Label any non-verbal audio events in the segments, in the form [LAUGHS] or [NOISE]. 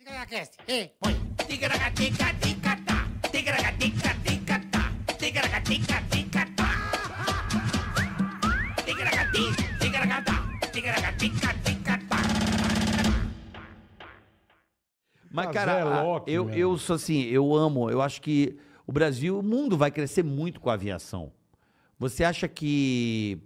Tigaracast, e põe. Mas, cara, é louco, eu, eu sou assim, eu amo. Eu acho que o Brasil, o mundo vai crescer muito com a aviação. Você acha que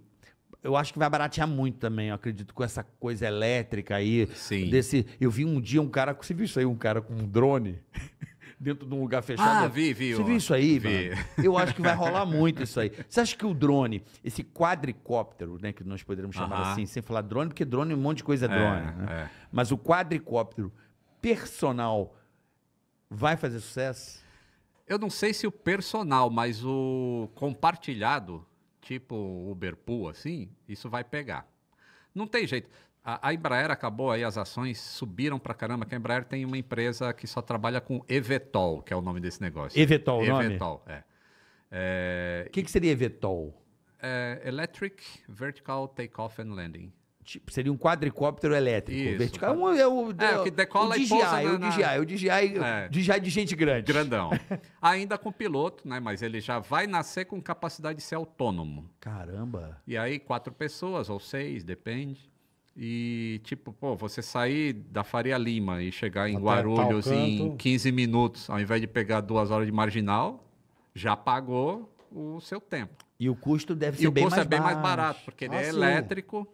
eu acho que vai baratear muito também, eu acredito, com essa coisa elétrica aí. Sim. Desse, eu vi um dia um cara, você viu isso aí, um cara com um drone [LAUGHS] dentro de um lugar fechado? Ah, vi, vi. Você viu isso aí, vi. Mano? Eu acho que vai rolar muito isso aí. Você acha que o drone, esse quadricóptero, né, que nós poderíamos chamar uh -huh. assim, sem falar drone, porque drone, é um monte de coisa é drone. É, né? é. Mas o quadricóptero personal vai fazer sucesso? Eu não sei se o personal, mas o compartilhado tipo Uber Pool, assim, isso vai pegar. Não tem jeito. A, a Embraer acabou aí, as ações subiram para caramba, que a Embraer tem uma empresa que só trabalha com Evetol, que é o nome desse negócio. Evetol, Evetol, nome? Evetol, é. é... O que, que seria Evetol? É, Electric Vertical Takeoff and Landing. Tipo, seria um quadricóptero elétrico. Isso. Vertical. É um, é o, é, o que é decola o DJI, e pousa na... o DJI, o DJI, é. DJI de gente grande. Grandão. [LAUGHS] Ainda com piloto, né? Mas ele já vai nascer com capacidade de ser autônomo. Caramba. E aí, quatro pessoas ou seis, depende. E, tipo, pô, você sair da Faria Lima e chegar em Até Guarulhos em 15 minutos, ao invés de pegar duas horas de marginal, já pagou o seu tempo. E o custo deve ser e é bem mais o custo é bem mais barato, porque ele ah, é sim. elétrico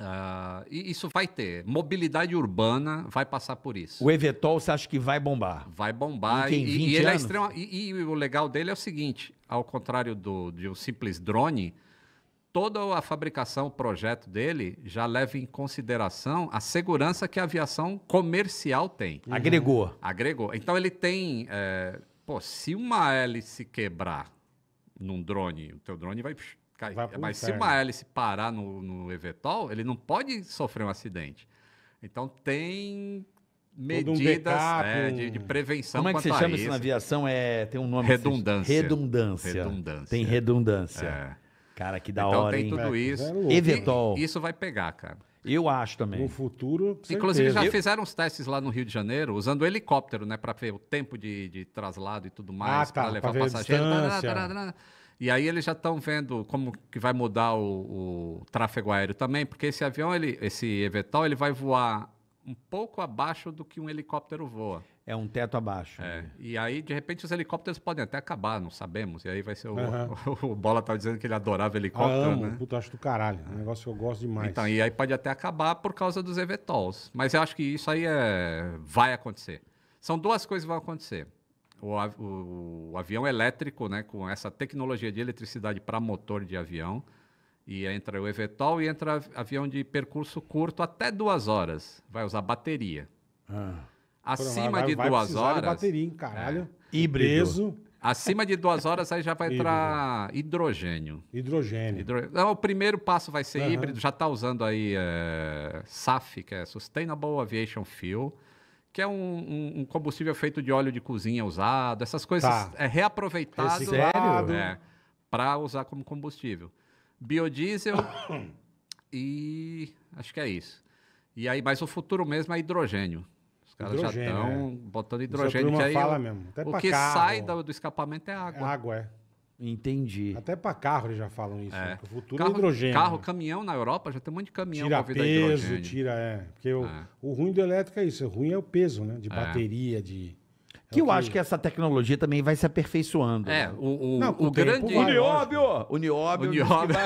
Uh, e isso vai ter. Mobilidade urbana vai passar por isso. O Evetol, você acha que vai bombar? Vai bombar. Em e, e, ele é extrema, e, e, o legal dele é o seguinte: ao contrário do, de um simples drone, toda a fabricação, o projeto dele já leva em consideração a segurança que a aviação comercial tem. Uhum. Agregou. Agregou. Então ele tem. É, pô, se uma hélice quebrar num drone, o teu drone vai mas se uma hélice parar no, no Evetol, ele não pode sofrer um acidente. Então tem medidas um backup, é, de, de, prevenção. Como é que você chama isso. na aviação? É, tem um nome. Redundância. Redundância. redundância. Tem redundância. É. Cara, que da então, hora. Então tem tudo é, é isso. Evetol. Isso vai pegar, cara. Eu acho também. No futuro. Inclusive, já fizeram os testes lá no Rio de Janeiro, usando helicóptero, né? Para ver o tempo de, de, traslado e tudo mais, ah, tá, para levar passageiro. E aí eles já estão vendo como que vai mudar o, o, tráfego aéreo também, porque esse avião, ele, esse Evetol, ele vai voar um pouco abaixo do que um helicóptero voa. É um teto abaixo. É. Né? E aí, de repente, os helicópteros podem até acabar, não sabemos. E aí vai ser o. Uhum. [LAUGHS] o Bola estava tá dizendo que ele adorava helicóptero. Ah, amo, né? acho do caralho. É um negócio que eu gosto demais. Então, e aí pode até acabar por causa dos evetols. Mas eu acho que isso aí é... vai acontecer. São duas coisas que vão acontecer o, o, o avião é elétrico, né, com essa tecnologia de eletricidade para motor de avião, e entra o Evetol e entra avião de percurso curto até duas horas. Vai usar bateria. Ah. Acima de vai duas horas. De bateria, hein, caralho. É, híbrido. Preso. Acima de duas horas aí já vai entrar hidrogênio. Hidrogênio. Hidro... Não, o primeiro passo vai ser uhum. híbrido. Já está usando aí é, eh, SAF, que é Sustainable Aviation Fuel que é um, um, um, combustível feito de óleo de cozinha usado, essas coisas tá. é reaproveitado é, para usar como combustível. Biodiesel [COUGHS] e acho que é isso. E aí, mas o futuro mesmo é hidrogênio. Os caras hidrogênio, já estão é. botando hidrogênio. Que aí, é fala mesmo. Até o que carro. sai do, do, escapamento é água. É água, é. Entendi. Até para carro eles já falam isso. É. Né? O futuro carro, é hidrogênio. Carro, caminhão na Europa, já tem um monte de caminhão tira peso, hidrogênio. Tira é. Porque é. O, o ruim do elétrico é isso. O ruim é o peso, né? De é. bateria, é. de... Que eu acho que essa tecnologia também vai se aperfeiçoando. É, né? o, o, Não, o, o grande. Vai, [LAUGHS] o Nióbio! O Nióbio, o Nióbio.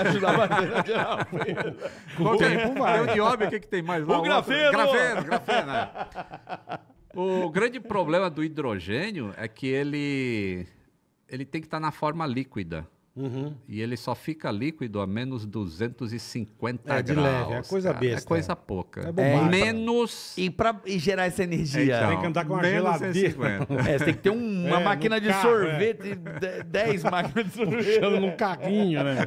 o tempo vai. O Nióbio, o que, que tem mais lá? O grafeno! Grafeno, grafeno. É. o grande problema do hidrogênio é que ele ele tem que estar tá na forma líquida. Uhum. E ele só fica líquido a menos 250 é, de graus. Leve, é coisa cara. É besta. É coisa pouca. É, é menos. E para gerar essa energia. É, tem que andar com uma geladeira. [LAUGHS] É, você tem que ter uma é, máquina de carro, sorvete, 10 é. máquinas de sorvete. Puxando num carrinho, né? [LAUGHS]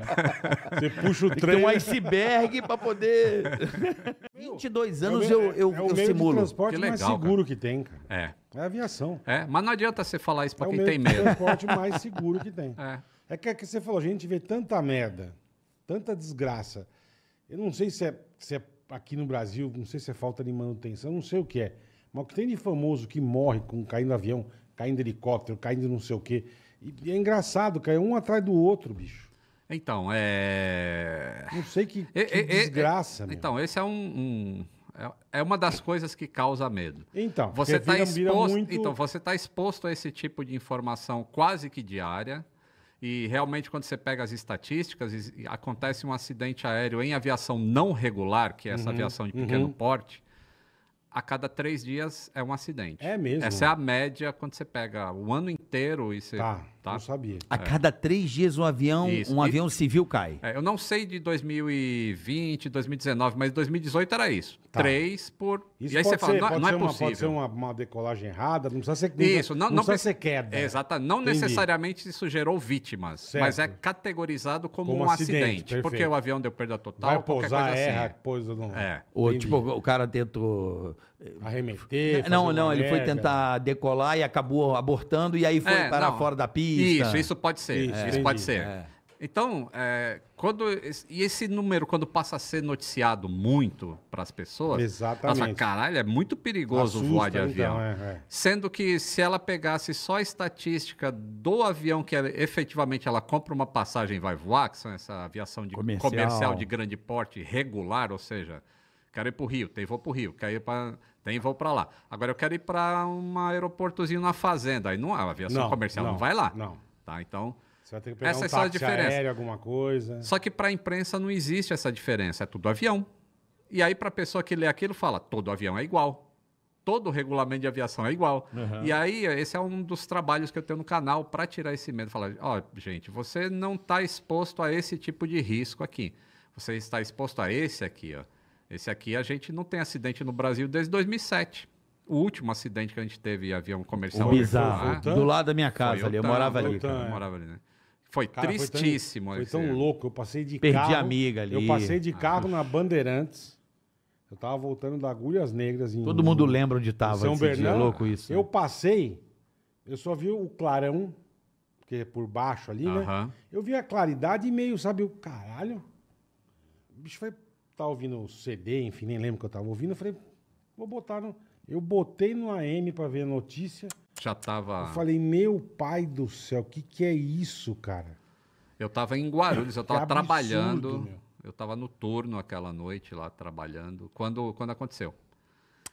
Você puxa o trem. Tem um né? iceberg para poder. 22 [LAUGHS] anos eu, eu, eu, é o meio De transporte que legal, mais seguro cara. que tem, cara. É. É aviação. É, mas não adianta você falar isso para é quem tem medo. É o transporte mais seguro que tem. [LAUGHS] É. é que, é que você falou, a gente vê tanta merda, tanta desgraça. Eu não sei se é, se é aqui no Brasil, não sei se é falta de manutenção, não sei o que é. Mas o que tem de famoso que morre com caindo avião, caindo helicóptero, caindo não sei o quê. E, é engraçado, cai um atrás do outro, bicho. Então, é. Não sei que, que é, desgraça, é, Então, esse é um, um é, é uma das coisas que causa medo. Então, você está exposto, muito... então, você está exposto a esse tipo de informação quase que diária. E realmente, quando você pega as estatísticas, acontece um acidente aéreo em aviação não regular, que é essa uhum, aviação de uhum. pequeno uhum. porte, a cada três dias é um acidente. É mesmo. Essa é a média quando você pega o ano inteiro e você tá. Tá? Não sabia. A é. cada três dias um avião, Isso. um E- avião civil cai. É, eu não sei de 2020, 2019, mas 2018 era isso. Tá. Três por. Isso e aí pode, você ser, não, pode, não é ser uma, pode ser uma, uma decolagem errada, não precisa ser, não Isso, não, não, precisa ser queda. Exatamente. não Entendi. necessariamente isso gerou vítimas, mas é categorizado como, Como um acidente, acidente, porque o avião deu perda total, Vai qualquer pousar, coisa assim. erra, assim. coisa não. É. Ou, tipo, o cara tentou Arremeter. Não, não, ele foi tentar decolar e acabou abortando e aí foi é, parar não. fora da pista. Isso, isso pode ser. Isso, isso pode ser. É. Então, é, quando e esse número quando passa a ser noticiado muito para as pessoas, Exatamente. Nossa, caralho, é muito perigoso Assusta, voar de então, avião. Então, é, é. Sendo que se ela pegasse só a estatística do avião que ela, efetivamente ela compra uma passagem e vai voar, que são essa aviação de comercial. comercial de grande porte regular, ou seja, quero ir para o Rio, tem vou para o Rio, quero ir para tem vou para lá. Agora eu quero ir para um aeroportozinho na fazenda. Aí não, a aviação não, comercial não, não, vai lá. Não. Tá? Então. Você vai ter que pegar essa um é só a diferença. Aéreo, alguma coisa. Só que para a imprensa não existe essa diferença. É tudo avião. E aí, para a pessoa que lê aquilo, fala: todo avião é igual. Todo regulamento de aviação é igual. Uhum. E aí, esse é um dos trabalhos que eu tenho no canal para tirar esse medo. Falar: ó, oh, gente, você não está exposto a esse tipo de risco aqui. Você está exposto a esse aqui, ó. Esse aqui a gente não tem acidente no Brasil desde 2007. O último acidente que a gente teve em avião comercial. Bizarro. Do lado da minha casa ali. Eu, morava ali. Eu morava ali, né? Foi cara, tristíssimo. Foi tão, foi tão louco. Eu passei de Perdi carro. Perdi amiga ali. Eu passei de ah. carro ah, na Bandeirantes. Eu tava voltando da Agulhas Negras. Em, Todo mundo lembra onde tava. São Bernardo. louco isso. Né? Eu passei, eu só vi o clarão, porque é por baixo ali, uh -huh. né? Eu vi a claridade e meio, sabe, o caralho. O bicho foi estava ouvindo o CD, enfim, nem lembro o que eu tava ouvindo. Eu falei, vou botar no. Eu botei no AM pra ver a notícia. Já tava. Eu falei, meu pai do céu, o que, que é isso, cara? Eu tava em Guarulhos, eu tava absurdo, trabalhando. Meu. Eu tava no turno aquela noite lá trabalhando. Quando, quando aconteceu?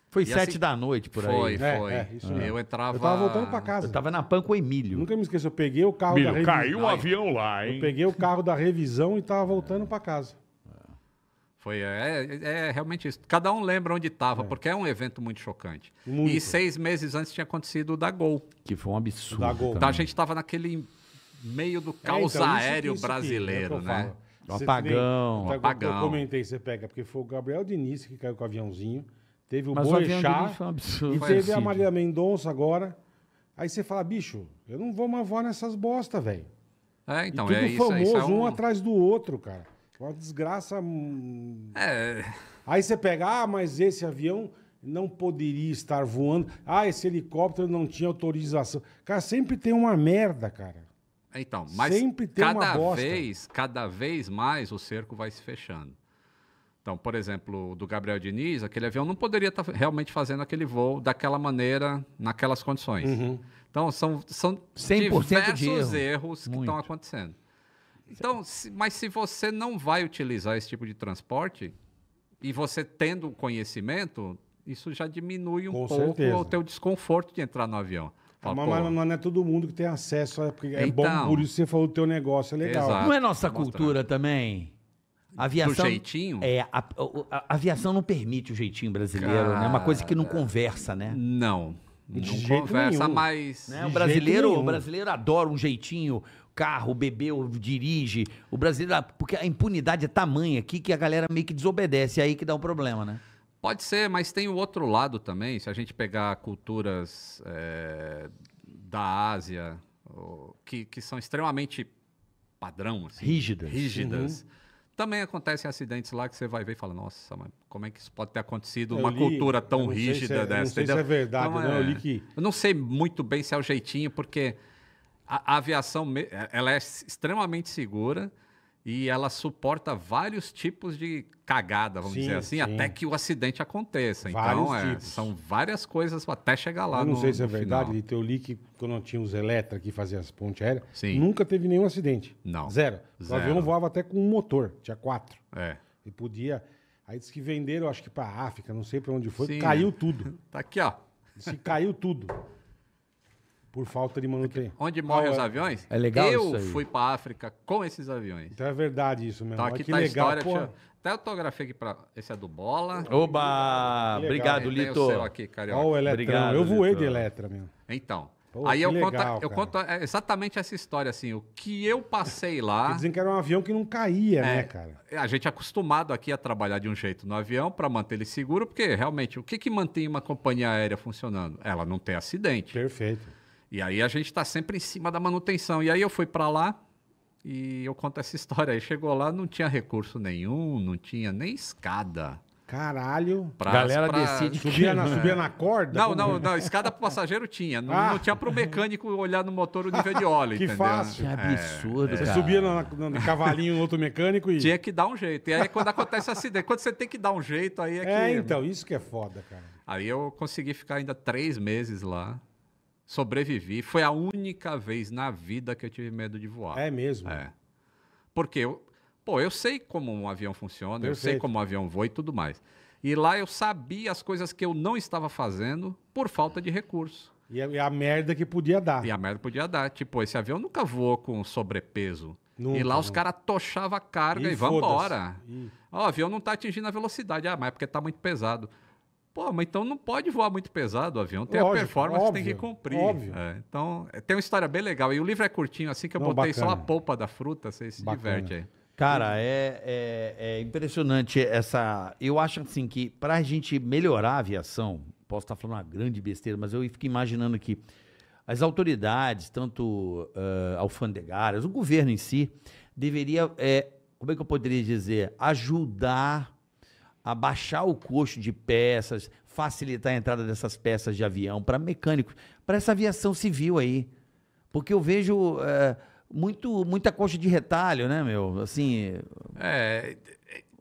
Foi e assim, sete assim, da noite por aí. Foi, é, foi. É, é, eu entrava. Eu tava voltando pra casa. Eu tava na PAN com o Emílio. Nunca me esqueço, eu peguei o carro Emílio, da revisão. Caiu o um avião lá, hein? Eu peguei o carro da revisão e tava voltando pra casa. Foi, é, é, é, realmente isso. Cada um lembra onde estava, é. porque é um evento muito chocante. Muito. E seis meses antes tinha acontecido o da Gol. Que foi um absurdo. Da Gol. Então a gente estava naquele meio do é, então, caos então, aéreo isso, é brasileiro, né? Um apagão. Nem, tá, apagão. Eu comentei, você pega, porque foi o Gabriel Diniz que caiu com o aviãozinho. Teve o Mas Boechat. O absurdo. E foi teve a Maria Mendonça agora. Aí você fala, bicho, eu não vou mais voar nessas bosta, velho. É, então, e tudo é isso, famoso, é isso, é um... um atrás do outro, cara. Uma desgraça. Hum, é. Aí você pega, ah, mas esse avião não poderia estar voando. Ah, esse helicóptero não tinha autorização. Cara, sempre tem uma merda, cara. Então, mas sempre tem cada uma bosta. vez, cada vez mais o cerco vai se fechando. Então, por exemplo, do Gabriel Diniz, aquele avião não poderia estar tá realmente fazendo aquele voo daquela maneira, naquelas condições. Uhum. Então, são, são diversos erro. erros que estão acontecendo. Então, se, mas se você não vai utilizar esse tipo de transporte e você tendo o conhecimento, isso já diminui um Com pouco certeza. o teu desconforto de entrar no avião. Fala, mas, mas, mas, não é todo mundo que tem acesso, porque então, é bom, então. por isso você falou o teu negócio, é legal. Exato, não é nossa cultura também? aviação, Do jeitinho? É, a, a, a, aviação não permite o jeitinho brasileiro, Cara, né? É uma coisa que não conversa, né? Não. De não jeito conversa, nenhum. mas. Né? O brasileiro, o brasileiro adora um jeitinho carro, bebeu, dirige. O brasileiro. Ah, porque a impunidade é tamanha aqui que a galera meio que desobedece, é aí que dá um problema, né? Pode ser, mas tem o outro lado também. Se a gente pegar culturas é, da Ásia, que, que são extremamente padrão, assim, rígidas. rígidas. Uhum. Também acontecem acidentes lá que você vai ver e fala, nossa, mas como é que isso pode ter acontecido? É, eu uma li, cultura tão rígida se é, dessa. Não sei se é, é verdade, então, né? Eu é, li que... Eu não sei muito bem se é o jeitinho, porque a, aviação é, ela é extremamente segura e ela suporta vários tipos de cagada, vamos sim, dizer assim, sim. até que o acidente aconteça. Então, vários então, é, são várias coisas até chegar lá. Eu não no, sei se é verdade, eu li que quando tinha os Eletra que faziam as pontes aéreas, sim. nunca teve nenhum acidente. Não. Zero. Zero. O avião voava até com um motor, tinha quatro. É. E podia. Aí disse que venderam, acho que para África, não sei para onde foi, caiu tudo. [LAUGHS] tá aqui, ó. Disse caiu tudo. Por falta de manutenção. Onde morrem ah, os é- aviões? É legal Eu fui para África com esses aviões. Então é verdade isso mesmo. Então aqui que tá legal, a história. Pô. Até autografei aqui para Esse é do Bola. Oba! Obrigado, Aí, Lito. Tem o aqui, Carioca. Olha o Eletrão. Obrigado, eu voei Lito. de Eletra, meu. Então. Pô, aí eu, legal, conto, eu, conto, é exatamente essa história, assim, o que eu passei lá. Dizem que era um avião que não caía, né, é, né, cara? A gente é acostumado aqui a trabalhar de um jeito no avião para manter ele seguro, porque realmente o que, que mantém uma companhia aérea funcionando? Ela não tem acidente. Perfeito. E aí a gente está sempre em cima da manutenção. E aí eu fui para lá e eu conto essa história. Aí chegou lá, não tinha recurso nenhum, não tinha nem escada. Caralho. Pra, galera pra... decide. Subia na, subia na corda? Não, não, não. Escada pro passageiro tinha. Não, ah. não tinha pro mecânico olhar no motor o nível de óleo, que entendeu? fácil. Que é, absurdo, é, Você cara. subia no, no, cavalinho no outro mecânico e... Tinha que dar um jeito. E aí quando acontece acidente, quando você tem que dar um jeito, aí é, é que... É, então, isso que é foda, cara. Aí eu consegui ficar ainda três meses lá sobrevivi. Foi a única vez na vida que eu tive medo de voar. É mesmo? É. Porque eu, pô, eu sei como um avião funciona, Perfeito. eu sei como um avião voa e tudo mais. E lá eu sabia as coisas que eu não estava fazendo por falta de recurso. E a, é, e é a merda que podia dar. E a merda podia dar. Tipo, esse avião nunca voou com sobrepeso. Nunca, e lá não. os caras tochavam a carga e, e vambora. Ó, o avião não está atingindo a velocidade. Ah, mas é porque está muito pesado. Pô, mas então não pode voar muito pesado o avião, tem lógico, a performance óbvio, que tem que cumprir. Óbvio. É, então, é, tem uma história bem legal. E o livro é curtinho, assim que eu não, botei bacana. só a polpa da fruta, você se bacana. diverte aí. Cara, é, é, é, impressionante essa. Eu acho assim que para a gente melhorar a aviação, posso estar tá falando uma grande besteira, mas eu fico imaginando que as autoridades, tanto uh, alfandegárias, o governo em si, deveria, é, como é que eu poderia dizer, ajudar abaixar o custo de peças, facilitar a entrada dessas peças de avião para mecânicos, para essa aviação civil aí. Porque eu vejo é, muito, muita coxa de retalho, né, meu? Assim. É,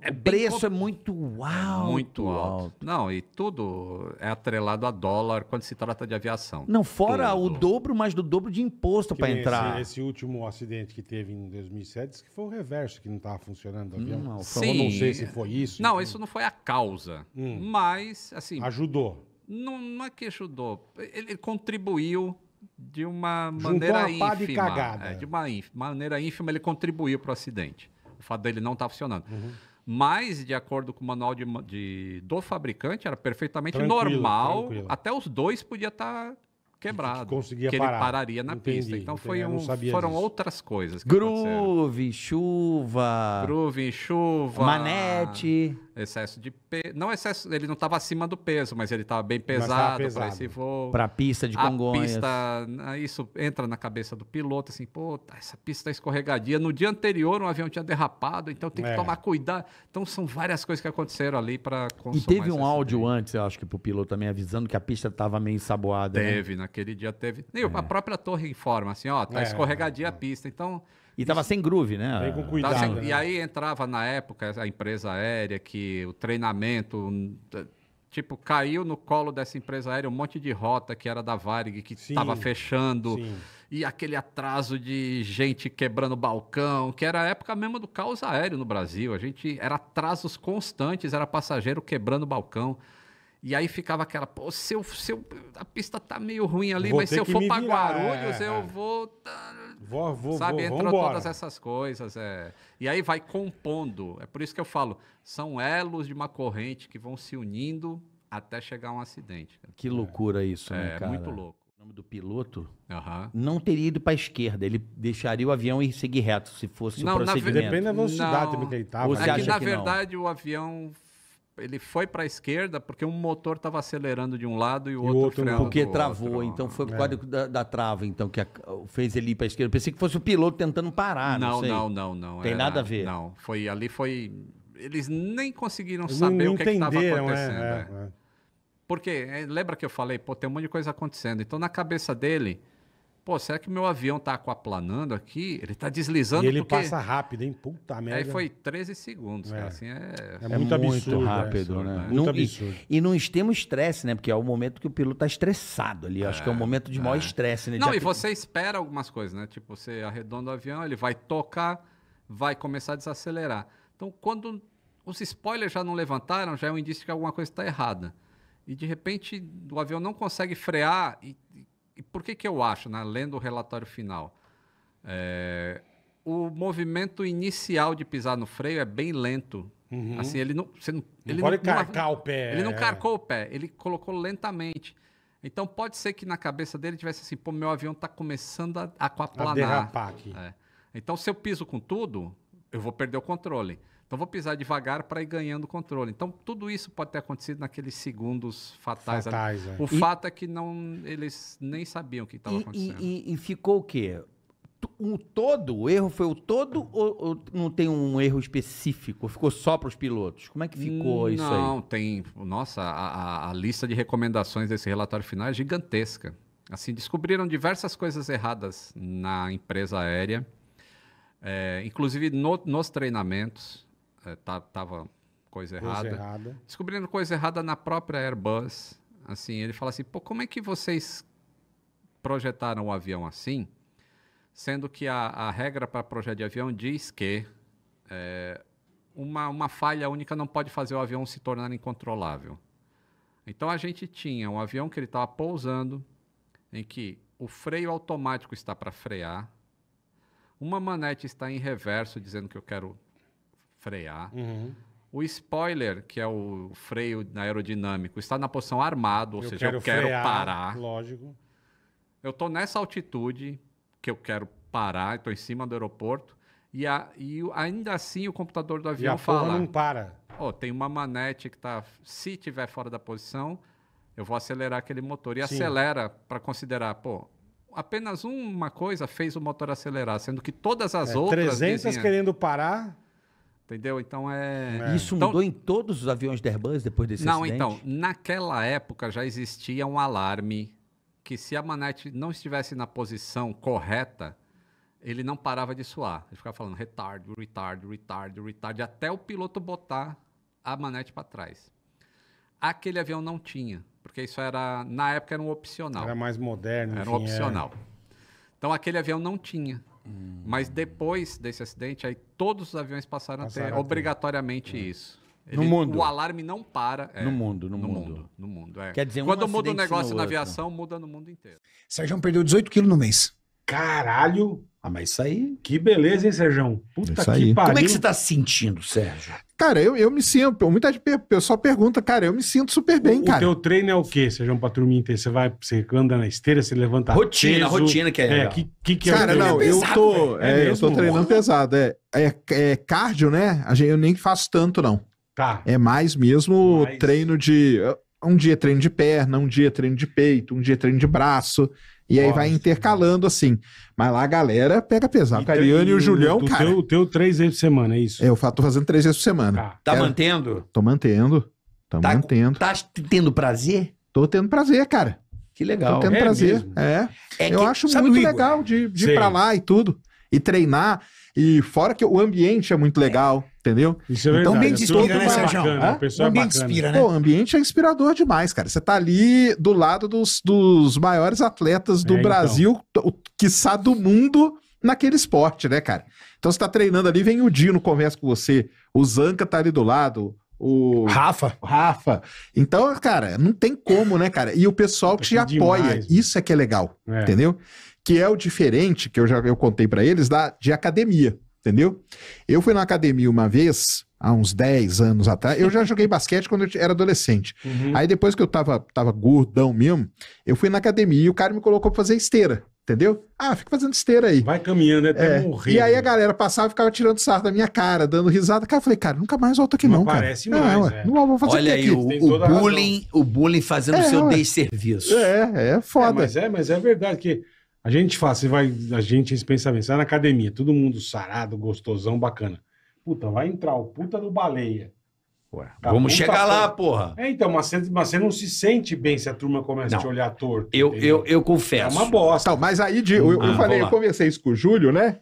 é o preço é muito é alto, Muito alto. Não, e tudo é atrelado a dólar quando se trata de aviação. Não, fora tudo. o dobro, mas do dobro de imposto para entrar. Esse, esse, último acidente que teve em 2007 que foi o reverso que não estava funcionando o hum, avião. Não, Sim. não sei se foi isso. Não, então. isso não foi a causa, hum. mas assim ajudou. Não, não é que ajudou. Ele, ele contribuiu de uma Juntou maneira uma ínfima. De, cagada. É, de uma ínfima, maneira ínfima ele contribuiu para o acidente. O fato dele não estar tá funcionando. Uhum mas de acordo com o manual de, de do fabricante, era perfeitamente tranquilo, normal. Tranquilo. Até os dois podia estar tá quebrado. Que conseguia que parar. ele pararia na Entendi. pista. Então foi um, foram disso. outras coisas. Groove, chuva. Groove, chuva. Manete. Excesso de peso. Não excesso, ele não estava acima do peso, mas ele estava bem pesado para esse voo. Para a pista de Congonhas. A pista, ah, isso entra na cabeça do piloto, assim, pô, essa pista é escorregadia. No dia anterior, um avião tinha derrapado, então tem que é. tomar cuidado. Então são várias coisas que aconteceram ali para E teve um áudio antes, eu acho que para o piloto também, avisando que a pista estava meio ensaboada. Né? Teve, né? Aquele dia teve. Nem é. a própria torre informa, assim, ó, tá é, escorregadia é. a pista. Então. E tava sem groove, né? com cuidado. Sem... Né? E aí entrava na época a empresa aérea que o treinamento tipo, caiu no colo dessa empresa aérea um monte de rota que era da Varig, que estava fechando, sim. e aquele atraso de gente quebrando balcão, que era a época mesmo do caos aéreo no Brasil. A gente era atrasos constantes, era passageiro quebrando balcão. E aí ficava aquela, pô, se eu, se eu, a pista tá meio ruim ali, vou mas se eu for para Guarulhos, é, eu é. vou. Tá, vou, vou, Sabe, vou, entrou todas essas coisas. É. E aí vai compondo. É por isso que eu falo, são elos de uma corrente que vão se unindo até chegar a um acidente. Que loucura isso, né, é, né, cara? É muito louco. O nome do piloto uhum. não teria ido para a esquerda, ele deixaria o avião e seguir reto, se fosse não, o procedimento. Depende da velocidade não, que ele estava. É que, na verdade, não? o avião ele foi para a esquerda porque um motor estava acelerando de um lado e o, e outro, outro freando porque travou, outro. então foi por causa é. da, da, trava, então que a, fez ele ir para a esquerda. pensei que fosse o piloto tentando parar, não, não sei. Não, não, não, Tem era, nada a ver. Não, foi ali foi eles nem conseguiram eles saber o que estava é, acontecendo. É, é, é. porque é, lembra que eu falei, pô, tem um monte de coisa acontecendo. Então na cabeça dele Pô, será que meu avião tá aquaplanando aqui? Ele tá deslizando. E ele porque... passa rápido, hein? Puta merda. Aí foi 13 segundos, é. cara. Assim, é... é, é muito, absurdo, né? rápido, né? né? Muito não, absurdo. E, e não temos estresse, né? Porque é o momento que o piloto tá estressado ali. Acho que é o é, momento de maior é. estresse, né? Não, e você espera algumas coisas, né? Tipo, você arredonda o avião, ele vai tocar, vai começar a desacelerar. Então, quando os spoilers já não levantaram, já é um indício que alguma coisa está errada. E de repente o avião não consegue frear e por que, que eu acho, né, lendo o relatório final? É, o movimento inicial de pisar no freio é bem lento. Uhum. Assim, ele não. Você não, não ele pode não, carcar não, o pé. Ele não é. carcou o pé, ele colocou lentamente. Então pode ser que na cabeça dele tivesse assim, pô, meu avião está começando a aquaplanar. A derrapar aqui. É. Então se eu piso com tudo, eu vou perder o controle. Então vou pisar devagar para ir ganhando controle. Então tudo isso pode ter acontecido naqueles segundos fatais. fatais é. O e... fato é que não eles nem sabiam o que estava acontecendo. E, e, e, ficou o quê? O todo? O erro foi o todo ou, ou não tem um erro específico? Ficou só para os pilotos? Como é que ficou não, isso aí? Não, tem. Nossa, a, a, a lista de recomendações desse relatório final é gigantesca. Assim, descobriram diversas coisas erradas na empresa aérea. É, inclusive no, nos treinamentos, é, tá, tava coisa errada. coisa errada. Descobrindo coisa errada na própria Airbus. Assim, ele fala assim: pô, como é que vocês projetaram o avião assim? Sendo que a, a regra para projeto de avião diz que é, uma, uma falha única não pode fazer o avião se tornar incontrolável. Então a gente tinha um avião que ele estava pousando, em que o freio automático está para frear, uma manete está em reverso, dizendo que eu quero frear. Uhum. O spoiler, que é o freio aerodinâmico, está na posição armado, ou eu seja, quero eu quero frear, parar. Lógico. Eu estou nessa altitude que eu quero parar, estou em cima do aeroporto, e, a, e ainda assim o computador do avião e a fala. não para. Oh, tem uma manete que está. Se tiver fora da posição, eu vou acelerar aquele motor. E Sim. acelera para considerar, pô, apenas uma coisa fez o motor acelerar, sendo que todas as é, outras. 300 querendo parar Entendeu? Então é. é. Isso então, mudou em todos os aviões da Airbus depois desse não, acidente? Não, então, naquela época já existia um alarme que se a manete não estivesse na posição correta, ele não parava de suar. Ele ficava falando retard, retard, retard, retard, até o piloto botar a manete para trás. Aquele avião não tinha, porque isso era, na época, era um opcional. Era mais moderno. Era enfim, um é. opcional. Então aquele avião não tinha. Hum. Mas depois desse acidente, aí todos os aviões passaram, passaram a ter, obrigatoriamente é. isso. Ele, no mundo. O alarme não para. É, no mundo, no, no mundo. mundo. No mundo, é. Quer dizer, um Quando muda um negócio na aviação, muda no mundo inteiro. Sérgio perdeu 18 quilos no mês. Caralho! Ah, mas isso aí. Que beleza, hein, Sérgio? Puta isso que pariu. Como é que você tá se sentindo, Sérgio? Cara, eu, eu me sinto. Muita pessoa pergunta, cara, eu me sinto super bem, o, cara. O teu treino é o quê, Sérgio, pra inteira? Você vai, você anda na esteira, você levanta Rotina, peso, rotina que é. É, que, que, que é cara, é não, pesado, eu tô. É, é eu tô treinando pesado. É, é, é cardio, né? Eu nem faço tanto, não. Tá. É mais mesmo mas... treino de. Um dia treino de perna, um dia treino de peito, um dia treino de braço. E aí vai intercalando assim. Mas lá a galera pega pesado. O Cariano e o Julião, cara. Teu, o teu três vezes por semana, é isso? É, eu tô fazendo três vezes por semana. Ah. Tá, tá mantendo? Tô mantendo. Tô tá, mantendo. Tá tendo prazer? Tô tendo prazer, cara. Que legal. Tô tendo é prazer. Mesmo? É. é que, eu acho muito legal de, de ir pra lá e tudo. E treinar. E fora que o ambiente é muito legal, entendeu? Isso é então, verdade. Ambiente inspira, é né, Sérgio? O ambiente é inspira, né? Pô, o ambiente é inspirador demais, cara. Você tá ali do lado dos, dos maiores atletas do é, então. Brasil, então. quiçá do mundo, naquele esporte, né, cara? Então você tá treinando ali, vem o Dino, conversa com você, o Zanca tá ali do lado, o Rafa. Rafa. Então, cara, não tem como, né, cara? E o pessoal é te apoia. Demais. Né? Isso é que é legal, é. entendeu? que é o diferente que eu já eu contei para eles da de academia, entendeu? Eu fui na academia uma vez há uns 10 anos atrás. Eu já joguei basquete quando eu era adolescente. Uhum. Aí depois que eu tava, tava gordão mesmo, eu fui na academia e o cara me colocou pra fazer esteira. Entendeu? Ah, fica fazendo esteira aí. Vai caminhando é até é. morrer. E aí né? a galera passava e ficava tirando sarro da minha cara, dando risada. Cara, eu falei, cara, nunca mais volto aqui não, não parece cara. mais, é. Não, vou fazer Olha aí, o, o, bullying, o bullying fazendo é, o seu desserviço. É, é foda. É, mas, é, mas é verdade que a gente fala, você vai, a gente esse pensamento, você vai na academia, todo mundo sarado, gostosão, bacana. Puta, vai entrar o puta do baleia. Ué, tá vamos chegar lá, porra. É, então, mas você, mas você, não se sente bem se a turma começa não. a te olhar torto. Eu, eu, eu confesso. É uma bosta. Não, mas aí, de, eu, ah, eu falei, eu conversei isso com o Júlio, né?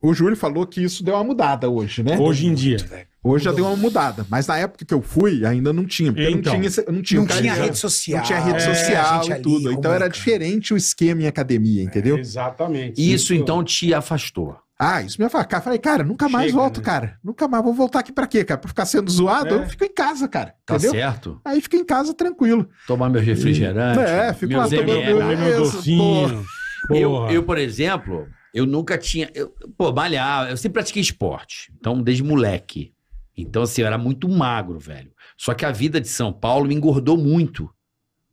O Júlio falou que isso deu uma mudada hoje, né? Hoje em dia. Né? Hoje já deu uma mudada, mas na época que eu fui ainda não tinha, porque então, não tinha, não tinha, não tinha rede social, não tinha rede é, social é, e tudo. Ali, então era diferente o esquema em academia, entendeu? É, exatamente. Isso então te afastou. Ah, isso me afastou. Falei, cara, nunca mais volto, né? cara. Nunca mais vou voltar aqui para quê, cara? Para ficar sendo zoado, é. eu fico em casa, cara. Tá entendeu? certo. Aí fico em casa tranquilo. Tomar meus refrigerantes. É, fico lá tomando meu, meu docinho. Eu, eu, por exemplo, eu nunca tinha. Eu, pô, malhar, eu sempre pratiquei esporte. Então, desde moleque. Então, assim, eu era muito magro, velho. Só que a vida de São Paulo me engordou muito.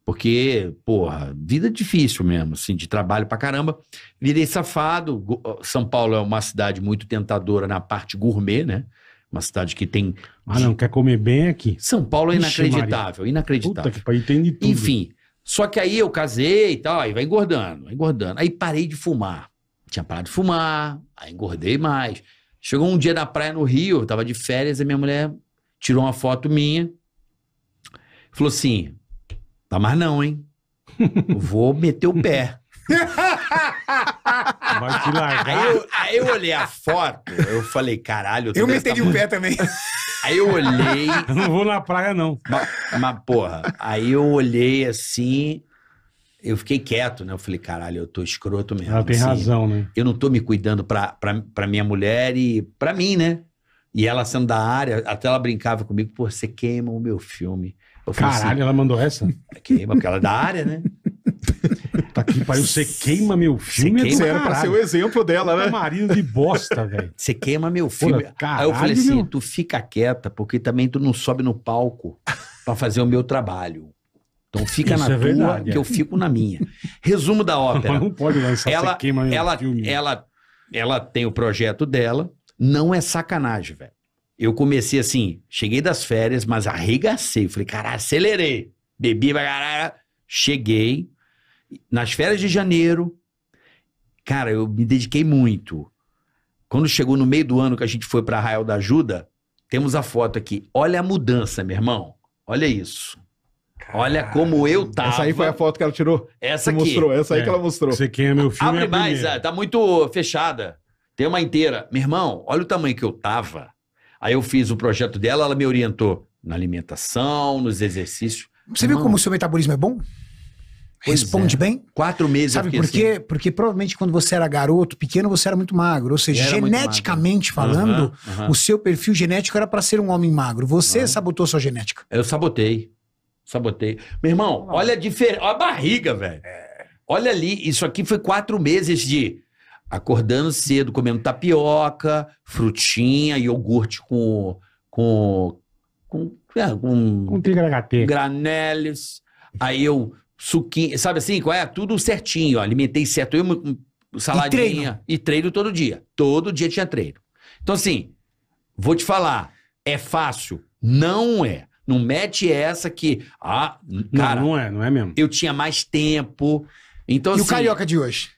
Porque, porra, vida difícil mesmo, assim, de trabalho pra caramba. Virei safado. São Paulo é uma cidade muito tentadora na parte gourmet, né? Uma cidade que tem. Ah, não, quer comer bem aqui. São Paulo é inacreditável, Ixi, é inacreditável. Puta que pariu, tem de tudo. Enfim, só que aí eu casei e tal, aí vai engordando, vai engordando. Aí parei de fumar. Tinha parado de fumar, aí engordei mais. Chegou um dia na praia no Rio, eu tava de férias, e minha mulher tirou uma foto minha. Falou assim: tá mais não, hein? [LAUGHS] vou meter o pé. [LAUGHS] Vai te largar. Aí eu, aí eu olhei a foto, eu falei, caralho. Eu, eu meteria o pé também. Aí eu olhei. Eu não vou na praia, não. Mas, mas, porra, aí eu olhei assim, eu fiquei quieto, né? Eu falei, caralho, eu tô escroto mesmo. Ela tem assim, razão, né? Eu não tô me cuidando pra, pra, pra minha mulher e pra mim, né? E ela sendo da área, até ela brincava comigo, pô, você queima o meu filme. Eu assim, caralho, assim, ela mandou essa? Queima, porque ela é da área, né? tá aqui, pai, você queima meu filme? Você é queima, era pra ser o exemplo dela, né? Marido de bosta, velho. Você queima meu filme. Pô, caralho, Aí eu falei assim, meu... tu fica quieta, porque também tu não sobe no palco pra fazer o meu trabalho. Então fica Isso na é tua verdade, que é. eu fico na minha. Resumo da [LAUGHS] ópera. Não pode lançar ela, queima ela, filme. ela, ela tem o projeto dela, não é sacanagem, velho. Eu comecei assim, cheguei das férias, mas arregacei. Falei, caralho, acelerei. Bebi pra caralho. Cheguei. Nas férias de janeiro, cara, eu me dediquei muito. Quando chegou no meio do ano que a gente foi para Arraial da Ajuda, temos a foto aqui. Olha a mudança, meu irmão. Olha isso. Caralho. Olha como eu tava. Essa aí foi a foto que ela tirou? Essa aqui. mostrou, essa aí é. que ela mostrou. Você quem é meu filho? Abre é mais, tá muito fechada. Tem uma inteira. Meu irmão, olha o tamanho que eu tava. Aí eu fiz o projeto dela, ela me orientou na alimentação, nos exercícios. Você viu como o seu metabolismo é bom? Pois Responde é. bem? Quatro meses. Sabe por quê? Assim. Porque provavelmente quando você era garoto, pequeno, você era muito magro. Ou seja, geneticamente falando, o seu perfil genético era para ser um homem magro. Você sabotou sua genética. Eu sabotei. Sabotei. Meu irmão, olha a diferença. Olha a barriga, velho. É. Olha ali, isso aqui foi quatro meses de acordando cedo, comendo tapioca, frutinha, iogurte com. com. com. É, com, com graneles. Aí eu. suquinho, sabe assim? Qual é? Tudo certinho, ó, alimentei certo. Eu, saladinha. E treino. e treino todo dia. Todo dia tinha treino. Então, assim, vou te falar, é fácil? Não é. Não mete essa que. Ah, cara, não, não é, não é mesmo. Eu tinha mais tempo. Então, e assim, o carioca de hoje?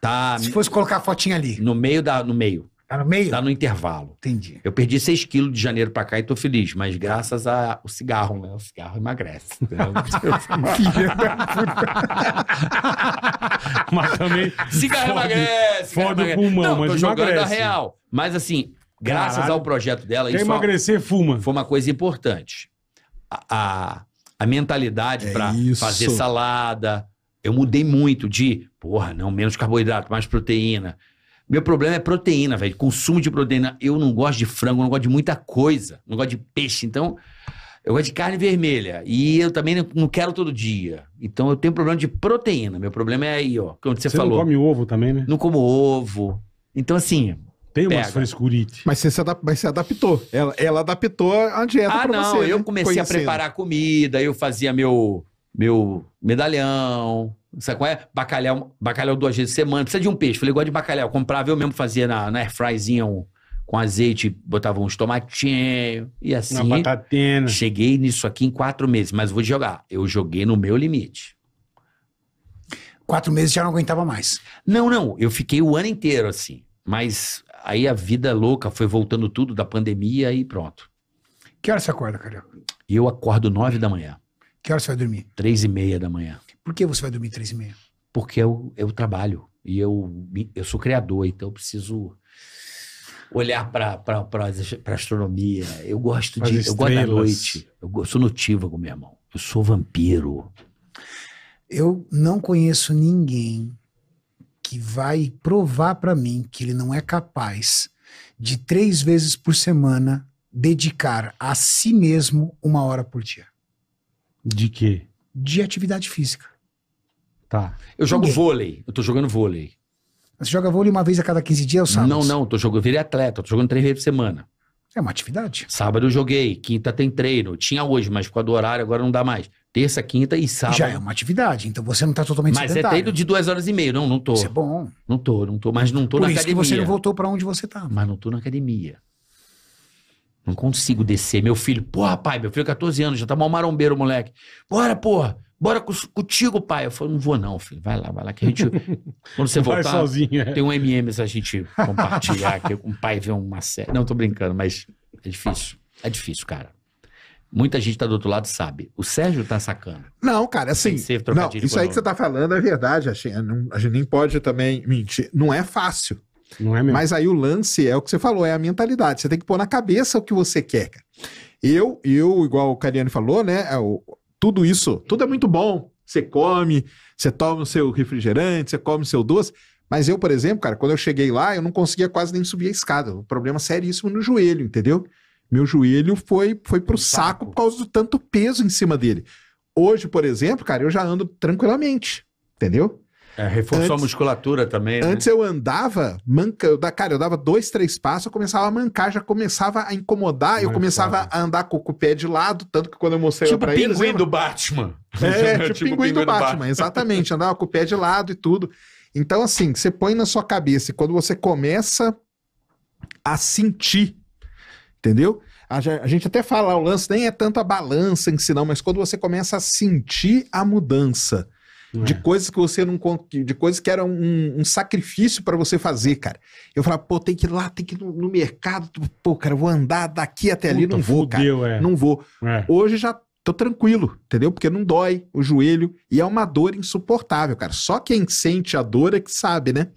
Tá. Se fosse colocar a fotinha ali. No meio da. No meio. Tá no meio? Tá no intervalo. Entendi. Eu perdi 6 quilos de janeiro pra cá e tô feliz, mas graças ao cigarro, né? O cigarro emagrece. [LAUGHS] Então, Filha da puta. [LAUGHS] mas também. Cigarro emagrece. foda cigarro o pulmão, Não, mas tô jogando emagrece. a real. Mas assim, Graças Caralho. ao projeto dela, Quer isso é emagrecer, fuma. foi uma coisa importante. A, a, a mentalidade É para fazer salada. Eu mudei muito de, porra, não, menos carboidrato, mais proteína. Meu problema é proteína, velho. Consumo de proteína. Eu não gosto de frango, não gosto de muita coisa. Não gosto de peixe. Então, eu gosto de carne vermelha. E eu também não- quero todo dia. Então, eu tenho problema de proteína. Meu problema é aí, ó. Como é você, Você, falou. não come ovo também, né? Não como ovo. Então, assim, tem umas frescurites. Mas você se, adap mas se adaptou. Ela, ela adaptou a dieta ah, pra não, você. Ah, né? não. Eu né? comecei Conhecendo. a preparar comida, eu fazia meu, meu medalhão. Sabe qual é? Bacalhau, bacalhau duas vezes por semana. Precisa de um peixe. Falei, gosto de bacalhau. Comprava, eu mesmo fazia na, na airfryzinha um, com azeite, botava uns tomatinhos e assim. Uma batatina. Cheguei nisso aqui em quatro meses, mas vou jogar. Eu joguei no meu limite. Quatro meses já não aguentava mais. Não, não. Eu fiquei o ano inteiro assim. Mas Aí a vida é louca foi voltando tudo da pandemia e pronto. Que hora você acorda, cara. Eu acordo nove da manhã. Que hora você vai dormir? Três e meia da manhã. Por que você vai dormir três e meia? Porque eu, eu trabalho e eu, eu sou criador, então eu preciso olhar para para astronomia. Eu gosto de eu gosto da noite. Eu, eu sou notívago, meu irmão. Eu sou vampiro. Eu não conheço ninguém que vai provar para mim que ele não é capaz de três vezes por semana dedicar a si mesmo uma hora por dia. De quê? De atividade física. Tá. Eu jogo Ninguém. vôlei. Eu tô jogando vôlei. Você joga vôlei uma vez a cada 15 dias ou sábado? Não, não. Tô jogando, eu virei atleta. Tô jogando três vezes por semana. É uma atividade. Sábado eu joguei. Quinta tem treino. Tinha hoje, mas com a do horário agora não dá mais terça, quinta e sábado. Já é uma atividade, então você não está totalmente Mas é sedentário. é treino de duas horas e meia, não, não tô. Isso é bom. Não tô, não tô, mas não tô Por na isso academia. que você não voltou para onde você tá. Mas não tô na academia. Não consigo descer. Meu filho, porra, pai, meu filho 14 é anos, já tá mal marombeiro, moleque. Bora, porra, bora contigo, pai. Eu falei, não vou não, filho, vai lá, vai lá, que a gente... [LAUGHS] Quando você voltar, sozinho, é. tem um MMs a gente compartilhar, que o pai vê uma série. Não, tô brincando, mas é difícil. É difícil, cara. Muita gente tá do outro lado sabe. O Sérgio tá sacando. Não, cara, assim. Não, isso aí que você tá falando é verdade. A gente, não, a gente nem pode também mentir. Não é fácil. Não é mesmo. Mas aí o lance é o que você falou, é a mentalidade. Você tem que pôr na cabeça o que você quer, cara. Eu, eu igual o Cariano falou, né? É tudo isso, tudo é muito bom. Você come, você toma o seu refrigerante, você come o seu doce. Mas eu, por exemplo, cara, quando eu cheguei lá, eu não conseguia quase nem subir a escada. Um problema é seríssimo no joelho, entendeu? Meu joelho foi, foi pro saco. saco por causa do tanto peso em cima dele. Hoje, por exemplo, cara, eu já ando tranquilamente, entendeu? É, reforçou antes, a musculatura também. Né? Antes eu andava, manca, cara, eu dava dois, três passos, eu começava a mancar, já começava a incomodar, eu começava né? a andar com, com o pé de lado, tanto que quando eu mostrei tipo pra eles... Tipo pinguim do Batman. É, [LAUGHS] tipo, tipo pinguim, do, do Batman, Batman, exatamente, andava com o pé de lado e tudo. Então assim, você põe na sua cabeça, e quando você começa a sentir Entendeu? A, a gente até fala, ah, o lance nem é tanto a balança em si, não, mas quando você começa a sentir a mudança de é. coisas que você não de coisas que era um, um sacrifício para você fazer, cara. Eu falava, pô, tem que ir lá, tem que ir no, no mercado, pô, cara, vou andar daqui até Puta, ali, não vou, fudeu, cara, é. não vou. É. Hoje já tô tranquilo, entendeu? Porque não dói o joelho e é uma dor insuportável, cara. Só quem sente a dor é que sabe, né?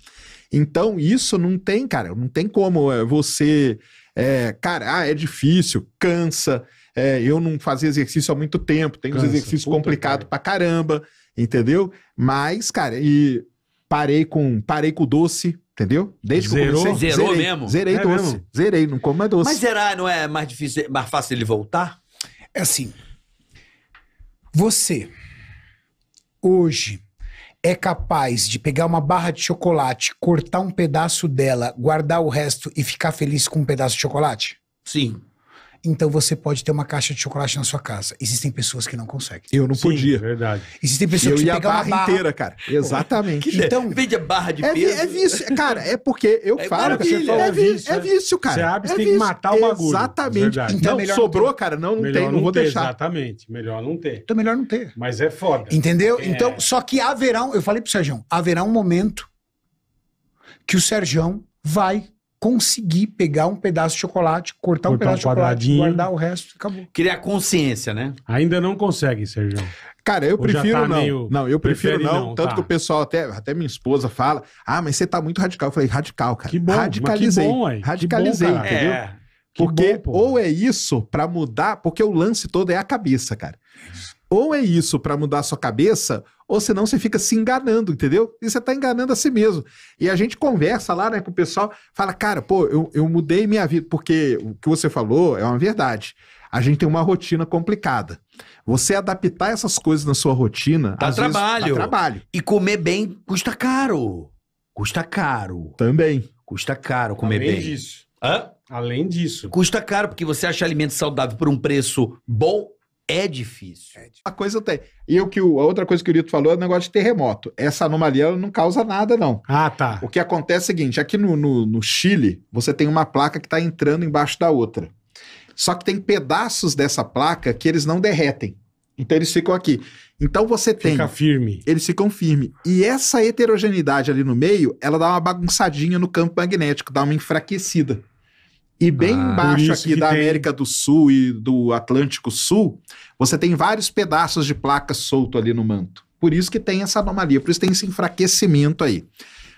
Então isso não tem, cara, não tem como é, você é, cara, ah, é difícil, cansa. É, eu não fazia exercício há muito tempo, tem uns exercícios complicados pra caramba, entendeu? Mas, cara, e parei com parei com doce, entendeu? Desde zerou, que eu comecei, zerou zerei, mesmo. Zerei é doce, mesmo? zerei, não como mais doce. Mas zerar não é mais difícil, é mais fácil ele voltar? É assim. Você hoje é capaz de pegar uma barra de chocolate, cortar um pedaço dela, guardar o resto e ficar feliz com um pedaço de chocolate? Sim. Então você pode ter uma caixa de chocolate na sua casa. Existem pessoas que não conseguem. Eu não Sim, podia. É verdade. Existem pessoas eu que ia pegar a barra, barra, inteira, cara. Exatamente. Que então, vende a barra de é, peso. É vício, é, cara. É porque eu é falo, cara, é, é vício, é, vício, cara. Você abre, é tem que matar o bagulho. Exatamente. Verdade. Então, não, sobrou, não cara, não, não tem, não, não vou ter, deixar. Exatamente. Melhor não ter. Então melhor não ter. Mas é foda. Entendeu? Então, só que haverá, eu falei pro Sérgio, haverá um momento que o Sérgio vai conseguir pegar um pedaço de chocolate, cortar, cortar um pedaço um de chocolate, guardar o resto e acabou. Criar consciência, né? Ainda não consegue, Sérgio. Cara, eu Ou tá prefiro tá não. Meio... Não, eu prefiro Prefere não. não tanto tá. que o pessoal, até, até minha esposa fala, ah, mas você tá muito radical. Eu falei, radical, cara. Que bom, radicalizei. Que bom, radicalizei, é. que bom, entendeu? É. Porque bom, ou é isso para mudar, porque o lance todo é a cabeça, cara. Ou é isso para mudar a sua cabeça, ou senão você fica se enganando, entendeu? E você tá enganando a si mesmo. E a gente conversa lá, né, com o pessoal, fala, cara, pô, eu, eu mudei minha vida, porque o que você falou é uma verdade. A gente tem uma rotina complicada. Você adaptar essas coisas na sua rotina. Dá trabalho. Vezes, dá trabalho. E comer bem custa caro. Custa caro. Também. Custa caro comer Além bem. Além disso. Hã? Além disso. Custa caro, porque você acha alimento saudável por um preço bom é difícil. é difícil. A coisa tem. E o que o, a outra coisa que o Lito falou é o negócio de terremoto. Essa anomalia não causa nada, não. Ah, tá. O que acontece é o seguinte: aqui no, no, no Chile, você tem uma placa que está entrando embaixo da outra. Só que tem pedaços dessa placa que eles não derretem. Então eles ficam aqui. Então você tem. Fica firme. Eles ficam firmes. E essa heterogeneidade ali no meio, ela dá uma bagunçadinha no campo magnético, dá uma enfraquecida. E bem ah, embaixo aqui da tem... América do Sul e do Atlântico Sul, você tem vários pedaços de placa solto ali no manto. Por isso que tem essa anomalia, por isso tem esse enfraquecimento aí.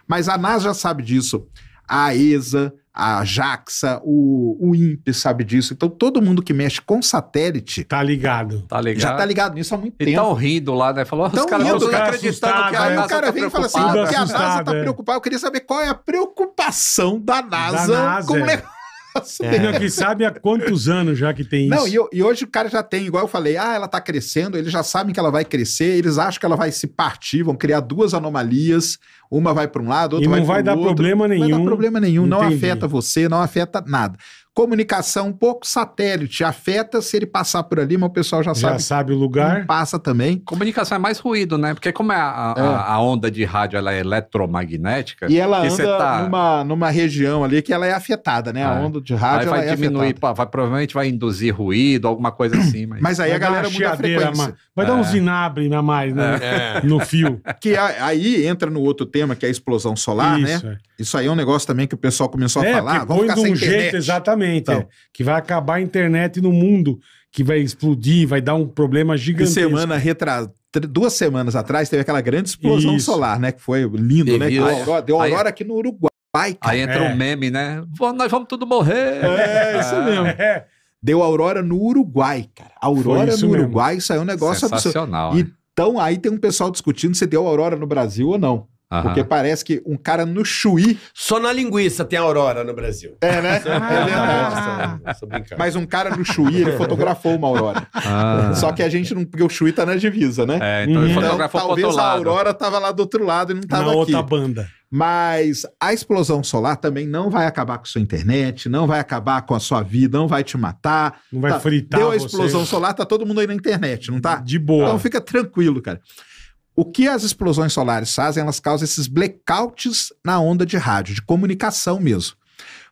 Mas a NASA já sabe disso, a ESA, a JAXA, o, o INPE sabe disso. Então todo mundo que mexe com satélite. Tá ligado. Tá ligado. Já tá ligado nisso há muito tempo. E tá rindo lá, né? Falou, os caras não cara acreditando que a é. NASA. Aí o cara tá vem e fala assim: que a NASA tá é. preocupada. Eu queria saber qual é a preocupação da NASA, da NASA com o é. negócio faço. É. Não, que sabe há quantos anos já que tem não, isso. Não, e, e, hoje o cara já tem, igual eu falei, ah, ela tá crescendo, eles já sabem que ela vai crescer, eles acham que ela vai se partir, vão criar duas anomalias, uma vai para um lado, outra vai para o outro. Não vai dar problema nenhum. Não vai dar problema nenhum, Entendi. não afeta você, não afeta nada. Comunicação, um pouco satélite, afeta se ele passar por ali, mas o pessoal já, sabe. Já sabe o lugar. Passa também. Comunicação é mais ruído, né? Porque como é a, é. a, onda de rádio ela é eletromagnética... E ela anda tá... numa, numa região ali que ela é afetada, né? É. A onda de rádio vai é diminuir, afetada. Vai, provavelmente vai induzir ruído, alguma coisa [CLEARS THROAT] assim. Mas, mas aí vai a galera muda a frequência. Vai dar um é. zinabre a mais, né? É. No fio. Que aí entra no outro tema tema que é a explosão solar, né? Isso, né? É. Isso aí é um negócio também que o pessoal começou é, a falar. Vamos ficar de um jeito, exatamente. É. Então. É, que vai acabar a internet no mundo, que vai explodir, vai dar um problema gigantesco. semana retrasada duas semanas atrás teve aquela grande explosão Isso. solar, né? Que foi lindo, né? Deu aurora, deu aqui no Uruguai. Aí entra é. um meme, né? Nós vamos tudo morrer. É, isso ah. mesmo. É. [LAUGHS] Deu aurora no Uruguai, cara. Aurora no Uruguai, isso aí é um negócio Sensacional, absurdo. Né? Então aí tem um pessoal discutindo se deu aurora no Brasil ou não. Aham. Porque parece que um cara no Chuí. Só na linguiça tem aurora no Brasil. É, né? Ah. É, verdade. Mas um cara no Chuí, ele fotografou uma aurora. Ah. Só que a gente não. Porque o Chuí tá na divisa, né? É, então, ele então, fotografou. talvez a aurora tava lá do outro lado e não tava na aqui. outra banda. Mas a explosão solar também não vai acabar com sua internet, não vai acabar com a sua vida, não vai te matar. Não vai tá, fritar. Deu a explosão você. solar, tá todo mundo aí na internet, não tá? De boa. Então fica tranquilo, cara. O que as explosões solares fazem? Elas causam esses blackouts na onda de rádio, de comunicação mesmo.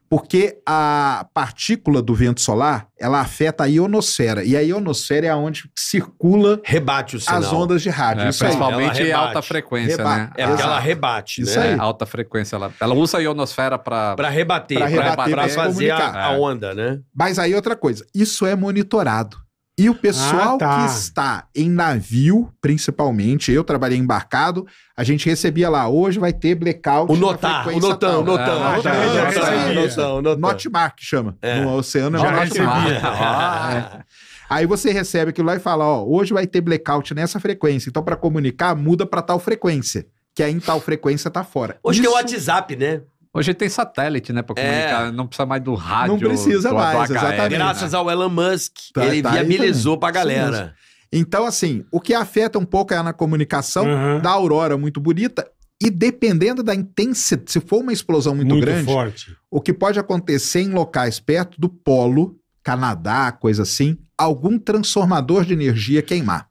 Porque a partícula do vento solar, ela afeta a ionosfera. E a ionosfera é onde circula rebate o sinal. as ondas de rádio. É, principalmente em alta frequência, né? É ela rebate, Isso né? Aí. Alta frequência. Ela, ela usa a ionosfera para... Para rebater. Para rebater, rebater, fazer a, a onda, né? Mas aí outra coisa. Isso é monitorado. E o pessoal ah, tá. que está em navio, principalmente, eu trabalhei embarcado, a gente recebia lá, hoje vai ter blackout. O notar, ah, o notão, o notão. Ah, Notmar que chama. É. No oceano é já é recebia. Ah, é. Aí você recebe aquilo lá e fala, ó, hoje vai ter blackout nessa frequência. Então para comunicar, muda para tal frequência, que aí em tal frequência tá fora. Hoje Isso... tem o WhatsApp, né? Hoje tem satélite, né, pra é. comunicar. É. Não precisa mais do rádio. Não precisa do, mais, do exatamente. Né? Graças ao Elon Musk, tá, ele tá viabilizou pra galera. Então, assim, o que afeta um pouco é na comunicação uhum. da aurora muito bonita e dependendo da intensidade, se for uma explosão muito, muito grande, forte. o que pode acontecer em locais perto do polo, Canadá, coisa assim, algum transformador de energia queimar.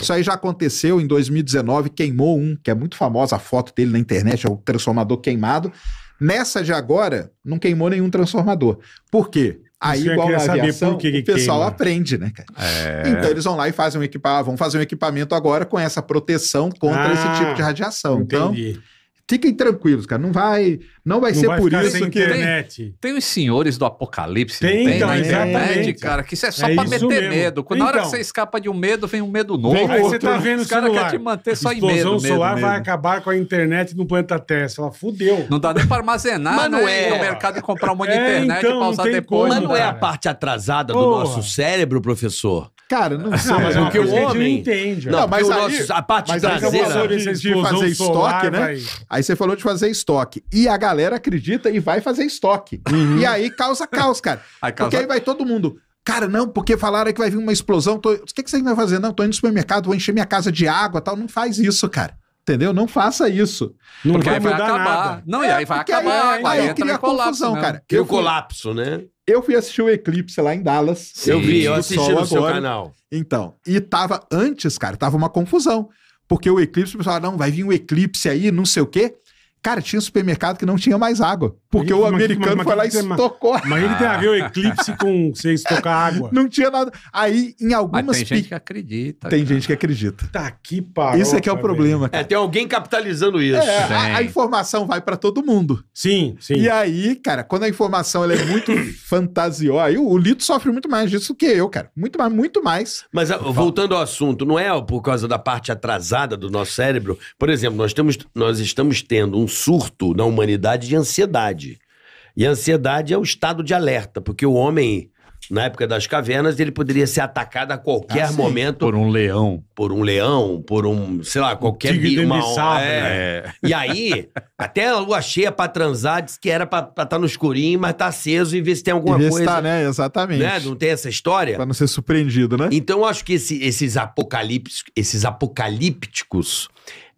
Isso aí já aconteceu em 2019, queimou um, que é muito famosa a foto dele na internet, é o transformador queimado. Nessa de agora, não queimou nenhum transformador. Por quê? Aí, Você igual aviação, que que o pessoal queima. aprende, né, cara? É... Então eles vão lá e fazem um equipamento, vão fazer um equipamento agora com essa proteção contra ah, esse tipo de radiação. Então, entendi. Então, fiquem tranquilos, cara. Não vai, não vai não ser vai por isso que. Tem, tem, os senhores do apocalipse, tem, tem então, na exatamente. internet, cara, que isso é só é pra meter mesmo. medo. Quando então, na hora que então, você escapa de um medo, vem um medo novo. aí você tá vendo Os cara quer te manter só em medo. Explosão solar medo, vai acabar com a internet no planeta Terra. Ela fudeu. Não dá nem pra armazenar Manoel. Né, no é. mercado e comprar um monte de é, internet então, pra usar depois. Né? Mas não é a parte atrasada do nosso cérebro, professor? Cara, não sei. Não, mas é o que o homem entende. Não, não mas aí, nosso, a parte mas traseira aí de, de fazer estoque, né? Vai... Aí você falou de fazer estoque e a galera acredita e vai fazer estoque. Uhum. E aí causa caos, cara. [LAUGHS] Aí causa... Porque aí vai todo mundo. Cara, não, porque falaram que vai vir uma explosão. Tô... O que, que você vai fazer? Não, tô indo no supermercado, vou encher minha casa de água tal. Não faz isso, cara entendeu? Não faça isso. Não porque vai, vai acabar. Nada. Não, e aí vai é, acabar, aí, aí, aí, aí cria colapso, confusão, cara. Cria o colapso, né? Eu fui assistir o Eclipse lá em Dallas. Sim, eu vi, eu assisti no seu canal. Então, e tava antes, cara, tava uma confusão. Porque o Eclipse, o pessoal, ah, não, vai vir um Eclipse aí, não sei o quê. Cara, tinha um supermercado que não tinha mais água. Porque o americano mas, mas, foi lá e estocou. Mas ele tem a ver o eclipse com você estocar água. Não tinha nada. Aí, em algumas. Mas tem pi... gente que acredita. Tem cara. gente que acredita. Tá aqui, parou. Isso é que é o problema. É, tem alguém capitalizando isso. É, a, a, informação vai para todo mundo. Sim, sim. E aí, cara, quando a informação ela é muito [COUGHS] fantasiosa, aí o, o, Lito sofre muito mais disso que eu, cara. Muito mais, muito mais. Mas ah, voltando ao assunto, não é por causa da parte atrasada do nosso cérebro. Por exemplo, nós, temos, nós estamos tendo um surto na humanidade de ansiedade. E a ansiedade é o estado de alerta, porque o homem, na época das cavernas, ele poderia ser atacado a qualquer ah, momento. Por um leão. Por um leão, por um, sei lá, qualquer um bicho. É. Né? E aí, até a lua cheia pra transar, disse que era pra estar tá no escurinho, mas tá aceso e ver se tem alguma e ver coisa. Está, né? Exatamente. Né? Não tem essa história? Pra não ser surpreendido, né? Então eu acho que esse, esses, apocalípticos, esses apocalípticos,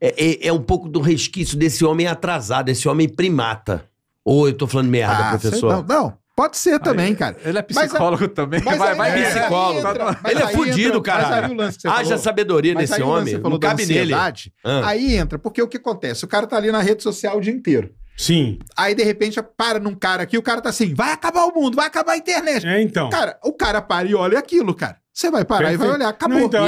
é, é, é um pouco do resquício desse homem atrasado, esse homem primata. Ou eu tô falando merda, ah, professor? Não, não, Pode ser também, aí, cara. Ele é psicólogo mas, é- também. Mas vai, vai psicólogo. Entra, tá- ele é fudido, cara. Haja sabedoria mas nesse homem. Não cabe nele. Ah. Aí entra, porque o que acontece? O cara tá ali na rede social o dia inteiro. Sim. Aí, de repente, para num cara aqui, o cara tá assim, vai acabar o mundo, vai acabar a internet. É, então. Cara, o cara para e olha aquilo, cara. Você vai parar Perfeito. e vai olhar, acabou. então,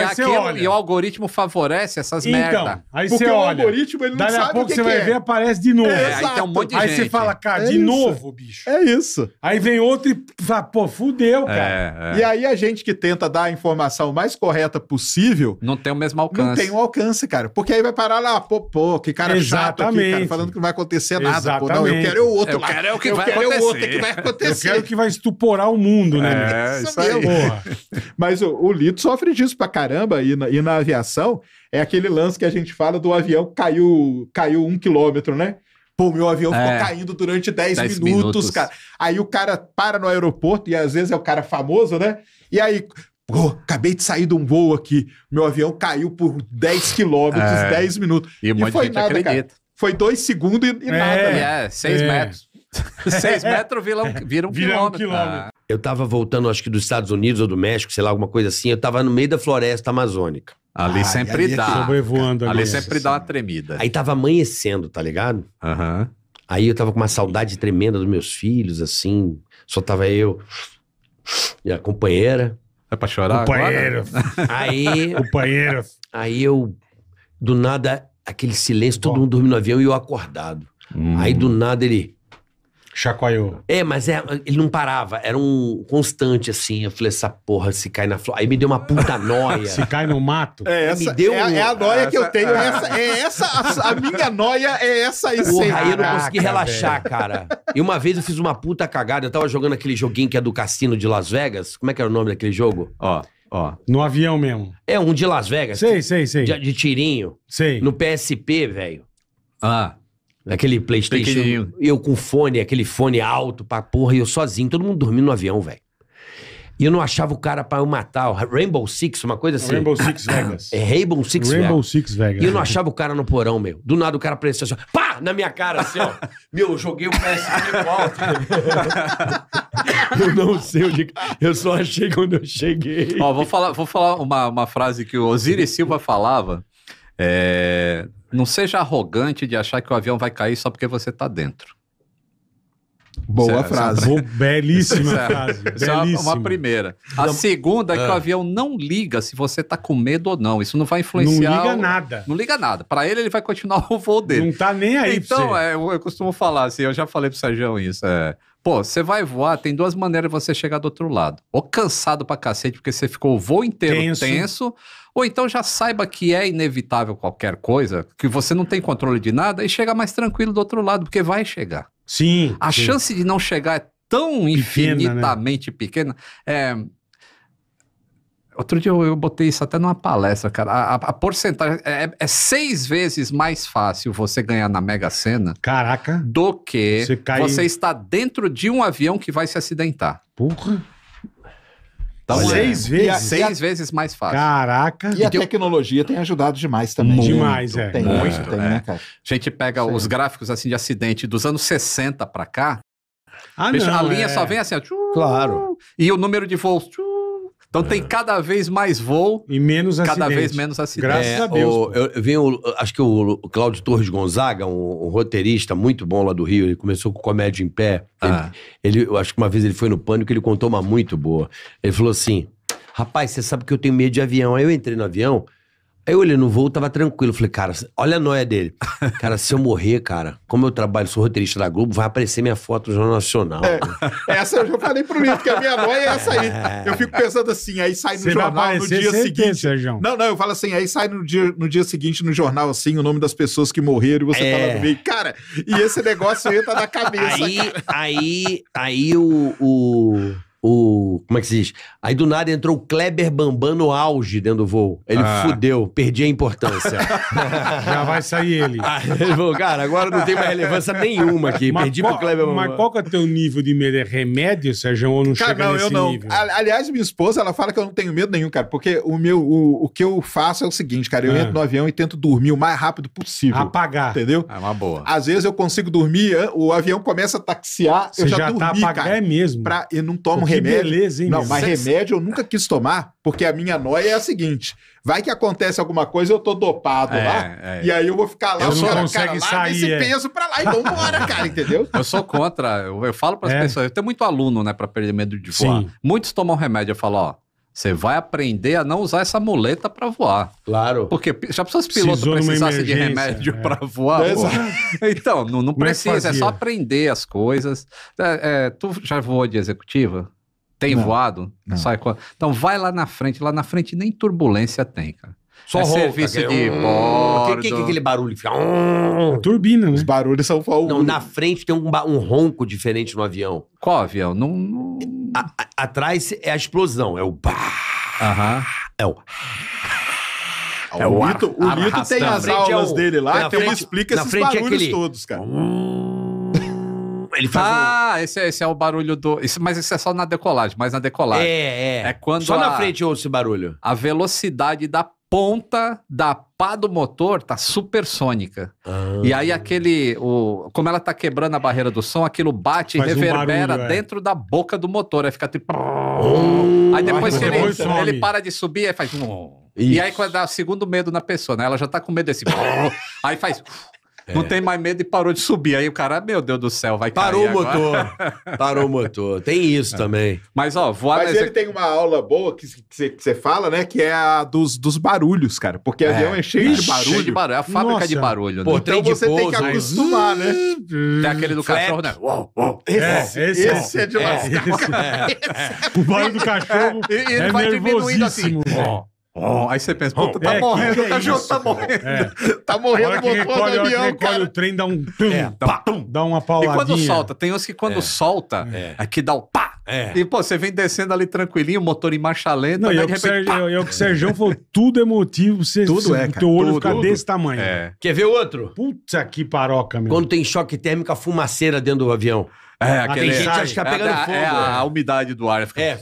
e, e, o algoritmo favorece essas então, merda. Aí Porque você o algoritmo ele não sabe a pouco que você vai é. ver, aparece de novo. É, aí tem um monte de aí gente. você fala, cara, é de isso. novo, bicho. É isso. Aí vem outro e fala, pô, fudeu, é, cara. É. E aí a gente que tenta dar a informação mais correta possível. Não tem o mesmo alcance. Não tem o alcance, cara. Porque aí vai parar lá, pô, pô, que cara Exatamente. chato aqui, cara, falando que não vai acontecer nada. Exatamente. Pô, não, eu quero é o outro eu lá. Quero é o que eu vai quero acontecer. o outro que vai acontecer. Eu quero que vai estuporar o mundo, né? É, isso aí. Mas mas o, o, Lito sofre disso pra caramba, e na, e na aviação é aquele lance que a gente fala do avião caiu, caiu um quilômetro, né? Pô, meu avião é, ficou caindo durante 10, minutos, minutos, cara. Aí o cara para no aeroporto, e às vezes é o cara famoso, né? E aí, pô, acabei de sair de um voo aqui, meu avião caiu por 10 quilômetros, é. 10 minutos. E, um e foi nada, acredita. cara. Foi dois segundos e, e é, nada. Né? É, 6 é. metros. 6 [LAUGHS] metros vira um, vira um vira quilômetro. Um quilômetro. Eu estava voltando, acho que dos Estados Unidos ou do México, sei lá, alguma coisa assim. Eu estava no meio da floresta amazônica. Ali ah, sempre ali é dá. É ali. sempre dá uma tremida. Aí tava amanhecendo, tá ligado? Aham. Uhum. Aí eu tava com uma saudade tremenda dos meus filhos, assim. Só tava eu e a companheira. É pra chorar Companheiro. Aí... [LAUGHS] Companheiro. Aí eu... Do nada, aquele silêncio, todo Bom. mundo dormindo no avião e eu acordado. Hum. Aí do nada ele... Chacoalhou. É, mas é, ele não parava. Era um constante, assim. Eu falei, essa porra, se cai na flor. Aí me deu uma puta noia. se cai no mato. É, essa, me deu é, um... é a noia essa, que eu tenho. É ah. essa, é essa a, a, minha noia é essa aí. Porra, sem... aí eu não consegui relaxar, velho. cara. E uma vez eu fiz uma puta cagada. Eu tava jogando aquele joguinho que é do cassino de Las Vegas. Como é que era o nome daquele jogo? Ó. Ó. No avião mesmo. É, um de Las Vegas. Sei, sei, sei. De, de tirinho. Sei. No PSP, velho. Ah. É. Aquele Playstation. Eu com fone, aquele fone alto pra porra, e eu sozinho, todo mundo dormindo no avião, velho. E eu não achava o cara pra eu matar. O Rainbow Six, uma coisa assim. Rainbow Six [COUGHS] Vegas. É Rainbow Six Vegas. Rainbow Six Vegas. E eu não achava o cara no porão, meu. Do nada o cara apareceu assim, pá! Na minha cara, assim, ó. [LAUGHS] meu, eu joguei o PS5 alto. eu não sei onde... Eu só achei quando eu cheguei. Ó, vou falar, vou falar uma, uma frase que o Osiris Silva falava. É, não seja arrogante de achar que o avião vai cair só porque você está dentro. Boa é, é frase. Boa, belíssima [LAUGHS] é, frase. Belíssima. É uma, uma primeira. A não, segunda é que ah. o avião não liga se você está com medo ou não. Isso não vai influenciar. Não liga o, nada. Não liga nada. Para ele, ele vai continuar [LAUGHS] o voo dele. Não está nem aí. Então, é, eu, eu, costumo falar assim, eu já falei pro Sérgio isso. É, Pô, você vai voar, tem duas maneiras de você chegar do outro lado. Ou cansado pra cacete, porque você ficou o voo inteiro tenso. tenso, ou então já saiba que é inevitável qualquer coisa, que você não tem controle de nada, e chega mais tranquilo do outro lado, porque vai chegar. Sim. A sim. chance de não chegar é tão pequena, né? infinitamente né? pequena. É, Outro dia eu, eu, botei isso até numa palestra, cara. A, a, a porcentagem é, é, é seis vezes mais fácil você ganhar na Mega Sena. Caraca. Do que você, cai... você está dentro de um avião que vai se acidentar. Porra. Então, é, seis é, vezes? seis vezes mais fácil. Caraca. E a Deu... Então- tecnologia tem ajudado demais também. Muito, né? demais, é. Tem, muito, tem, né, é. cara? A gente pega os gráficos assim de acidente dos anos 60 para cá. Ah, não, a linha só vem assim, ó, claro. E o número de voos. Tchum, então é. tem cada vez mais voo. E menos acidente. Cada vez menos acidente. Graças é, a Deus. O, eu, vi, o, acho que o Cláudio Torres Gonzaga, um, um, roteirista muito bom lá do Rio, ele começou com Comédia em Pé. Ah. Ele, ele, eu acho que uma vez ele foi no Pânico, ele contou uma muito boa. Ele falou assim, rapaz, você sabe que eu tenho medo de avião. Aí eu entrei no avião... Aí eu olhei no voo, tava tranquilo. Falei, cara, olha a noia dele. [LAUGHS] Cara, se eu morrer, cara, como eu trabalho, sou roteirista da Globo, vai aparecer minha foto no Jornal Nacional. É, essa eu já falei pro Nito, que a minha noia é essa aí. É. Eu fico pensando assim, aí sai no Você vai jornal no dia seguinte. Sérgio. Não, não, eu falo assim, aí sai no dia, no dia seguinte no jornal, assim, o nome das pessoas que morreram e você É. fala no meio. Cara, e esse negócio entra tá na cabeça. Aí, cara. aí, aí o, o- o. Como é que se diz? Aí do nada entrou o Kleber Bambam no auge dentro do voo. Ele ah. fudeu, perdi a importância. [LAUGHS] Já vai sair ele. [LAUGHS] Aí ele falou, cara, agora não tem mais relevância nenhuma aqui. Mas perdi qual, pro Kleber Bambam. Mas qual que é o teu nível de é remédio, Sérgio? Ou não cara, chega não, nesse eu não. nível? Aliás, minha esposa, ela fala que eu não tenho medo nenhum, cara. Porque o meu, o, o que eu faço é o seguinte, cara. Eu ah. entro no avião e tento dormir o mais rápido possível. Apagar. Entendeu? É uma boa. Às vezes eu consigo dormir, o avião começa a taxiar, Você eu já, já tá dormi, tá apagar é mesmo. Pra, eu não tomo remédio. Beleza, hein, não, mas remédio eu nunca quis tomar, porque a minha noia é a seguinte: vai que acontece alguma coisa, eu tô dopado é, lá, é. e aí eu vou ficar lá, eu só cara, consegue cara, sair, esse é. peso pra lá e vambora, cara, entendeu? Eu sou contra, eu, eu falo pras é. pessoas, eu tenho muito aluno, né, pra perder medo de voar. Sim. Muitos tomam remédio, eu falo, ó, você vai aprender a não usar essa muleta para voar. Claro. Porque já precisa se pilotos precisasse de remédio é. para voar? É [LAUGHS] então, não, não é precisa, é só aprender as coisas. É, é, tu já voou de executiva? Tem não, voado? Não. Sai com... Então vai lá na frente, lá na frente nem turbulência tem, cara. Só é serviço é de bordo. O que, que, aquele barulho fica? É turbina, né? Os barulhos são o... Não, na frente tem um, um, ronco diferente no avião. Qual avião? Não, A, a, atrás é a explosão, é o Aham. É o... É o, o Lito, o Lito tem as é aulas dele lá, que ele explica esses é barulhos aquele... todos, cara. Hum. Ele faz ah, o... esse, é, esse é o barulho do. mas isso é só na decolagem, mas na decolagem. É, é. é quando só a, na frente ouço esse barulho. A velocidade da ponta da pá do motor tá supersônica. Ah. E aí aquele. O, como ela tá quebrando a barreira do som, aquilo bate Faz e reverbera um barulho, é. dentro é. da boca do motor. Aí fica tipo. Oh, aí depois ah, que ele, ele para de subir, aí faz. Isso. E aí quando dá o segundo medo na pessoa, né? Ela já tá com medo desse. [LAUGHS] aí faz. É. Não tem mais medo e parou de subir. Aí o cara, meu Deus do céu, vai Parou o motor. Agora. [LAUGHS] Parou o motor. Tem isso é. também. Mas, ó, voar... Mas ele tem uma aula boa que você fala, né? Que é a dos, dos barulhos, cara. Porque é. avião é cheio é de barulho. Cheio de barulho. É a fábrica Nossa. de barulho. Né? Pô, então você pouso, tem que acostumar, né? né? Tem aquele do cachorro, né? Uou, Esse, é, esse, esse é, é de é, lascar. [LAUGHS] O barulho do cachorro é ele vai diminuindo assim. Ó. Oh, aí você pensa, puta, tá, é, morrendo, tá, é tá morrendo, é. [LAUGHS] tá morrendo, tá morrendo, o motor do avião, cara. o trem dá um tum, é, dá, tum, dá uma pauladinha. E quando solta, tem uns que quando é. solta, é aqui é dá o um pá. É. E, pô, você vem descendo ali tranquilinho, motor em marcha lenta, Não, e né, eu, repente, Sergi, eu, eu, o Sergião falou, tudo é motivo, você, tudo você, é, cara, teu olho tudo, fica tudo. desse tamanho. Quer ver outro? Puta que paroca, meu. Quando tem choque térmico, a fumaceira dentro do avião. É, ah, aquele... Tem gente acha que tá pegando fogo. É a né? umidade do ar. fica...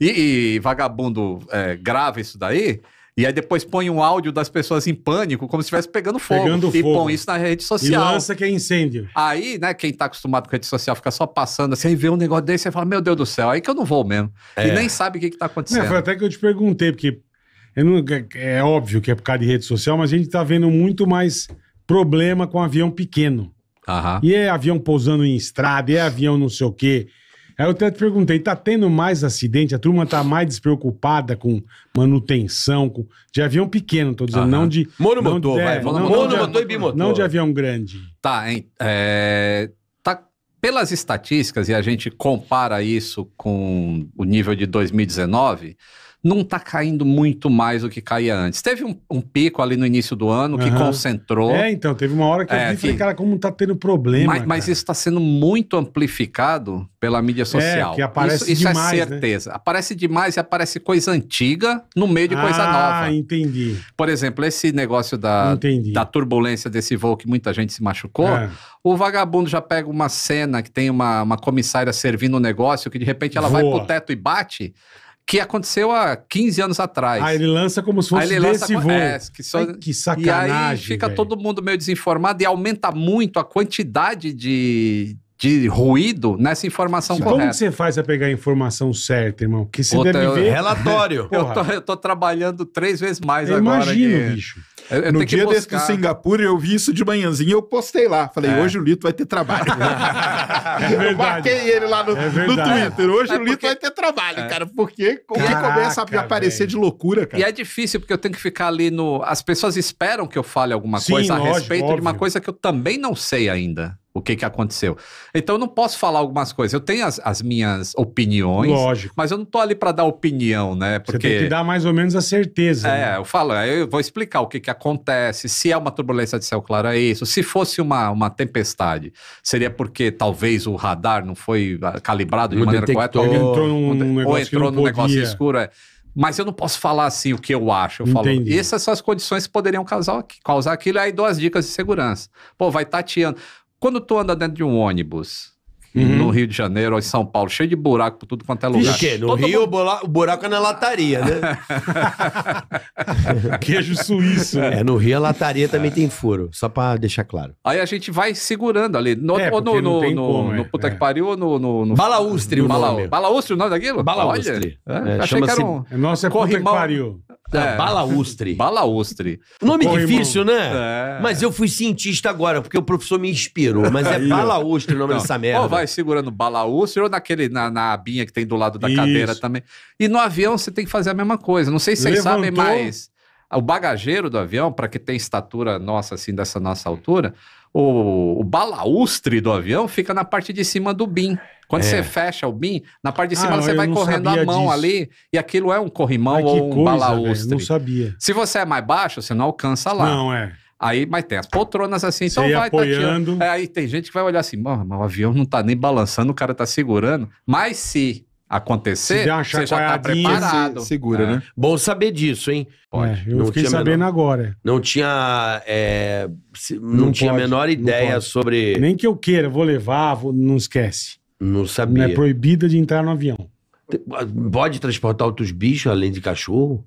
E, e vagabundo é, grava isso daí. E aí depois põe um áudio das pessoas em pânico, como se estivesse pegando fogo. Pegando e fogo. põe isso na rede social. E lança que é incêndio. Aí, né, quem tá acostumado com rede social fica só passando assim, aí vê um negócio desse e fala, meu Deus do céu, aí que eu não vou mesmo. É. E nem sabe o que que tá acontecendo. foi até que eu te perguntei, porque é, é óbvio que é por causa de rede social, mas a gente tá vendo muito mais problema com avião pequeno. Aham. E é avião pousando em estrada, é avião não sei o quê. Aí eu até te perguntei, tá tendo mais acidente? A turma tá mais despreocupada com manutenção, com... de avião pequeno, tô dizendo, não de... Monomotor, não de, vai. É, monomotor e bimotor. Não de avião grande. Tá, hein? É, tá, pelas estatísticas, e a gente compara isso com o nível de 2019 não está caindo muito mais do que caía antes. Teve um, um pico ali no início do ano que uhum. concentrou. É, então, teve uma hora que é, eu vi que... falei, cara, como está tendo problema. Mas, mas isso está sendo muito amplificado pela mídia é, social. É, que aparece isso, isso é demais, é certeza. Né? Aparece demais e aparece coisa antiga no meio de coisa ah, nova. Ah, entendi. Por exemplo, esse negócio da, da turbulência desse voo que muita gente se machucou. É. O vagabundo já pega uma cena que tem uma, uma comissária servindo um negócio que de repente ela Voa. vai pro teto e bate que aconteceu há 15 anos atrás. Ah, ele lança como se fosse um ele desse lança, é, que, só... Ai, que sacanagem. E aí fica véio. todo mundo meio desinformado e aumenta muito a quantidade de, de ruído nessa informação Como correta. Como você faz a pegar a informação certa, irmão? Que você Outra, deve ver... Eu, relatório. eu, tô, eu tô trabalhando três vezes mais eu agora. Imagino, que... bicho. Eu é, é no dia desse o Singapura, eu vi isso de manhãzinha, eu postei lá. Falei, é. hoje o Lito vai ter trabalho. [LAUGHS] é Eu marquei ele lá no, é no Twitter. Hoje é o Lito vai ter trabalho, cara. Porque como Caraca, começa a aparecer de loucura, cara. E é difícil, porque eu tenho que ficar ali no... As pessoas esperam que eu fale alguma Sim, coisa a respeito óbvio. de uma coisa que eu também não sei ainda o que, que aconteceu. Então eu não posso falar algumas coisas. Eu tenho as, as minhas opiniões. Lógico. Mas eu não tô ali para dar opinião, né? Porque Você tem que dar mais ou menos a certeza. É, né? eu falo, é, eu vou explicar o que, que acontece, se é uma turbulência de céu claro, é isso. Se fosse uma, uma tempestade, seria porque talvez o radar não foi ah, calibrado de o maneira correta. Ou entrou num negócio, num negócio escuro. É mas eu não posso falar assim o que eu acho. Eu Entendi. falo, essas são as condições que poderiam causar, causar aquilo, aí dou as dicas de segurança. Pô, vai tateando. Quando tu andando dentro de um ônibus, Uhum. no Rio de Janeiro, em São Paulo, cheio de buraco por tudo quanto é lugar. no Todo Rio, mundo... o buraco é na lataria, né? [LAUGHS] Queijo suíço. Né? É, no Rio a lataria também é. tem furo, só pra deixar claro. Aí a gente vai segurando ali, no, é, ou no, no, no, no, é, puta é. que pariu, ou no... no, no Balaustre o Bala, nome. o nome daquilo? Balaustre. Olha, é, é achei que era um... Nossa, é corrimão. puta que pariu. É. Balaustre. Balaustre. Nome Corrimão. difícil, né? É. Mas eu fui cientista agora, porque o professor me inspirou. Mas é Balaustre o nome dessa merda vai segurando balaúcio ou naquele, na, na abinha que tem do lado da Isso. cadeira também. E no avião você tem que fazer a mesma coisa. Não sei se vocês sabem, mas o bagageiro do avião, para que tem estatura nossa, assim, dessa nossa altura, o, o balaustre do avião fica na parte de cima do BIM. Quando é. você fecha o BIM, na parte de ah, cima ah, você vai correndo a mão disso. ali e aquilo é um corrimão Ai, ou um coisa, balaustre. Véio, não sabia. Se você é mais baixo, você não alcança lá. Não, é. Aí, mas tem as poltronas assim, então Sei vai, tá apoiando. Tá é, aí tem gente que vai olhar assim, mas o avião não tá nem balançando, o cara tá segurando. Mas se acontecer, se você já tá preparado. Se segura, é. né? Bom saber disso, hein? Pode. É, eu não fiquei sabendo menor, agora. Não tinha, é, não, não, tinha pode, a menor ideia sobre... Nem que eu queira, vou levar, vou, não esquece. Não sabia. Não é proibida de entrar no avião. Pode transportar outros bichos além de cachorro?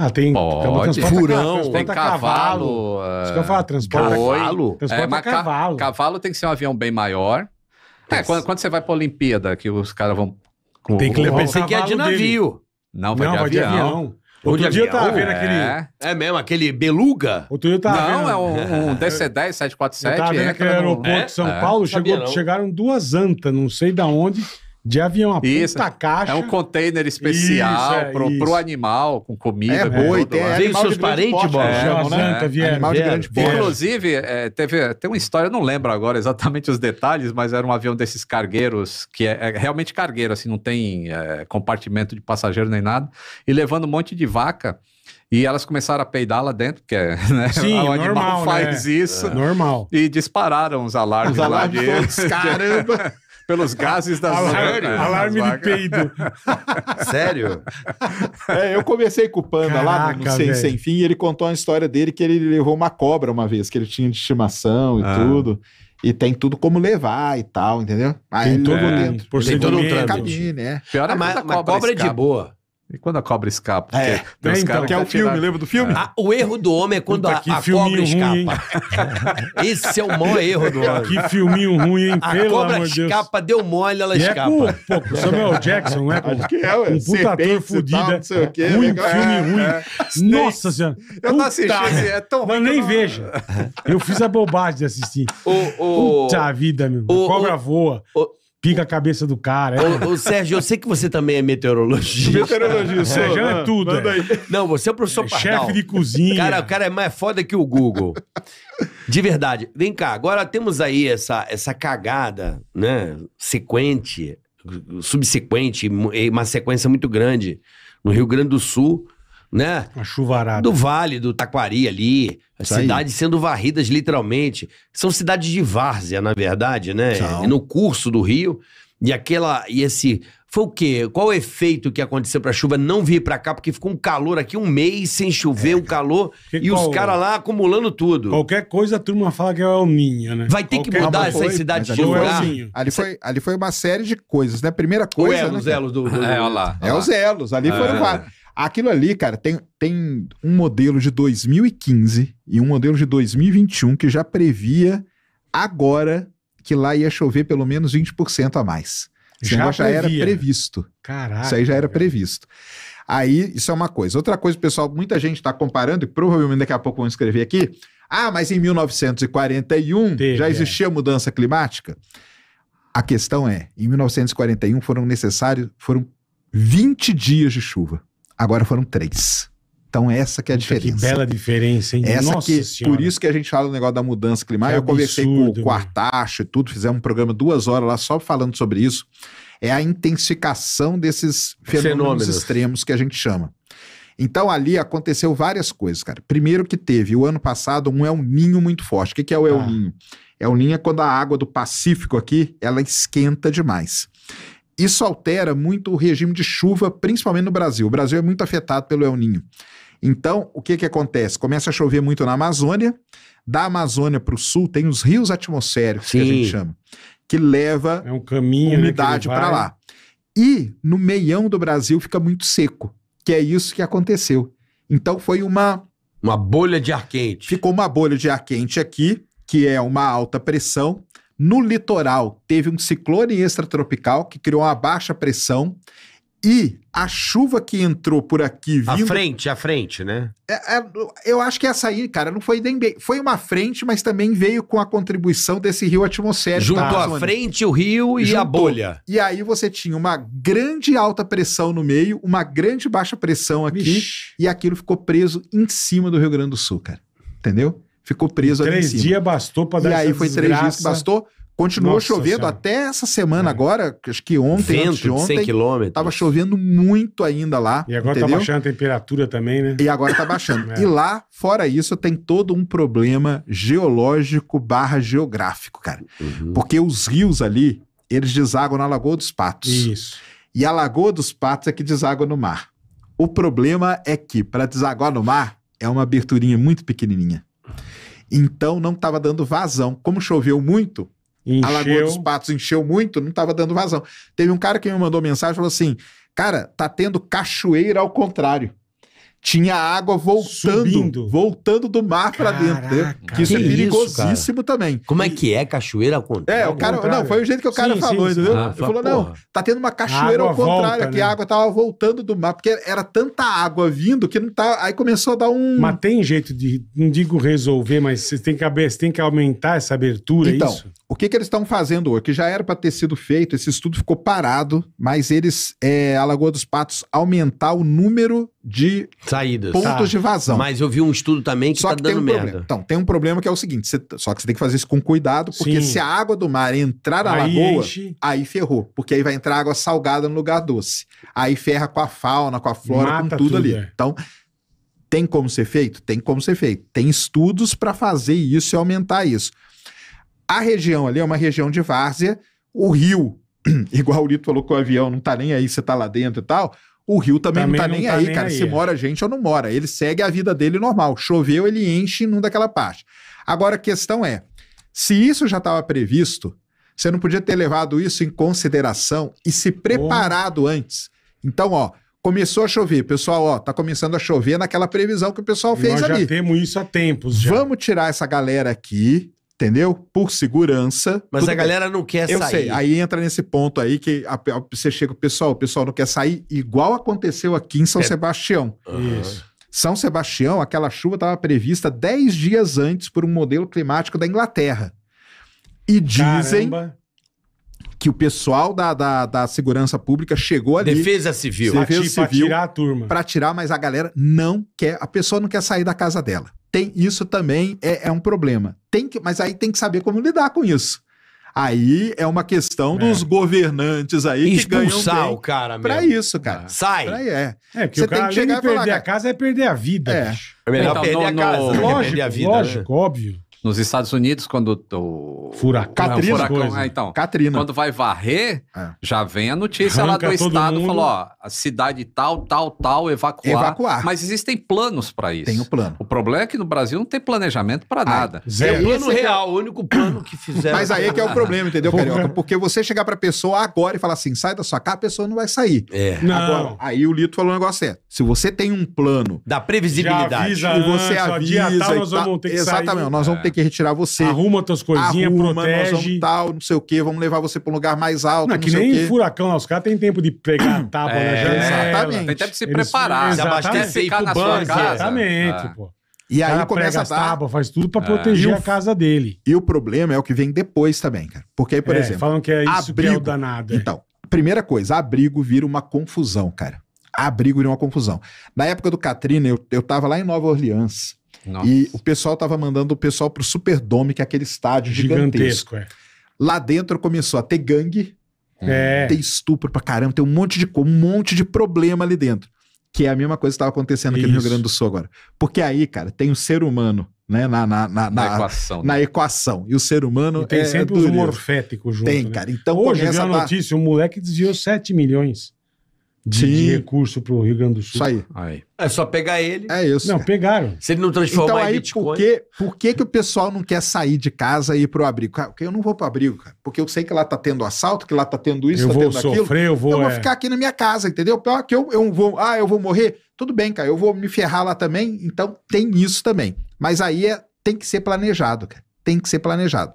Ah, tem Pode. furão, tem cavalo. Isso ah, que eu falo, transporta cavalo. Transporta é, mas cavalo. Cavalo tem que ser um avião bem maior. É, quando, quando você vai pra Olimpíada, que os caras vão... Com, tem que levar que é de navio. Dele. Não, vai, não, de, vai avião. de avião. Outro dia avião? eu tava vendo aquele. É. é, mesmo, aquele Beluga? Outro dia eu tava não, vendo. é um, um [LAUGHS] DC-10, 747. Eu tava vendo aquele aeroporto de é? São Paulo, chegou, chegaram duas antas, não sei da onde de avião, a Isso. puta caixa. É um container especial isso, é, pro, isso. pro animal, com comida, é, boi, tem é, animal seus parentes, Bob? É, né? é, animal de grande porte. Inclusive, é, teve, tem uma história, eu não lembro agora exatamente os detalhes, mas era um avião desses cargueiros, que é, é realmente cargueiro, assim, não tem é, compartimento de passageiro nem nada, e levando um monte de vaca. E elas começaram a peidar lá dentro, porque [LAUGHS] né? Sim, o animal normal, faz né? isso. É. Normal. E dispararam os alarmes, os alarmes lá de... Todos, caramba! [LAUGHS] pelos gases das alarme vacas. Alarme de peido. Sério? É, eu comecei com o Panda Caraca, lá no Sem, Sem Fim e ele contou uma história dele que ele levou uma cobra uma vez, que ele tinha de estimação e ah. tudo. E tem tudo como levar e tal, entendeu? Aí tem tudo é, dentro. Por tem todo um trâmite. né Pior é ah, mas, mas cobra, cobra é de boa. E quando a cobra escapa? é, tem né, então, que é o filme, tirar... lembra do filme? É. Ah, o erro do homem é quando Puta, a, a cobra escapa. [LAUGHS] Esse é o maior erro do homem. Que filminho ruim, hein? A Pelo cobra escapa, Deus. deu mole, ela e é escapa. É com, pô, Samuel Jackson, não né, é? que é, ué. Um puta fudido. É. Ruim, filme ruim. Nossa senhora. Eu não assisti, é tão ruim. Mas nem veja, Eu fiz a bobagem de assistir. O, Puta vida, meu. O, a cobra voa pica a cabeça do cara. É. Ô, ô, Sérgio, eu sei que você também é meteorologista. Meteorologista. Sérgio é né? tudo. É. aí. Não, você é o professor é, Pardal. Chefe de cozinha. Cara, o cara é mais foda que o Google. De verdade. Vem cá, agora temos aí essa, essa cagada, né? Sequente, subsequente, uma sequência muito grande no Rio Grande do Sul né? A chuvarada. Do Vale, do Taquari ali. As cidades sendo varridas literalmente. São cidades de várzea, na verdade, né? É no curso do rio. E aquela. E esse. Foi o quê? Qual o efeito que aconteceu pra chuva não vir pra cá? Porque ficou um calor aqui, um mês sem chover, é, um calor. e qual, os caras lá acumulando tudo. Qualquer coisa a turma fala que é o Ninho, né? Vai ter qualquer que mudar essa cidade de lugar. ali, foi, ali foi uma série de coisas, né? Primeira coisa. Ou é, né? elos do. do, do... [LAUGHS] É, olha lá. É olha é lá. os elos. Ali é. foram vários. Aquilo ali, cara, tem, tem um modelo de 2015 e um modelo de 2021 que já previa agora que lá ia chover pelo menos 20% a mais. Esse já, era previsto. Caraca. Isso aí já era previsto. Aí, isso é uma coisa. Outra coisa, pessoal, muita gente está comparando, e provavelmente daqui a pouco vão escrever aqui. Ah, mas em 1941 Teve, já é. existia é. mudança climática? A questão é: em 1941 foram necessários foram 20 dias de chuva. Agora foram três. Então essa que é a diferença. Que bela diferença, hein? Essa Nossa que, Por isso que a gente fala do negócio da mudança climática. Que eu conversei absurdo, com o Quartacho e tudo, fizemos um programa duas horas lá só falando sobre isso. É a intensificação desses fenômenos, fenômenos. extremos que a gente chama. Então ali aconteceu várias coisas, cara. Primeiro que teve o ano passado um El Ninho muito forte. O que, é o El ah. El Ninho é quando a água do Pacífico aqui, ela esquenta demais. Isso altera muito o regime de chuva, principalmente no Brasil. O Brasil é muito afetado pelo El Ninho. Então, o que, que acontece? Começa a chover muito na Amazônia. Da Amazônia para o sul tem os rios atmosféricos, Sim. que a gente chama, que leva é um caminho, né, umidade né, para lá. E no meião do Brasil fica muito seco, que é isso que aconteceu. Então foi uma. Uma bolha de ar quente. Ficou uma bolha de ar quente aqui, que é uma alta pressão. No litoral, teve um ciclone extratropical que criou uma baixa pressão. E a chuva que entrou por aqui vindo... À frente, à frente, né? É, é, eu acho que essa aí, cara, não foi nem bem... Foi uma frente, mas também veio com a contribuição desse rio atmosférico. junto à tá. frente o rio e Juntou. a bolha. E aí você tinha uma grande alta pressão no meio, uma grande baixa pressão aqui, e aquilo ficou preso em cima do Rio Grande do Sul, cara. Entendeu? ficou preso três ali em cima. Três dias bastou para dar E aí foi três dias que bastou. Continuou Nossa chovendo senhora. até essa semana é. agora, acho que ontem, Vento antes de ontem. De Tava chovendo muito ainda lá. E agora tá entendeu? tá baixando a temperatura também, né? E agora tá baixando. [LAUGHS] é. E lá, fora isso, tem todo um problema geológico barra geográfico, cara. Uhum. Porque os rios ali, eles deságua na Lagoa dos Patos. Isso. E a Lagoa dos Patos é que deságua no mar. O problema é que, para desaguar no mar, é uma aberturinha muito pequenininha. Então não estava dando vazão. Como choveu muito, encheu. a Lagoa dos Patos encheu muito, não estava dando vazão. Teve um cara que me mandou mensagem e falou assim: Cara, tá tendo cachoeira ao contrário tinha água voltando, Subindo. voltando do mar para dentro, né? que isso é que é perigosíssimo isso, também. Como é que é cachoeira ao contrário? É, o cara, contrário. não, foi o jeito que o cara sim, falou, sim, entendeu? Ah, Ele falou: porra. "Não, tá tendo uma cachoeira ao contrário, volta, né? a água tava voltando do mar, porque era tanta água vindo que não tá, aí começou a dar um Mas tem jeito de, não digo resolver, mas você tem que abrir, tem que aumentar essa abertura, é então, isso? O que, que eles estão fazendo hoje? Que já era para ter sido feito, esse estudo ficou parado, mas eles, é, a Lagoa dos Patos, aumentar o número de saídas, pontos tá. de vazão. Mas eu vi um estudo também que está dando tem um merda. Problema. Então, tem um problema que é o seguinte, você, só que você tem que fazer isso com cuidado, porque Sim. se a água do mar entrar na aí lagoa, enche. aí ferrou, porque aí vai entrar água salgada no lugar doce. Aí ferra com a fauna, com a flora, Mata com tudo, tudo ali. É. Então, tem como ser feito? Tem como ser feito. Tem estudos para fazer isso e aumentar isso. A região ali é uma região de várzea, o rio, [CLEARS THROAT] igual o Lito falou com o avião não tá nem aí, você tá lá dentro e tal. O Rio também, também não tá não nem tá aí, nem cara. Aí. Se mora gente ou não mora. Ele segue a vida dele normal. Choveu, ele enche e daquela parte. Agora a questão é: se isso já estava previsto, você não podia ter levado isso em consideração e se preparado oh. antes. Então, ó, começou a chover, pessoal, ó, tá começando a chover naquela previsão que o pessoal fez Nós já ali. já temos isso há tempos já. Vamos tirar essa galera aqui, Entendeu? Por segurança. Mas a galera bem. não quer sair. Eu sei. Aí entra nesse ponto aí que a, a, você chega, pessoal, o pessoal não quer sair, igual aconteceu aqui em São é. Sebastião. Isso. São Sebastião, aquela chuva estava prevista 10 dias antes por um modelo climático da Inglaterra. E dizem Caramba. que o pessoal da, da, da, segurança pública chegou ali. Defesa civil. Defesa civil. Para tirar a turma. Para tirar, mas a galera não quer. A pessoa não quer sair da casa dela tem isso também é, é um problema. Tem que, mas aí tem que saber como lidar com isso. Aí é uma questão é. dos governantes aí que ganham bem o cara mesmo. Pra isso, cara. Ah. Sai. Pra, é. é, porque Você o cara tem que chegar e perder falar, a casa é perder a vida, é. bicho. É melhor então, perder, no, a casa, no... lógico, perder a vida. Né? Lógico, né? óbvio. Nos Estados Unidos, quando o. Furacão. Catrina, é furacão é, então. Catrina. Quando vai varrer, é. já vem a notícia Arranca lá do estado, mundo. falou: ó, a cidade tal, tal, tal, evacuar. Evacuar. Mas existem planos para isso. Tem o um plano. O problema é que no Brasil não tem planejamento para nada. Zero. É plano Esse é é real, é... o único plano que fizeram. Mas aí é que é o problema, entendeu, Carioca? Porque você chegar pra pessoa agora e falar assim, sai da sua casa, a pessoa não vai sair. É. Não. Agora, aí o Lito falou um negócio é, se você tem um plano... Da previsibilidade. Já avisa ah, e você antes, avisa. Dia tal, nós vamos ter que exatamente, sair. nós vamos ter ter que retirar você. Arruma tuas coisinhas, Arruma, protege. Nós vamos tal, não sei o quê, vamos levar você para um lugar mais alto. Não, não é que nem furacão, os caras têm tempo de pegar [COUGHS] tábua é, na né? janela. Exatamente. Tem tempo de se Eles, preparar, se abastecer e na banco, sua casa. Exatamente, ah. pô. E aí começa a dar... tábua, faz tudo para proteger é. a casa dele. E o problema é o que vem depois também, cara. Porque aí, por é, exemplo, falam que é isso abrigo. que é o danado. É. Então, primeira coisa, abrigo vira uma confusão, cara. Abrigo vira uma confusão. Na época do Katrina, eu, eu tava lá em Nova Orleans. Nossa. E o pessoal estava mandando o pessoal pro Superdome, que é aquele estádio gigantesco. gigantesco é. Lá dentro começou a ter gangue, é. ter estupro pra caramba, tem um monte de um monte de problema ali dentro. Que é a mesma coisa que estava acontecendo aqui Isso. no Rio Grande do Sul agora. Porque aí, cara, tem o um ser humano né, na, na, na, na, equação, na né? equação. E o ser humano. E tem é sempre dureiro. os morféticos junto. Tem, né? cara. Então, Hoje, a dar... notícia: um moleque desviou 7 milhões de, de recurso para o Rio Grande do Sul. Isso aí. aí. É só pegar ele. É isso. Não, pegaram. Se ele não transformar então, aí, em Bitcoin... Por, que, por que, que o pessoal não quer sair de casa e ir para o abrigo? porque eu não vou para o abrigo, cara. Porque eu sei que lá tá tendo assalto, que lá tá tendo isso, eu tá vou tendo sofrer, aquilo. Eu vou então, é... eu vou é. ficar aqui na minha casa, entendeu? Pior que eu, eu vou... Ah, eu vou morrer? Tudo bem, cara. Eu vou me ferrar lá também. Então, tem isso também. Mas aí é, tem que ser planejado, cara. Tem que ser planejado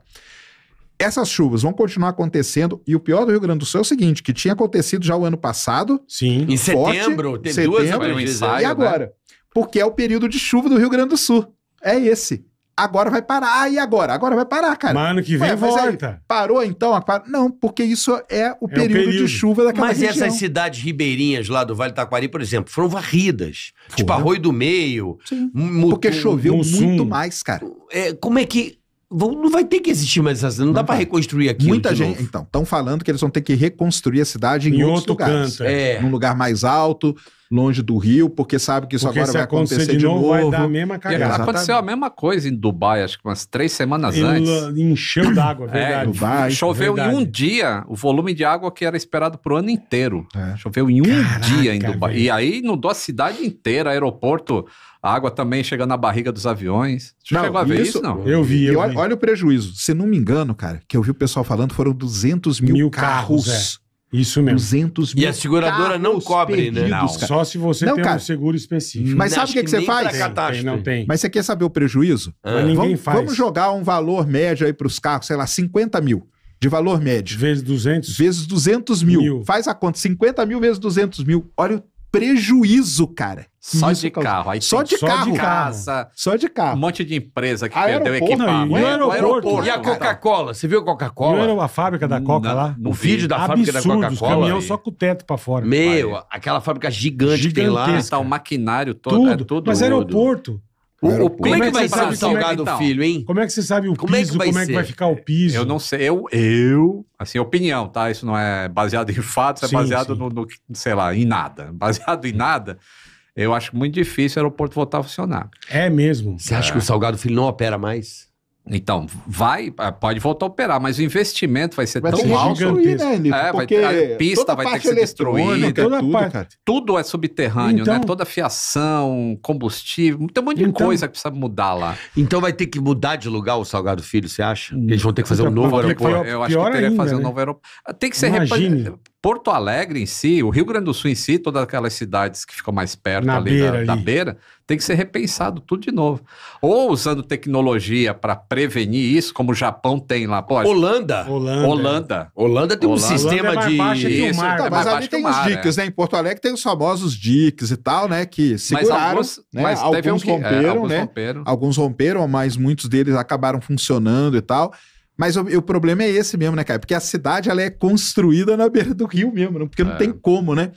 essas chuvas vão continuar acontecendo. E o pior do Rio Grande do Sul é o seguinte: que tinha acontecido já o ano passado. Sim. Em forte, setembro, teve setembro, duas ensaio, E né? agora? Né? Porque é o período de chuva do Rio Grande do Sul. É esse. Agora vai parar. e agora? Agora vai parar, cara. Mano, que vem Ué, volta. Aí, parou então? Não, porque isso é o, é período, o período, de chuva daquela mas região. Mas essas cidades ribeirinhas lá do Vale do Taquari, por exemplo, foram varridas. Porra. Tipo Arroio do Meio. Sim. porque choveu muito mais, cara. É, como é que Vão, não vai ter que existir mais essa cidade. Não, não dá para reconstruir aqui Muita gente. Novo. Então, estão falando que eles vão ter que reconstruir a cidade em, em outro lugares. Canto, é. é. Num lugar mais alto, longe do rio, porque sabe que isso porque agora vai acontecer de novo. Vai dar a mesma cagada. aconteceu a mesma coisa em Dubai, acho que umas três semanas em, antes. Encheu d'água, é, verdade. É, Dubai, choveu verdade. em um dia o volume de água que era esperado pro ano inteiro. É. Choveu em um Caraca, dia em Dubai. Velho. E aí inundou a cidade inteira, aeroporto a água também chegando na barriga dos aviões. Você não, chegou a ver isso, isso? Não. Eu vi, eu olha, vi. olha, o prejuízo. Se não me engano, cara, que eu vi o pessoal falando, foram 200 mil, mil carros. carros é. Isso mesmo. 200 mil. E a seguradora não cobre, né? perdidos, né? Não. Só se você não, tem cara, um seguro específico. Mas hum. sabe o que, que, você faz? Tem, tem, não tem. Mas você quer saber o prejuízo? Ah. Mas ninguém vamos, faz. Vamos jogar um valor médio aí para os carros, sei lá, 50 mil de valor médio. Vezes 200? Vezes 200 mil. mil. Faz a conta, 50 mil vezes 200 mil. Olha o prejuízo, cara. Só Isso de causa... carro. Aí só de só carro. De casa. Só de carro. Um monte de empresa que aeroporto, perdeu equipamento. e, o aeroporto, e a Coca-Cola. Você viu a Coca-Cola? A fábrica da Coca lá. No vídeo da Absurdo, fábrica da Coca-Cola. caminhão e... só com o teto pra fora. Meu, pai. aquela fábrica gigante Gigantesca. que tem lá. Tá, o maquinário todo. Tudo. É tudo Mas aeroporto. O, o como é que vai sabe salgado é tá? filho, hein? Como é que você sabe o como piso, é como ser? é que é vai ficar o piso? Eu não sei, eu, eu assim, opinião, tá? Isso não é baseado em fatos, é baseado No, no, sei lá, em nada. [LAUGHS] Baseado em nada, eu acho muito difícil o aeroporto voltar a funcionar. É mesmo? Você é. acha que o salgado filho não opera mais? Então, vai, ah, pode voltar a operar, mas o investimento vai ser vai tão ser alto. Destruir, né, É, vai ter, a pista vai ter que ser destruída. Toda tudo, parte. tudo é subterrâneo, né? então, né? Toda fiação, combustível, tem um monte de então, coisa que precisa mudar lá. Então vai ter que mudar de lugar o Salgado Filho, você acha? Hum. Eles vão ter que fazer um novo aeroporto. Eu acho que teria que fazer um né? novo aeroporto. Tem que ser repaginado. Porto Alegre em si, o Rio Grande do Sul em si, todas aquelas cidades que ficam mais perto Na ali, beira, da, ali. da, beira, tem que ser repensado tudo de novo. Ou usando tecnologia para prevenir isso, como o Japão tem lá. Pô, Holanda. Holanda. Holanda. É. Holanda tem Holanda. um sistema Holanda é de. Baixa isso, mar, então, é mas ali tem os diques, né? Em Porto Alegre tem os famosos diques e tal, né? Que seguraram. Né? Mas alguns, é, mas alguns romperam, né? Romperam. Alguns romperam, mas muitos deles acabaram funcionando e tal. Mas o, o, problema é esse mesmo, né, cara? Porque a cidade ela é construída na beira do rio mesmo, porque não é. tem como, né?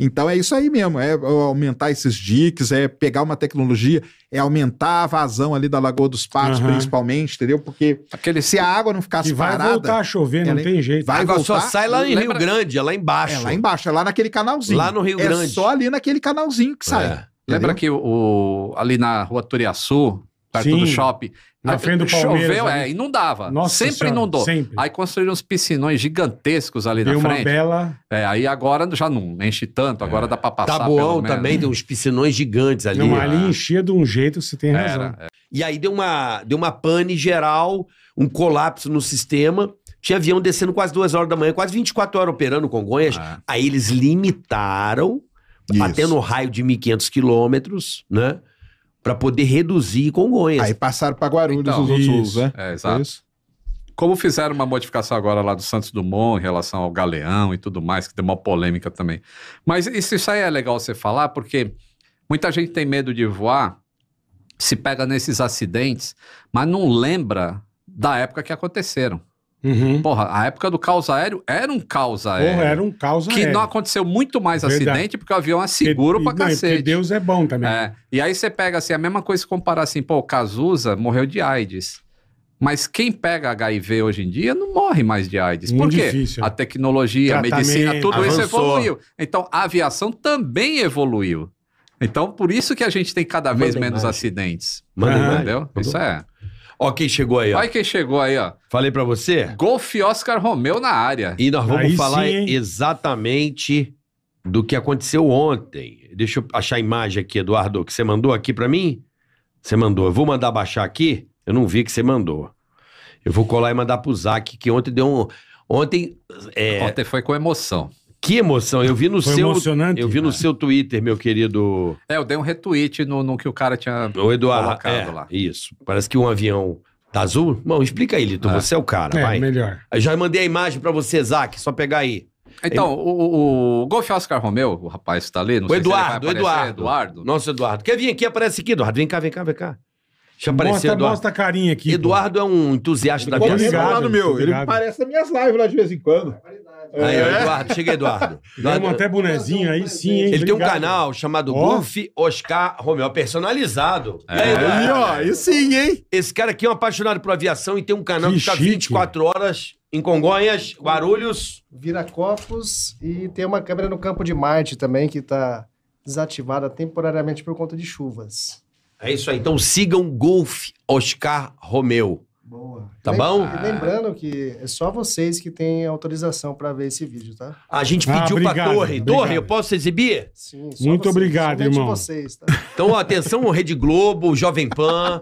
Então é isso aí mesmo, é aumentar esses diques, é pegar uma tecnologia, é aumentar a vazão ali da Lagoa dos Patos, uhum. principalmente, entendeu? Porque Aquele... se a água não ficasse e vai parada... vai voltar a chover, não tem jeito. Vai a água voltar, só sai lá em Rio Grande, é lá embaixo. É lá embaixo, é lá naquele canalzinho. Lá no Rio é Grande. É só ali naquele canalzinho que sai. É. Lembra que o, ali na Rua Turiaçu, perto Sim, do shopping. Na frente do Palmeiras. Choveu, é, ali. é, inundava. Nossa sempre senhora, inundou. Sempre. Aí construíram uns piscinões gigantescos ali Deu na frente. Uma bela... É, aí agora já não enche tanto, agora é. dá pra passar. Taboão também tem uns piscinões gigantes ali. Não, ali é. enchia de um jeito, você tem razão. Era, é. E aí deu uma, deu uma pane geral, um colapso no sistema. Tinha avião descendo quase duas horas da manhã, quase 24 horas operando Congonhas. É. Aí eles limitaram, Isso. batendo um raio de 1.500 quilômetros, né? para poder reduzir Congonhas. Aí passaram para Guarulhos então, os outros né? É, exato. Isso. Como fizeram uma modificação agora lá do Santos Dumont em relação ao Galeão e tudo mais, que deu uma polêmica também. Mas isso, isso aí é legal você falar, porque muita gente tem medo de voar, se pega nesses acidentes, mas não lembra da época que aconteceram. Uhum. Porra, a época do caos aéreo era um caos aéreo. Porra, era um caos aéreo. Que não aconteceu muito mais Verdade. acidente porque o avião é seguro e, pra não, cacete. Porque Deus é bom também. É. E aí você pega assim, a mesma coisa se comparar assim, pô, o Cazuza morreu de AIDS. Mas quem pega HIV hoje em dia não morre mais de AIDS. Muito Por quê? Difícil. A tecnologia, Tratamento, a medicina, tudo avançou. isso evoluiu. Então, a aviação também evoluiu. Então, por isso que a gente tem cada vez Manda menos imagem. acidentes. Manda entendeu? Imagem. Isso é. Ó, quem chegou aí, ó. Olha quem chegou aí, ó. Falei para você? Golf Oscar Romeu na área. E nós vamos aí falar sim, exatamente do que aconteceu ontem. Deixa eu achar a imagem aqui, Eduardo, que você mandou aqui para mim. Você mandou. Eu vou mandar baixar aqui. Eu não vi que você mandou. Eu vou colar e mandar pro Zac, que ontem deu um. Ontem. É... Ontem foi com emoção. Que emoção! Eu vi no Foi seu, emocionante, eu vi no né? seu Twitter, meu querido. É, eu dei um retweet no, no que o cara tinha o Eduardo, colocado é, lá. Isso. Parece que um avião tá azul. Bom, explica aí, Lito. É. Você é o cara, é, vai. Melhor. Eu já mandei a imagem para você, Zac. Só pegar aí. Então, aí... o, o Golf Oscar Romeu, o rapaz que tá ali, não o sei Eduardo, se ele vai Eduardo. Eduardo. Nosso Eduardo. Quer vir aqui? Aparece aqui, Eduardo. Vem cá, vem cá, vem cá. Deixa eu aparecer mostra, Eduardo. mostra a carinha aqui. Eduardo pô. é um entusiasta ele da aviação. É meu. Ele é ligado. aparece nas minhas lives lá de vez em quando. É. Aí, Eduardo, chega Eduardo. Eduardo. até bonezinho aí, sim, hein? Ele tem um canal chamado oh. Buff Oscar Romeo, personalizado. É. Né, aí, ó, aí sim, hein? Esse cara aqui é um apaixonado por aviação e tem um canal que, que tá 24 horas em Congonhas, Guarulhos. Vira Copos e tem uma câmera no Campo de Marte também que tá desativada temporariamente por conta de chuvas. É isso aí. Então sigam Golf Oscar Romeu. Boa. Tá bom? E lembrando que é só vocês que têm autorização para ver esse vídeo, tá? A gente Ah, pediu pra Torre. obrigado. Torre, eu posso exibir? Sim, só Muito vocês, obrigado, irmão. vocês, tá? [LAUGHS] Então, ó, atenção, Rede Globo, Jovem Pan.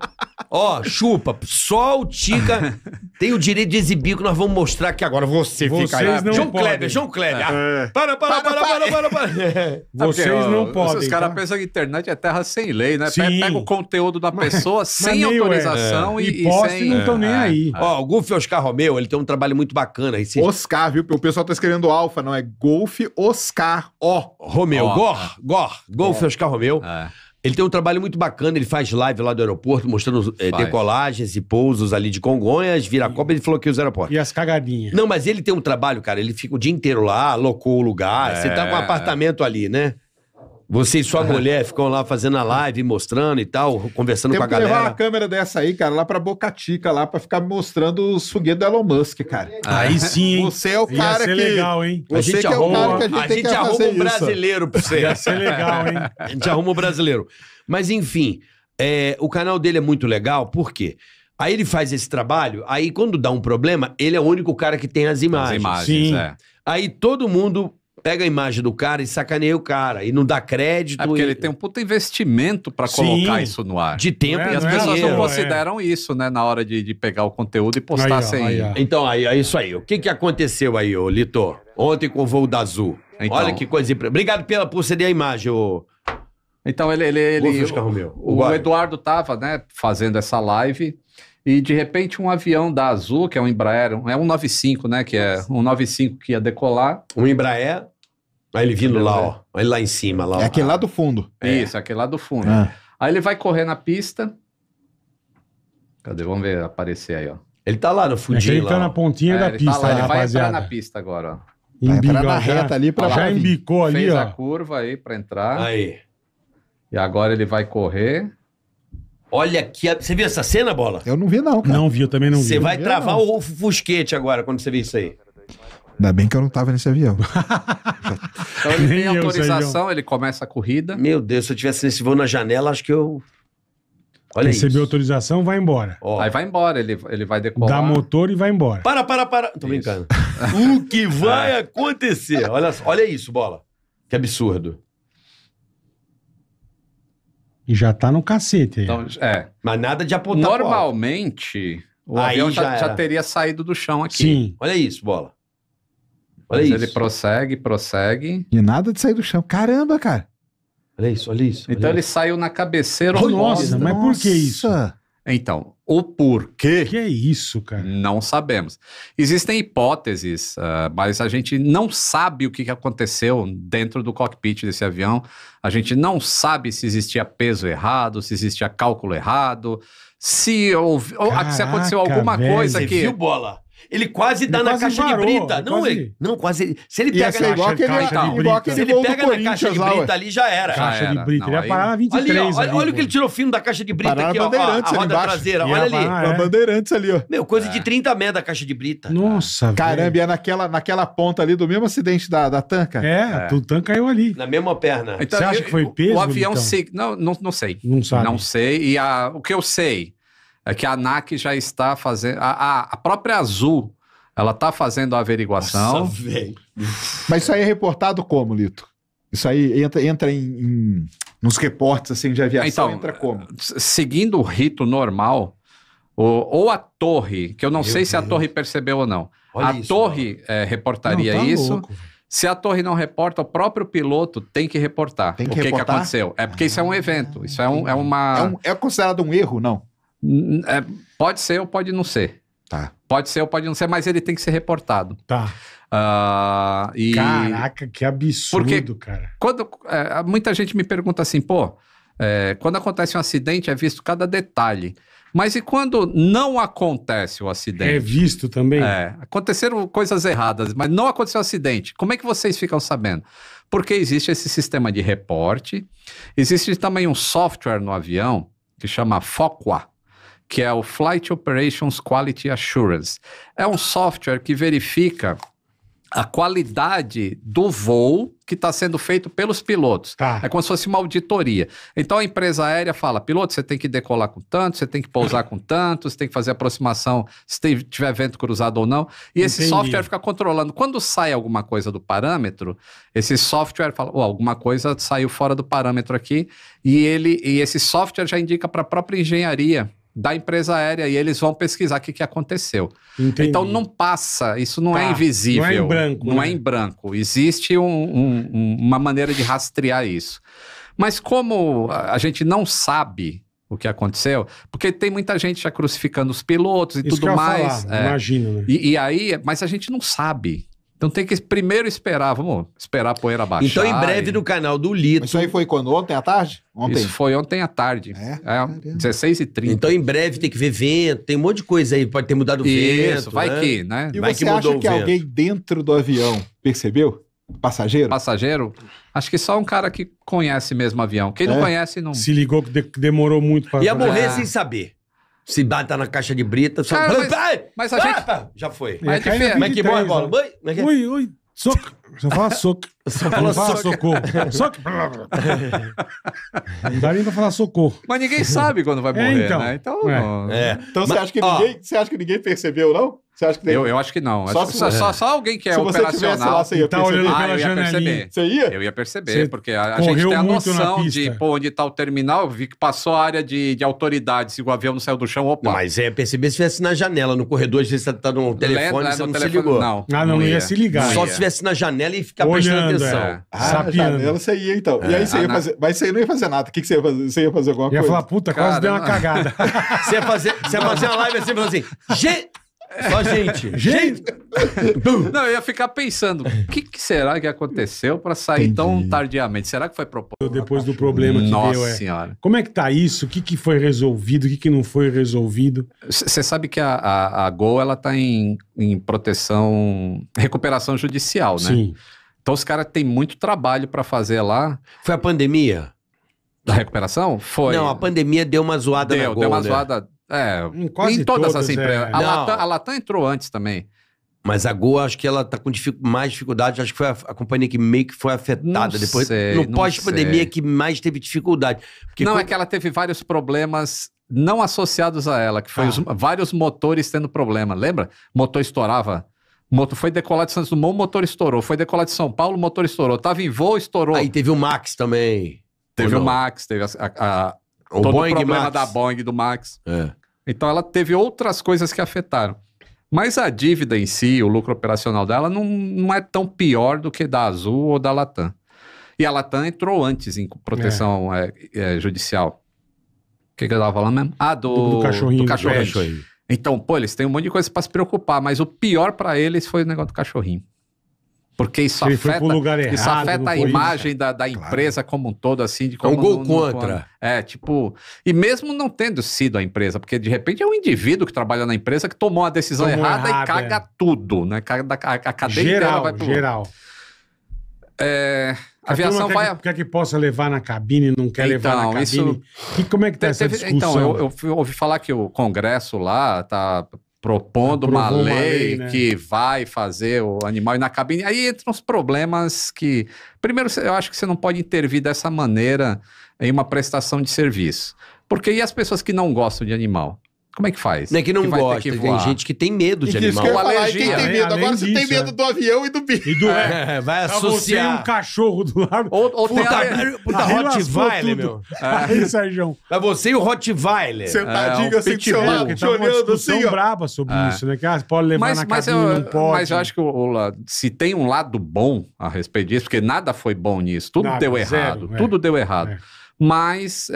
Ó, chupa, só o Tica tem o direito de exibir que nós vamos mostrar aqui agora. Você fica aí. Ah, não João podem. Kleber, João Kleber. É. Ah, É. Para, para, para, para, para, para. [LAUGHS] Vocês Porque, ó, não podem. Esses caras tá? pensam que internet é terra sem lei, né? Sim. Pega o conteúdo da pessoa sem é. autorização é. e, e, e posse sem. não estão é. nem aí. Ó, ah. o Golf Oscar Romeu, ele tem um trabalho muito bacana. Esse... Oscar, viu? O pessoal tá escrevendo Alfa, não é Golf Oscar, ó. Romeu, oh. Gor, Gor, Golf é. Oscar Romeu. É. Ele tem um trabalho muito bacana, ele faz live lá do aeroporto, mostrando é, decolagens e pousos ali de Congonhas, Viracopos, ele falou que os aeroportos. E as cagadinhas. Não, mas ele tem um trabalho, cara, ele fica o dia inteiro lá, alocou o lugar, é. você tá com um é. apartamento ali, né? Você e sua mulher ficam lá fazendo a live, mostrando e tal, conversando com a galera. levar uma câmera dessa aí, cara, lá pra Bocatica, lá pra ficar mostrando o foguete do Elon Musk, cara. Ah, aí sim, hein? Você é o Ia cara ser que... legal, hein? Você a gente que é arruma, o cara que a gente, a tem que arruma um brasileiro pra você. Ia ser legal, hein? [LAUGHS] a gente arruma um brasileiro. Mas, enfim, é, o canal dele é muito legal, por quê? Aí ele faz esse trabalho, aí quando dá um problema, ele é o único cara que tem as imagens. As imagens, sim. é. Aí todo mundo pega a imagem do cara e sacaneia o cara e não dá crédito. É porque e... ele tem um puta investimento para colocar isso no ar. De tempo é, e as não é pessoas é, não consideram isso, né, na hora de, de pegar o conteúdo e postar aí, sem. Aí, aí. Então, aí, é isso aí. O que, que aconteceu aí, ô Litor? Ontem com o voo da Azul. Então... Olha que coisa. Obrigado pela, por ceder a imagem, ô. Então ele. ele, ele o, o, o Eduardo estava né, fazendo essa live e de repente um avião da Azul, que é um Embraer, é um 95, né? Que é um 95 que ia decolar. Um Embraer. Aí ele vindo lá, ó. Ele lá em cima, lá. É aquele lá do fundo. É. Isso, aquele lá do fundo. Ah. Aí ele vai correr na pista. Cadê? Vamos ver aparecer aí, ó. Ele tá lá no fundinho. É ele tá lá, tá na pontinha é, da ele tá pista, tá lá, ele rapaziada. vai entrar na pista agora, ó. Embicar, na reta já, ali pra já, tá já embicou ali, Fez ó. a curva aí pra entrar. Aí. E agora ele vai correr. Olha que. Você viu essa cena, bola? Eu não vi, não, cara. Não vi, eu também não vi. Você vai vi, travar não. o fusquete agora quando você ver isso aí. Ainda bem que eu não tava nesse avião. [LAUGHS] Então ele tem autorização, ele começa a corrida. Meu Deus, se eu tivesse nesse voo na janela, acho que eu. Olha Recebeu isso. autorização, vai embora. Ó. Aí vai embora, ele, ele vai decolar. Dá motor e vai embora. Para, para, para. Tô brincando. o que vai [LAUGHS] acontecer? Olha, olha isso, bola. Que absurdo. E já tá no cacete. aí. Então, é. Mas nada de apontar Normalmente, o Aí avião já já, teria saído do chão aqui. Sim. Olha isso, bola. Olha Mas isso. ele prossegue, prossegue. E nada de sair do chão. Caramba, cara. Olha isso, olha isso. Então ele saiu na cabeceira Nossa, mas por que isso? Nossa. Então, o porquê. O Que é isso, cara? Não sabemos. Existem hipóteses, uh, mas a gente não sabe o que aconteceu dentro do cockpit desse avião. A gente não sabe se existia peso errado, se existia cálculo errado, se, houve, Caraca, se aconteceu alguma velho, coisa que. Viu bola? Ele quase dá na caixa varou, de brita. É não, quase... Ele, não, quase. Se ele é pega na caixa, de brita. Se ele pega na caixa de brita ali, já era. Caixa de brita. Ele ia parar na 23. Ali, ó, ali, olha o que ele tirou fino da caixa de brita aqui, ó. A roda traseira. Olha ali. A é. bandeirantes ali, ó. Meu, coisa de 30 metros da caixa de brita. Nossa, Caramba, e é naquela, naquela ponta ali do mesmo acidente da, da tanca. É, é. o tanca caiu ali. Na mesma perna. Então, Você acha eu, que foi peso? O avião então? se... não, não, não sei. Não sabe. Não sei. E a, o que eu sei é que a ANAC já está fazendo. A, a própria Azul, ela está fazendo a averiguação. Nossa, velho. Mas isso aí é reportado como, Lito? Isso aí entra, entra em, em nos reportes assim, de aviação, então, entra como? Seguindo o rito normal, ou, ou a torre, que eu não Meu sei Deus. se a torre percebeu ou não. Olha a isso, torre é, reportaria não, tá isso. Louco. Se a torre não reporta, o próprio piloto tem que reportar tem que o que, reportar? que aconteceu. É porque isso é um ah. evento, isso é, um, é uma. É, um, é considerado um erro, não? É, pode ser ou pode não ser. Tá. Pode ser ou pode não ser, mas ele tem que ser reportado. Tá. Uh, e... Caraca, que absurdo, Porque cara. Quando, é, muita gente me pergunta assim, pô, é, quando acontece um acidente é visto cada detalhe. Mas e quando não acontece o acidente? É visto também? É, aconteceram coisas erradas, mas não aconteceu o acidente. Como é que vocês ficam sabendo? Porque existe esse sistema de reporte, existe também um software no avião que chama FOQUA, que é o Flight Operations Quality Assurance. É um software que verifica a qualidade do voo que está sendo feito pelos pilotos. Tá. É como se fosse uma auditoria. Então a empresa aérea fala: piloto, você tem que decolar com tanto, você tem que pousar com tanto, você tem que fazer aproximação se tem, tiver vento cruzado ou não. E Entendi. esse software fica controlando. Quando sai alguma coisa do parâmetro, esse software fala: oh, alguma coisa saiu fora do parâmetro aqui. E, ele, e esse software já indica para a própria engenharia da empresa aérea e eles vão pesquisar o que, que aconteceu. Entendi. Então não passa, isso não é tá. é invisível. Não é em branco. Não é né? é em branco. Existe um, um, uma maneira de rastrear isso. Mas como a gente não sabe o que aconteceu, porque tem muita gente já crucificando os pilotos e isso tudo mais. Falar, é, imagino, né? E, e aí, mas a gente não sabe então tem que primeiro esperar, vamos esperar a poeira baixar. Então em breve e... no canal do Lito. Isso aí foi quando? Ontem à tarde? Ontem. Isso foi ontem à tarde. É? é 16h30. Então em breve tem que ver vento, tem um monte de coisa aí, pode ter mudado o vento. Isso, vai né? que, né? E vai você que acha que alguém dentro do avião percebeu? Passageiro? Passageiro? Acho que só um cara que conhece mesmo avião. Quem é. não conhece não. Se ligou que demorou muito para. Ia morrer é. sem saber se bata na caixa de brita, só... Cara, mas, mas a gente... Bata! Ah, Já foi. Mas é, é, como é que boa a bola? Oi, oi, é é? oi. Soco. Só fala soco. Só [LAUGHS] fala, fala socorro. Soco. [LAUGHS] Não dá nem pra falar socorro. Mas ninguém sabe quando vai é, morrer, é, então. né? Então, é. Não... É. então você, acha que ó, ninguém, você acha que ninguém percebeu, não? Você acha que tem? eu, eu acho que não. Só, acho, se, só, só, alguém que é se operacional. Você operacional. lá, você ia tá olhando pela Ah, eu ia perceber. Você ia? Eu ia perceber, você porque a, a gente tem a noção de pô, onde está o terminal. Eu vi que passou a área de, de autoridade. Se o avião não saiu do chão, opa. Não, mas é perceber se estivesse na janela, no corredor, às vezes você está no telefone, Lé, você não telefone, se ligou. Não, ah, não, não ia. ia. se ligar. Só se estivesse na janela e ficar prestando atenção. É. é. Ah, janela você ia então. É. E aí é, você ia fazer. Mas você não ia fazer nada. O que, você ia fazer? Você ia fazer alguma coisa? Ia falar, puta, quase deu uma cagada. [LAUGHS] Você ia fazer uma live assim e falar assim: gente. Só gente. [LAUGHS] gente! [LAUGHS] Não, eu ia ficar pensando, o que, que será que aconteceu para sair Entendi. tão tardiamente? Será que foi proposto? Depois do problema que Nossa deu, é. senhora. Como é que tá isso? O que, que foi resolvido? O que, que não foi resolvido? Você sabe que a, a, a, Gol, ela tá em, em proteção, recuperação judicial, né? Sim. Então os caras têm muito trabalho para fazer lá. Foi a pandemia? Da recuperação? Foi. Não, a pandemia deu uma zoada deu, na Gol, Deu uma né? zoada é, em, quase em todas todos, as é. empresas. É. A, Latam, a, Latam, entrou antes também. Mas a Gol, acho que ela está com dific... mais dificuldade. Acho que foi a, a, companhia que meio que foi afetada não depois. Sei, no pós-pandemia que mais teve dificuldade. Porque não, quando... é que ela teve vários problemas não associados a ela, que foi ah. os, vários motores tendo problema. Lembra? motor estourava. Motor foi decolar de Santos Dumont, o motor estourou. Foi decolar de São Paulo, o motor estourou. Tava em voo, estourou. Aí teve o Max também. Teve o Max, teve a, a o todo Boeing o problema Max. da Boeing do Max. É. Então ela teve outras coisas que afetaram. Mas a dívida em si, o lucro operacional dela, não, não é tão pior do que da Azul ou da Latam. E a Latam entrou antes em proteção é. É, é, judicial. O que, que eu estava falando mesmo? Ah, do, do, do cachorrinho. Do cachorrinho. Do cachorrinho. Então, pô, eles têm um monte de coisa para se preocupar, mas o pior para eles foi o negócio do cachorrinho porque isso Ele afeta, errado, isso afeta a imagem isso. da, da empresa claro. como um todo, assim. De como é um gol no, contra. é, tipo... E mesmo não tendo sido a empresa, porque de repente é um indivíduo que trabalha na empresa que tomou uma decisão tomou errada errado, e caga é. tudo, né? Caga, a, a cadeia geral, inteira vai pro... Geral, é, a aviação quer, vai. Que, quer que possa levar na cabine, e não quer então, levar na cabine. Isso... E como é que tá teve, essa então, discussão? Então, eu, eu, ouvi falar que o Congresso lá tá propondo uma lei, uma lei né? que vai fazer o animal ir na cabine. Aí entram os problemas que. Primeiro, eu acho que você não pode intervir dessa maneira em uma prestação de serviço. Porque e as pessoas que não gostam de animal? Como é que faz? Não é que não que gosta, que tem gente que tem medo de Isso animal. Falar, alergia. Quem tem né? medo? Agora você tem medo do avião e do bicho. E do, é, é vai associar. Você um cachorro do lado. Ou, ou puta, tem puta Rottweiler, meu. É. Sérgio. É você e o Rottweiler. Sentadinho é, assim do seu lado, te tá olhando assim, ó. braba sobre é. isso, né? Que ah, pode levar mas, na mas cabine, eu, não pode. Mas eu né? acho que o, se tem um lado bom a respeito disso, porque nada foi bom nisso. Tudo deu errado. É. Tudo deu errado. É. Mas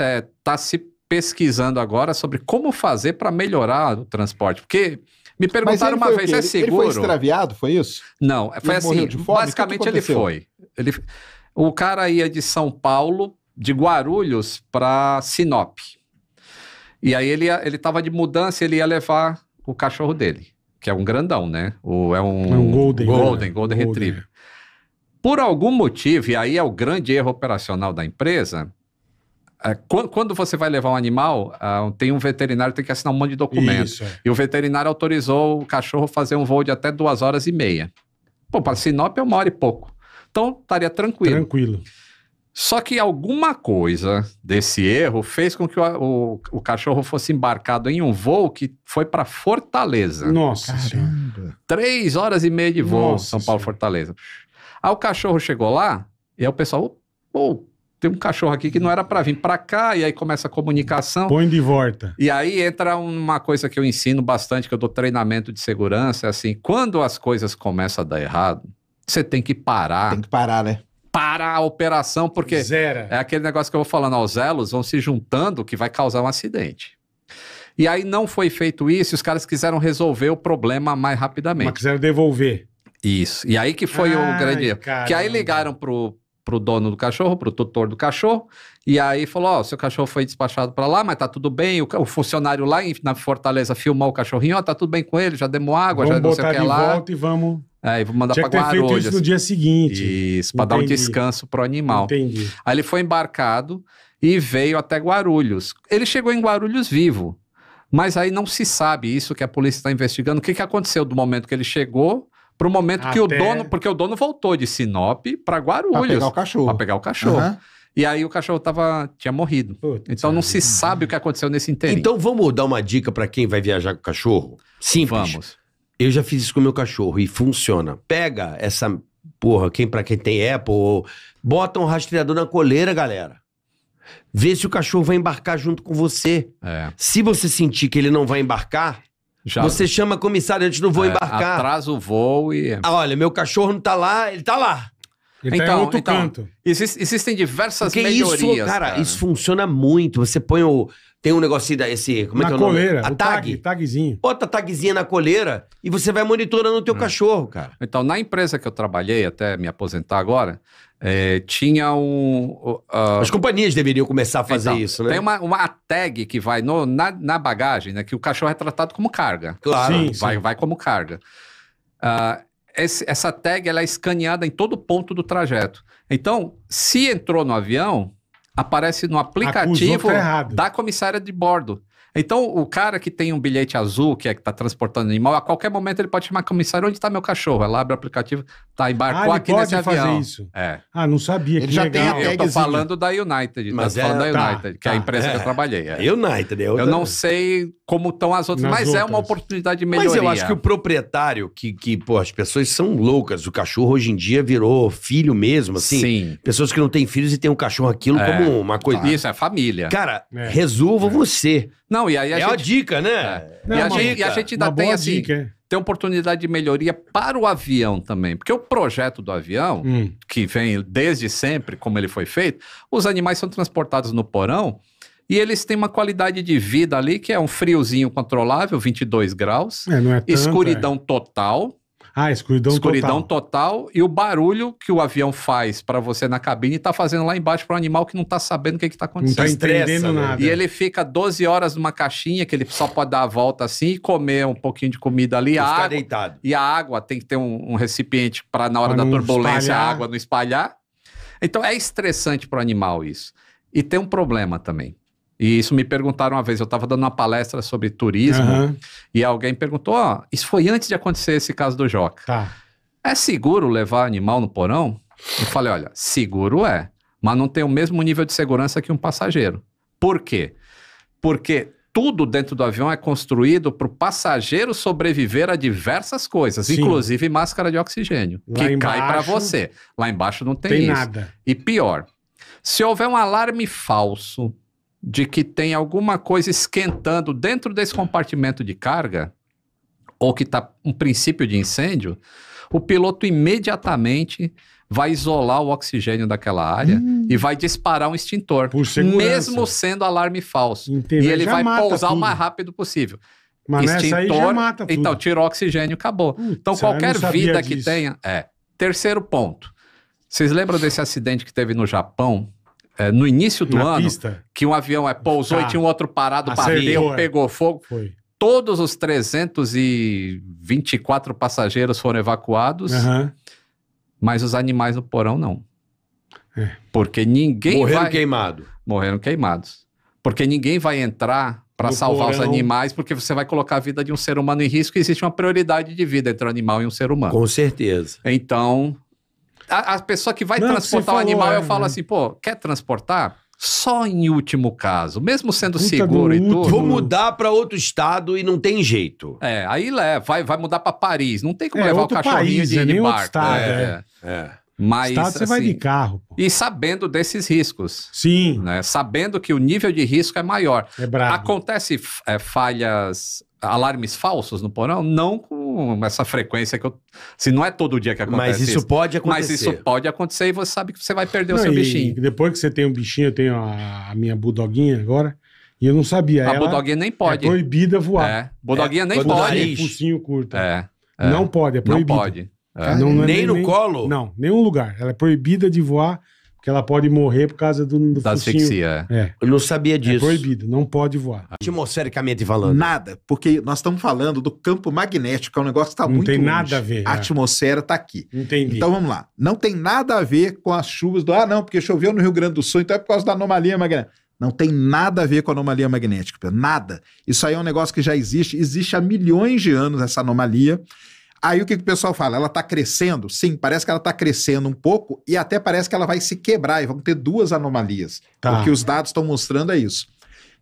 tá se pesquisando agora sobre como fazer para melhorar o transporte. Porque me perguntaram uma vez, é seguro? Ele foi extraviado, foi isso? Não, assim, foi ele assim, fome, basicamente ele foi. Ele, o cara ia de São Paulo, de Guarulhos para Sinop. E aí ele ele tava de mudança, ele ia levar o cachorro dele, que é um grandão, né? O, é um, é um golden, né? golden, né? golden, golden, Retriever. Por algum motivo, e aí é o grande erro operacional da empresa, ah, quando você vai levar um animal, ah, tem um veterinário que tem que assinar um monte de documentos. Isso. É. E o veterinário autorizou o cachorro fazer um voo de até duas horas e meia. Pô, para Sinop é uma hora e pouco. Então, estaria tranquilo. Tranquilo. Só que alguma coisa desse erro fez com que o, o, o cachorro fosse embarcado em um voo que foi para Fortaleza. Nossa Caramba. Senhora. Três horas e meia de voo, Nossa São Paulo-Fortaleza. Aí o cachorro chegou lá e aí o pessoal, pô, tem um cachorro aqui que não era para vir para cá, e aí começa a comunicação. Põe de volta. E aí entra uma coisa que eu ensino bastante, que eu dou treinamento de segurança, é assim, quando as coisas começam a dar errado, você tem que parar. Tem que parar, né? Para a operação, porque Zera. é aquele negócio que eu vou falando, os elos vão se juntando que vai causar um acidente. E aí não foi feito isso, os caras quiseram resolver o problema mais rapidamente. Mas quiseram devolver. Isso. E aí que foi Ai, o grande erro. Que aí ligaram pro, pro dono do cachorro, pro tutor do cachorro, e aí falou: Ó, oh, seu cachorro foi despachado para lá, mas tá tudo bem. O, o, funcionário lá na Fortaleza filmou o cachorrinho, ó, oh, tá tudo bem com ele, já demos água, vamos já não sei o que lá. Volta e vamos. É, e vou mandar Tinha pra Guarulhos. Feito isso no dia seguinte. Isso, para dar um descanso pro animal. Entendi. Aí ele foi embarcado e veio até Guarulhos. Ele chegou em Guarulhos vivo. Mas aí não se sabe isso que a polícia está investigando. O que, que aconteceu do momento que ele chegou pro momento Até... que o dono, porque o dono voltou de Sinop para Guarulhos. Pra pegar o cachorro. Pra pegar o cachorro. Uhum. E aí o cachorro tava, tinha morrido. Putz, então não se sabe o que aconteceu nesse inteiro. Então vamos dar uma dica para quem vai viajar com o cachorro? Simples. Vamos. Eu já fiz isso com o meu cachorro e funciona. Pega essa porra, quem para quem tem Apple, bota um rastreador na coleira, galera. Vê se o cachorro vai embarcar junto com você. É. Se você sentir que ele não vai embarcar, já. Você chama comissário antes, não vou é, embarcar. Atrasa o voo e. Ah, olha, meu cachorro não tá lá, ele tá lá. Ele tá então, tá outro então, canto. Existe, existem diversas Porque melhorias. Isso, cara, cara, isso funciona muito. Você põe o. Tem um negocinho da, esse, como é na é que é o nome? coleira, A tag. tag. Tagzinho. Bota a tagzinha na coleira e você vai monitorando o teu hum. cachorro, cara. Então, na empresa que eu trabalhei até me aposentar agora, é, tinha um. Uh, As companhias deveriam começar a fazer então, isso, né? Tem uma, uma tag que vai no, na, na bagagem, né? Que o cachorro é tratado como carga. Claro. Sim, vai, sim. vai como carga. Uh, esse, essa tag ela é escaneada em todo ponto do trajeto. Então, se entrou no avião, aparece no tá aplicativo da comissária de bordo. Então, o cara que tem um bilhete azul, que é que tá transportando animal, a qualquer momento ele pode chamar comissário, onde está meu cachorro? Ela abre o aplicativo, tá, embarcou ah, aqui pode nesse fazer avião. isso? É. Ah, não sabia, ele que já legal. Tem eu tô falando da United, tá? mas é, falando da tá, United, que é a tá. empresa que eu é. trabalhei. É. United, é outra... Eu não sei como estão as outras, Nas mas outras. é uma oportunidade de melhoria. Mas eu acho que o proprietário, que, que, pô, as pessoas são loucas, o cachorro hoje em dia virou filho mesmo, assim. Sim. Pessoas que não têm filhos e têm um cachorro aquilo é, como uma coisa. Isso, é família. Cara, é. resolva é. você. Não, não, e aí a é gente... uma dica, né? É. Não, e, a é gente, dica. e a gente ainda tem assim. dica. Tem oportunidade de melhoria para o avião também. Porque o projeto do avião, Hum. que vem desde sempre, como ele foi feito, os animais são transportados no porão e eles têm uma qualidade de vida ali que é um friozinho controlável, 22 graus, É, não é tanto, é. escuridão total. Ah, escuridão, escuridão total. total. E o barulho que o avião faz para você na cabine tá fazendo lá embaixo para um animal que não tá sabendo o que, que tá acontecendo. Não tá entendendo Estressa, né? nada. E ele fica 12 horas numa caixinha que ele só pode dar a volta assim e comer um pouquinho de comida ali. Ficar água, deitado. E a água tem que ter um, um recipiente para na hora pra da turbulência espalhar. a água não espalhar. Então é estressante para o animal isso. E tem um problema também. E isso me perguntaram uma vez, eu estava dando uma palestra sobre turismo uhum. e alguém perguntou: ó, oh, isso foi antes de acontecer esse caso do Joca. Tá. É seguro levar animal no porão? Eu falei: olha, seguro é, mas não tem o mesmo nível de segurança que um passageiro. Por quê? Porque tudo dentro do avião é construído para o passageiro sobreviver a diversas coisas, Sim. inclusive máscara de oxigênio, Lá que embaixo, cai para você. Lá embaixo não tem, tem isso. nada. E pior, se houver um alarme falso, de que tem alguma coisa esquentando dentro desse compartimento de carga, ou que está um princípio de incêndio, o piloto imediatamente vai isolar o oxigênio daquela área hum. e vai disparar um extintor, mesmo sendo alarme falso. Entendi. E ele já vai pousar tudo. o mais rápido possível. Mas extintor, mata tudo. então o oxigênio, acabou. Hum, então qualquer vida disso. que tenha, é. Terceiro ponto. Vocês lembram desse acidente que teve no Japão é, no início do Na ano, pista? que um avião é, pousou tá. e tinha um outro parado, bateu, é. pegou fogo. Foi. Todos os 324 passageiros foram evacuados, uhum. mas os animais no porão não. É. Porque ninguém Morreram vai... queimados. Morreram queimados. Porque ninguém vai entrar para salvar porão. os animais, porque você vai colocar a vida de um ser humano em risco e existe uma prioridade de vida entre o um animal e um ser humano. Com certeza. Então, a, a pessoa que vai não, transportar que o animal, falou, eu é, falo é. assim, pô, quer transportar? Só em último caso, mesmo sendo Puta seguro e tudo. Vou mudar para outro estado e não tem jeito. É, aí leva, vai, vai mudar para Paris. Não tem como é, levar o cachorrinho país, de, é, barco. Estado, é. é. é. Mas, Estado você assim, vai de assim, carro. Pô. E sabendo desses riscos. Sim. Né? Sabendo que o nível de risco é maior. É brabo. Acontece é, falhas, alarmes falsos no porão? Não com essa frequência que eu... Se assim, não é todo dia que acontece Mas isso, isso, pode acontecer. Mas isso pode acontecer e você sabe que você vai perder não, o seu e, bichinho. Depois que você tem um bichinho, eu tenho a, a minha budoguinha agora... E eu não sabia. A ela budoguinha nem é pode. É proibida voar. É. Budoguinha é. nem pode. Nariz. É focinho curto. É. É. Não pode, é proibido. Não pode. É. não, é nem, nem, no nem, colo? Não, nenhum lugar. Ela é proibida de voar, porque ela pode morrer por causa do, do da focinho. asfixia. É. é. Eu não sabia disso. É proibido, não pode voar. Atmosfericamente falando. Nada, porque nós estamos falando do campo magnético, é um negócio que está muito Não tem longe. nada a ver. A atmosfera está aqui. Entendi. Então vamos lá. Não tem nada a ver com as chuvas do... Ah, não, porque choveu no Rio Grande do Sul, então é por causa da anomalia magnética. Não tem nada a ver com anomalia magnética, nada. Isso aí é um negócio que já existe, existe há milhões de anos essa anomalia. Aí o que, que o pessoal fala? Ela está crescendo? Sim, parece que ela está crescendo um pouco e até parece que ela vai se quebrar e vamos ter duas anomalias. Tá. O que os dados estão mostrando é isso.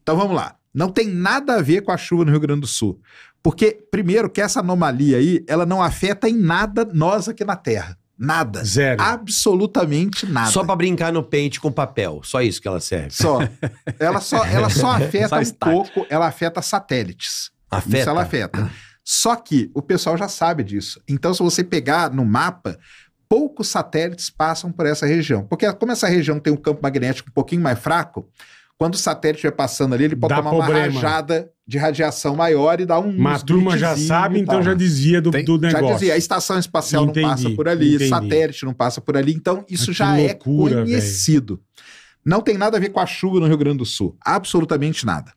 Então vamos lá. Não tem nada a ver com a chuva no Rio Grande do Sul. Porque, primeiro, que essa anomalia aí, ela não afeta em nada nós aqui na Terra. Nada. Zero. Absolutamente nada. Só para brincar no pente com papel. Só isso que ela serve. Só. Ela só, ela só [LAUGHS] afeta só um pouco, ela afeta satélites. Afeta. Isso ela afeta. Só que o pessoal já sabe disso. Então, se você pegar no mapa, poucos satélites passam por essa região. Porque, como essa região tem um campo magnético um pouquinho mais fraco, quando o satélite vai passando ali, ele pode dá tomar problema. uma rajada de radiação maior e dar um. Mas a turma já sabe, então já dizia do, tem, do negócio. Já dizia, a estação espacial entendi, não passa por ali, entendi. satélite não passa por ali, então isso já é loucura, é conhecido. Véio. Não tem nada a ver com a chuva no Rio Grande do Sul, absolutamente nada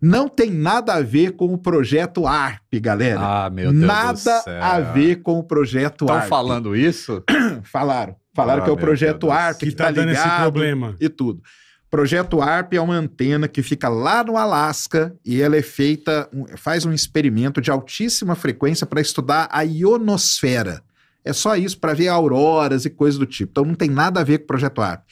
não tem nada a ver com o projeto ARP, galera. Ah, meu Deus Nada a ver com o projeto Tão ARP. Estão falando isso? [CLEARS THROAT] Falaram. Falaram ah, que é o ah, projeto ARP que está tá dando esse problema. E tudo. Projeto ARP é uma antena que fica lá no Alasca e ela é feita, faz um experimento de altíssima frequência para estudar a ionosfera. É só isso para ver auroras e coisas do tipo. Então não tem nada a ver com o projeto ARP.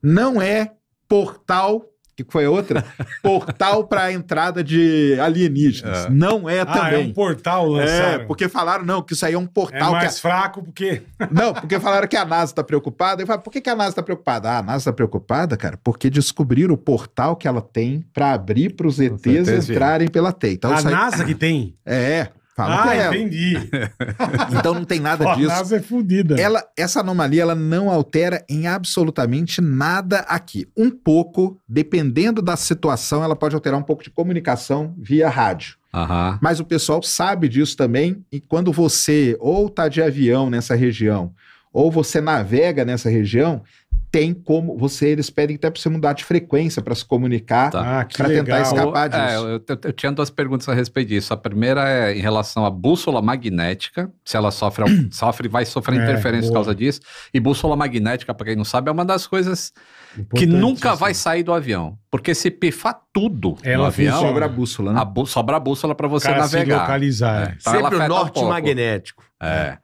Não é portal que foi outra, [LAUGHS] portal para a entrada de alienígenas. É. Não é também. Ah, é um portal é, lançaram. É, porque falaram, não, que isso aí é um portal. É mais a... fraco porque... [LAUGHS] não, porque falaram que a NASA está preocupada. Eu falei, por que, que a NASA está preocupada? Ah, a NASA está preocupada, cara, porque descobriram o portal que ela tem para abrir para os ETs entrarem pela TEI. Então, a NASA que tem? É. Fala ah, é entendi. [LAUGHS] então não tem nada disso. A NASA é fodida. Ela, essa anomalia ela não altera em absolutamente nada aqui. Um pouco, dependendo da situação, ela pode alterar um pouco de comunicação via rádio. Uhum. Mas o pessoal sabe disso também, e quando você ou está de avião nessa região, ou você navega nessa região, tem como você eles pedem até para você mudar de frequência para se comunicar tá. ah, para tentar escapar é, disso. É, eu, eu, eu, tinha duas perguntas a respeito disso. A primeira é em relação à bússola magnética, se ela sofre [CLEARS THROAT] sofre vai sofrer é, interferência boa. por causa disso. E bússola magnética, para quem não sabe, é uma das coisas Importante, que nunca vai sair do avião, porque se pifar tudo ela no avião sobra a bússola, né? a bú, sobra a bússola para você Cara, navegar, se localizar. É, então Sempre o norte magnético. é.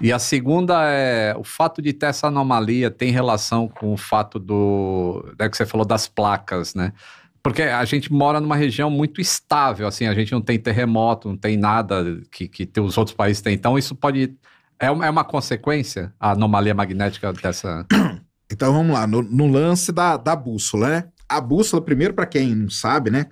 E a segunda é o fato de ter essa anomalia tem relação com o fato do né, que você falou das placas, né? Porque a gente mora numa região muito estável, assim, a gente não tem terremoto, não tem nada que, que os outros países têm. Então, isso pode. É uma, é uma consequência, a anomalia magnética dessa. [COUGHS] Então vamos lá, no, no lance da, da bússola, né? A bússola, primeiro, para quem não sabe, né?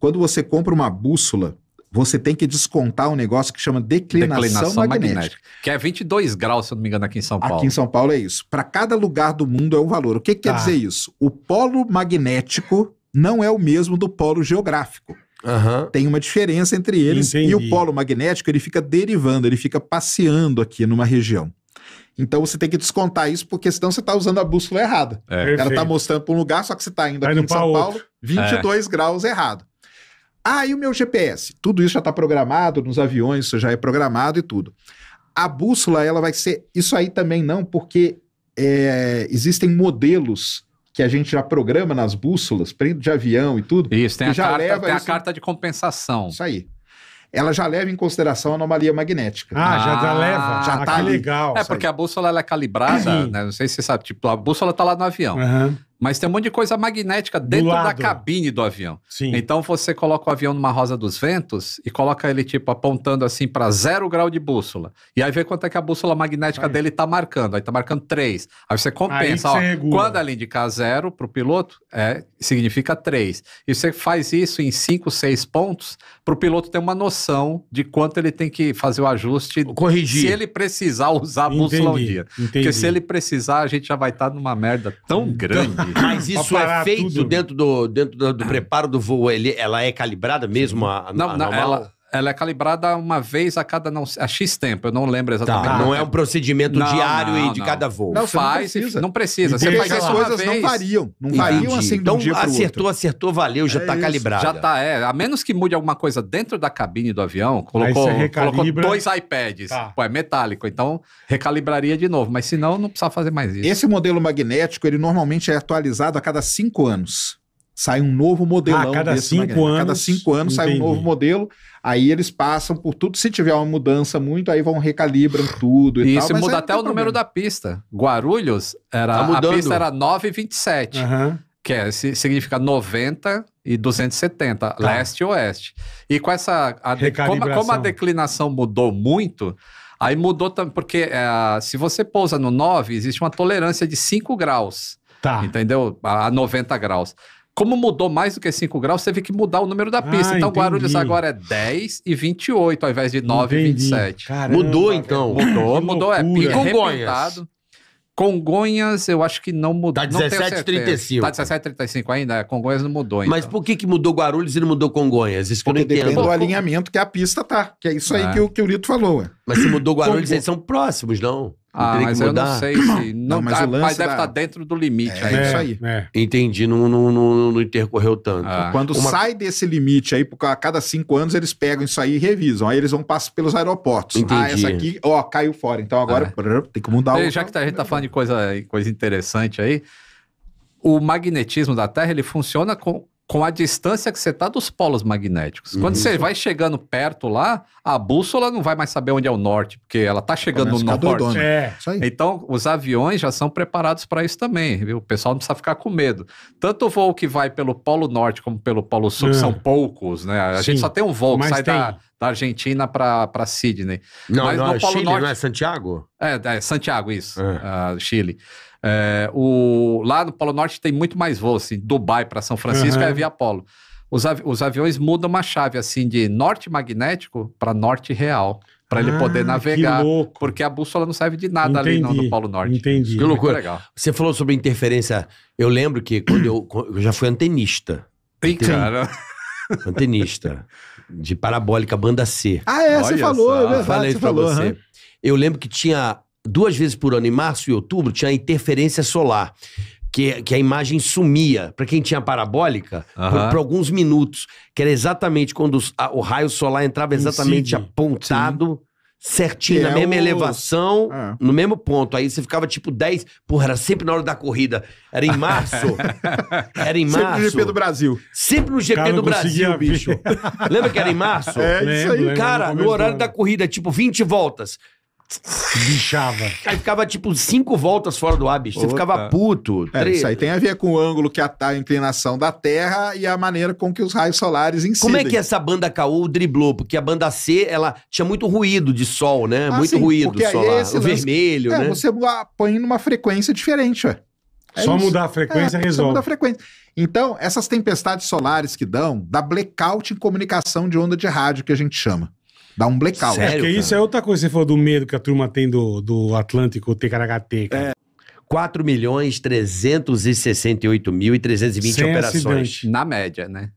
Quando você compra uma bússola, você tem que descontar um negócio que chama declinação, declinação magnética. magnética. Que é 22 graus, se eu não me engano, aqui em São Paulo. Aqui em São Paulo é isso. Para cada lugar do mundo é um valor. O que, que tá. quer dizer isso? O polo magnético não é o mesmo do polo geográfico. Uhum. Tem uma diferença entre eles. Entendi. E o polo magnético ele fica derivando, ele fica passeando aqui numa região. Então você tem que descontar isso, porque senão você está usando a bússola errada. É. Ela está mostrando para um lugar, só que você está indo tá aqui em São Paulo, outro. 22 é. graus errado. Ah, e o meu GPS? Tudo isso já está programado nos aviões, isso já é programado e tudo. A bússola, ela vai ser. Isso aí também não, porque é, existem modelos que a gente já programa nas bússolas, prendo de avião e tudo. Isso, tem, a, já carta, leva tem isso, a carta de compensação. Isso aí. Ela já leva em consideração a anomalia magnética. Ah, já, ah, leva. Já tá ah, legal. É, porque aí. a bússola é calibrada, né? Não sei se você sabe. Tipo, a bússola tá lá no avião. Uhum mas tem um monte de coisa magnética dentro da cabine do avião. Sim. Então você coloca o avião numa rosa dos ventos e coloca ele tipo apontando assim para zero grau de bússola. E aí vê quanto é que a bússola magnética aí. dele tá marcando. Aí tá marcando três. Aí você compensa. Aí você ó, quando ela indicar zero pro piloto, é, significa três. E você faz isso em cinco, seis pontos pro piloto ter uma noção de quanto ele tem que fazer o ajuste. Corrigir. Se ele precisar usar a bússola entendi, um dia. Entendi. Porque se ele precisar, a gente já vai estar tá numa merda tão grande. Mas isso é feito tudo. dentro, do, dentro do, do ah. preparo do voo? Ele, ela é calibrada mesmo? A, não, a normal? Ela, ela é calibrada uma vez a cada não, a X tempo, eu não lembro exatamente. Tá. Não é um procedimento não, diário não, e de não. cada voo. Não faz, não precisa. Não precisa. Você faz as coisas não variam, não Entendi. variam assim então, um acertou, acertou, valeu, já está é tá calibrado. Já está é, a menos que mude alguma coisa dentro da cabine do avião, colocou, colocou dois iPads. Tá. Pô, é metálico, então recalibraria de novo, mas senão não precisa fazer mais isso. Esse modelo magnético, ele normalmente é atualizado a cada cinco anos sai um novo modelão. Ah, cada desse cinco anos. Cada cinco anos entendi. sai um novo modelo. Aí eles passam por tudo. Se tiver uma mudança muito, aí vão recalibram tudo e, e tal, Isso muda até o problema. número da pista. Guarulhos, era, tá a pista era 9,27. Uhum. Que é, significa 90 e 270, tá. leste e oeste. E com essa. A, como, como a declinação mudou muito, aí mudou também. Porque é, se você pousa no 9, existe uma tolerância de 5 graus. Tá. Entendeu? A 90 graus. Como mudou mais do que 5 graus, teve que mudar o número da ah, pista. Ah, então entendi. Guarulhos agora é 10 e 28 ao invés de 9 entendi. e 27. Caramba, mudou então. Mudou, mudou. É, e Congonhas? Congonhas, eu acho que não mudou. Tá 17 e 35. Tá 17 35 ainda? É, Congonhas não mudou ainda. Então. Mas por que, que mudou Guarulhos e não mudou Congonhas? Isso que eu depende do alinhamento que a pista tá. Que é isso aí é. Que, o, que o Lito falou. Ué. Mas se mudou Guarulhos, Congo... eles são próximos, não? Ah, mas eu não sei se. Não, não mas tá, mas deve da... estar tá dentro do limite. É, aí. é isso aí. É. Entendi, não, não, não, não, intercorreu tanto. Ah. Quando Uma... sai desse limite aí, porque a cada cinco anos eles pegam isso aí e revisam. Aí eles vão passar pelos aeroportos. Ah, Entendi. Ah, essa aqui, ó, caiu fora. Então agora brrr, é. tem que mudar e, o. Já que tá, a gente tá falando de coisa, coisa interessante aí, o magnetismo da Terra ele funciona com com a distância que você está dos polos magnéticos. Uhum. Quando você vai chegando perto lá, a bússola não vai mais saber onde é o norte, porque ela está chegando Começa no norte. Doidona. É. Então, os aviões já são preparados para isso também, viu? O pessoal não precisa ficar com medo. Tanto o voo que vai pelo polo norte como pelo polo sul, são poucos, né? A Sim. gente só tem um voo que Mas sai tem. da, da Argentina para Sydney. Não, Mas não, no é Polo Chile, Norte... não é Santiago? É, é Santiago, isso. É. Uh, Chile. É, o, lá no Polo Norte tem muito mais voo, assim, Dubai para São Francisco uhum. é via Polo. Os, os aviões mudam uma chave, assim, de norte magnético para norte real para ele poder ah, Que navegar. Porque a bússola não serve de nada Entendi. ali não, no Polo Norte. Entendi. Que loucura. Legal. Você falou sobre interferência. Eu lembro que quando eu, eu já fui antenista. Sim, cara. Antenista. De parabólica banda C. Ah, é, Olha você falou, é só. é verdade, Falei você pra você. Uhum. Eu lembro que tinha duas vezes por ano, em março e outubro, tinha interferência solar. Que, que a imagem sumia, para quem tinha parabólica, uhum. por, por, alguns minutos. Que era exatamente quando os, a, o raio solar entrava exatamente Incide. apontado. Sim certinho, que na é mesma o... elevação, é. no mesmo ponto. Aí você ficava tipo 10. Porra, era sempre na hora da corrida. Era em [LAUGHS] março. Era em março. Sempre no GP do Brasil. Sempre no GP do Brasil, bicho. Lembra que era em março? [LAUGHS] É, isso aí. cara, no, no horário da corrida, tipo 20 voltas. Bichava. Aí ficava tipo cinco voltas fora do ar, bicho. Você Opa. ficava puto. É, isso aí tem a ver com o ângulo que a, a, inclinação da Terra e a maneira com que os raios solares incidem. Como é que essa banda Caô driblou? Porque a banda C, ela tinha muito ruído de sol, né? Ah, muito sim, ruído solar. É esse, o vermelho, é, né? Você põe numa frequência diferente, ué. É só isso. mudar a frequência é, resolve. Só mudar a frequência. Então, essas tempestades solares que dão, dá blackout em comunicação de onda de rádio, que a gente chama. Dá um blackout. Sério, é, porque isso é outra coisa você falou do medo que a turma tem do, do Atlântico TKHT. É. 4 milhões 368 mil e 320 Sem operações. Acidente. Na média, né?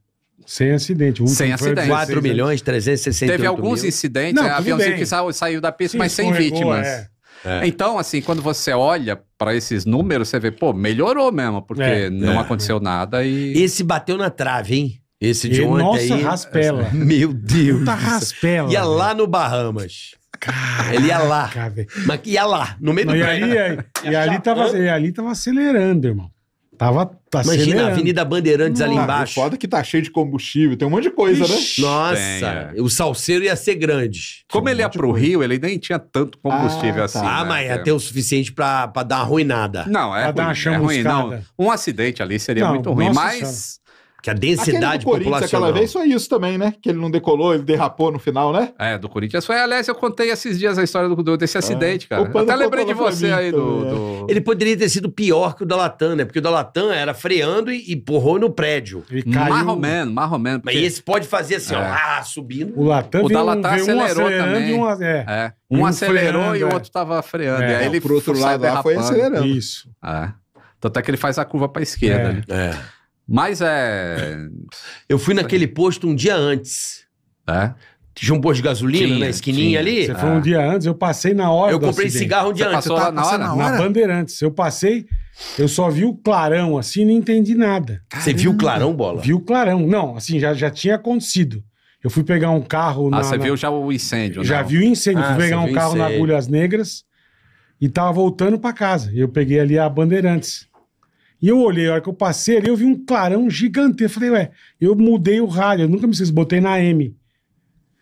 Sem acidente. O sem acidente. 4 milhões 368 Teve alguns mil. incidentes, Não, é, aviãozinho bem. que saiu da pista, Sim, mas sem vítimas. É. É. Então, assim, quando você olha para esses números, você vê, pô, melhorou mesmo, porque é, não é, aconteceu nada e. Esse bateu na trave, hein? Esse de e, ontem nossa, aí... raspela. [LAUGHS] Meu Deus. Puta raspela. Ia lá no Bahamas. Caraca, ele ia lá. Velho. Mas ia lá, no meio Não, do e, aí, aí, e, ali tava, e ali tava acelerando, irmão. Tava tá Imagina, acelerando. Avenida Bandeirantes ali embaixo. Foda que tá cheio de combustível, tem um monte de coisa, né? Ixi, né? Nossa, é. o salseiro ia ser grande. Como ele ia ia é pro Rio, ele nem tinha tanto combustível ah, assim. Tá. Ah, né? mas ia ter o suficiente pra, pra dar uma arruinada. Não, é pra ruim, dar uma é ruim, não. Um acidente ali seria não, muito ruim, mas... Senhora. Que a densidade do Corinthians aquela vez foi isso também, né? Que ele não decolou, ele derrapou no final, né? É, do Corinthians foi. Aliás, eu contei esses dias a história do, desse ah, acidente, cara. Até lembrei de você aí do, então, é. do, Ele poderia ter sido pior que o do Latam, né? Porque o do Latam era freando e, empurrou porrou no prédio. Marromeno caiu... Marroman, Porque... Mas esse pode fazer assim, é. ó, ah, subindo. O Latam, o da Latam um, acelerou também. Um, é. É. um, um acelerou freando, e o é. outro tava freando. É. E aí ele pro outro lado lá foi acelerando. Isso. É. Tanto é que ele faz a curva pra esquerda. É. Né? é. Mas é. [LAUGHS] Eu fui naquele posto um dia antes. É? Tinha um posto de gasolina Tinha, na né, esquininha tinha. ali. Você foi um ah. dia antes, eu passei na hora. Eu comprei cigarro um dia Você antes. Eu passou tava na hora? na hora? Bandeirantes. Eu passei, eu só vi o clarão assim e não entendi nada. Você viu o clarão, bola? Vi o clarão. Não, assim, já, já tinha acontecido. Eu fui pegar um carro ah, na. Ah, você na- viu já o incêndio, Já não? vi o incêndio. Ah, fui pegar um carro na Agulhas Negras e tava voltando pra casa. Eu peguei ali a Bandeirantes. E eu olhei, a hora que eu passei ali, eu vi um clarão gigante. eu Falei, ué, eu mudei o rádio, eu nunca me esqueci, botei na M.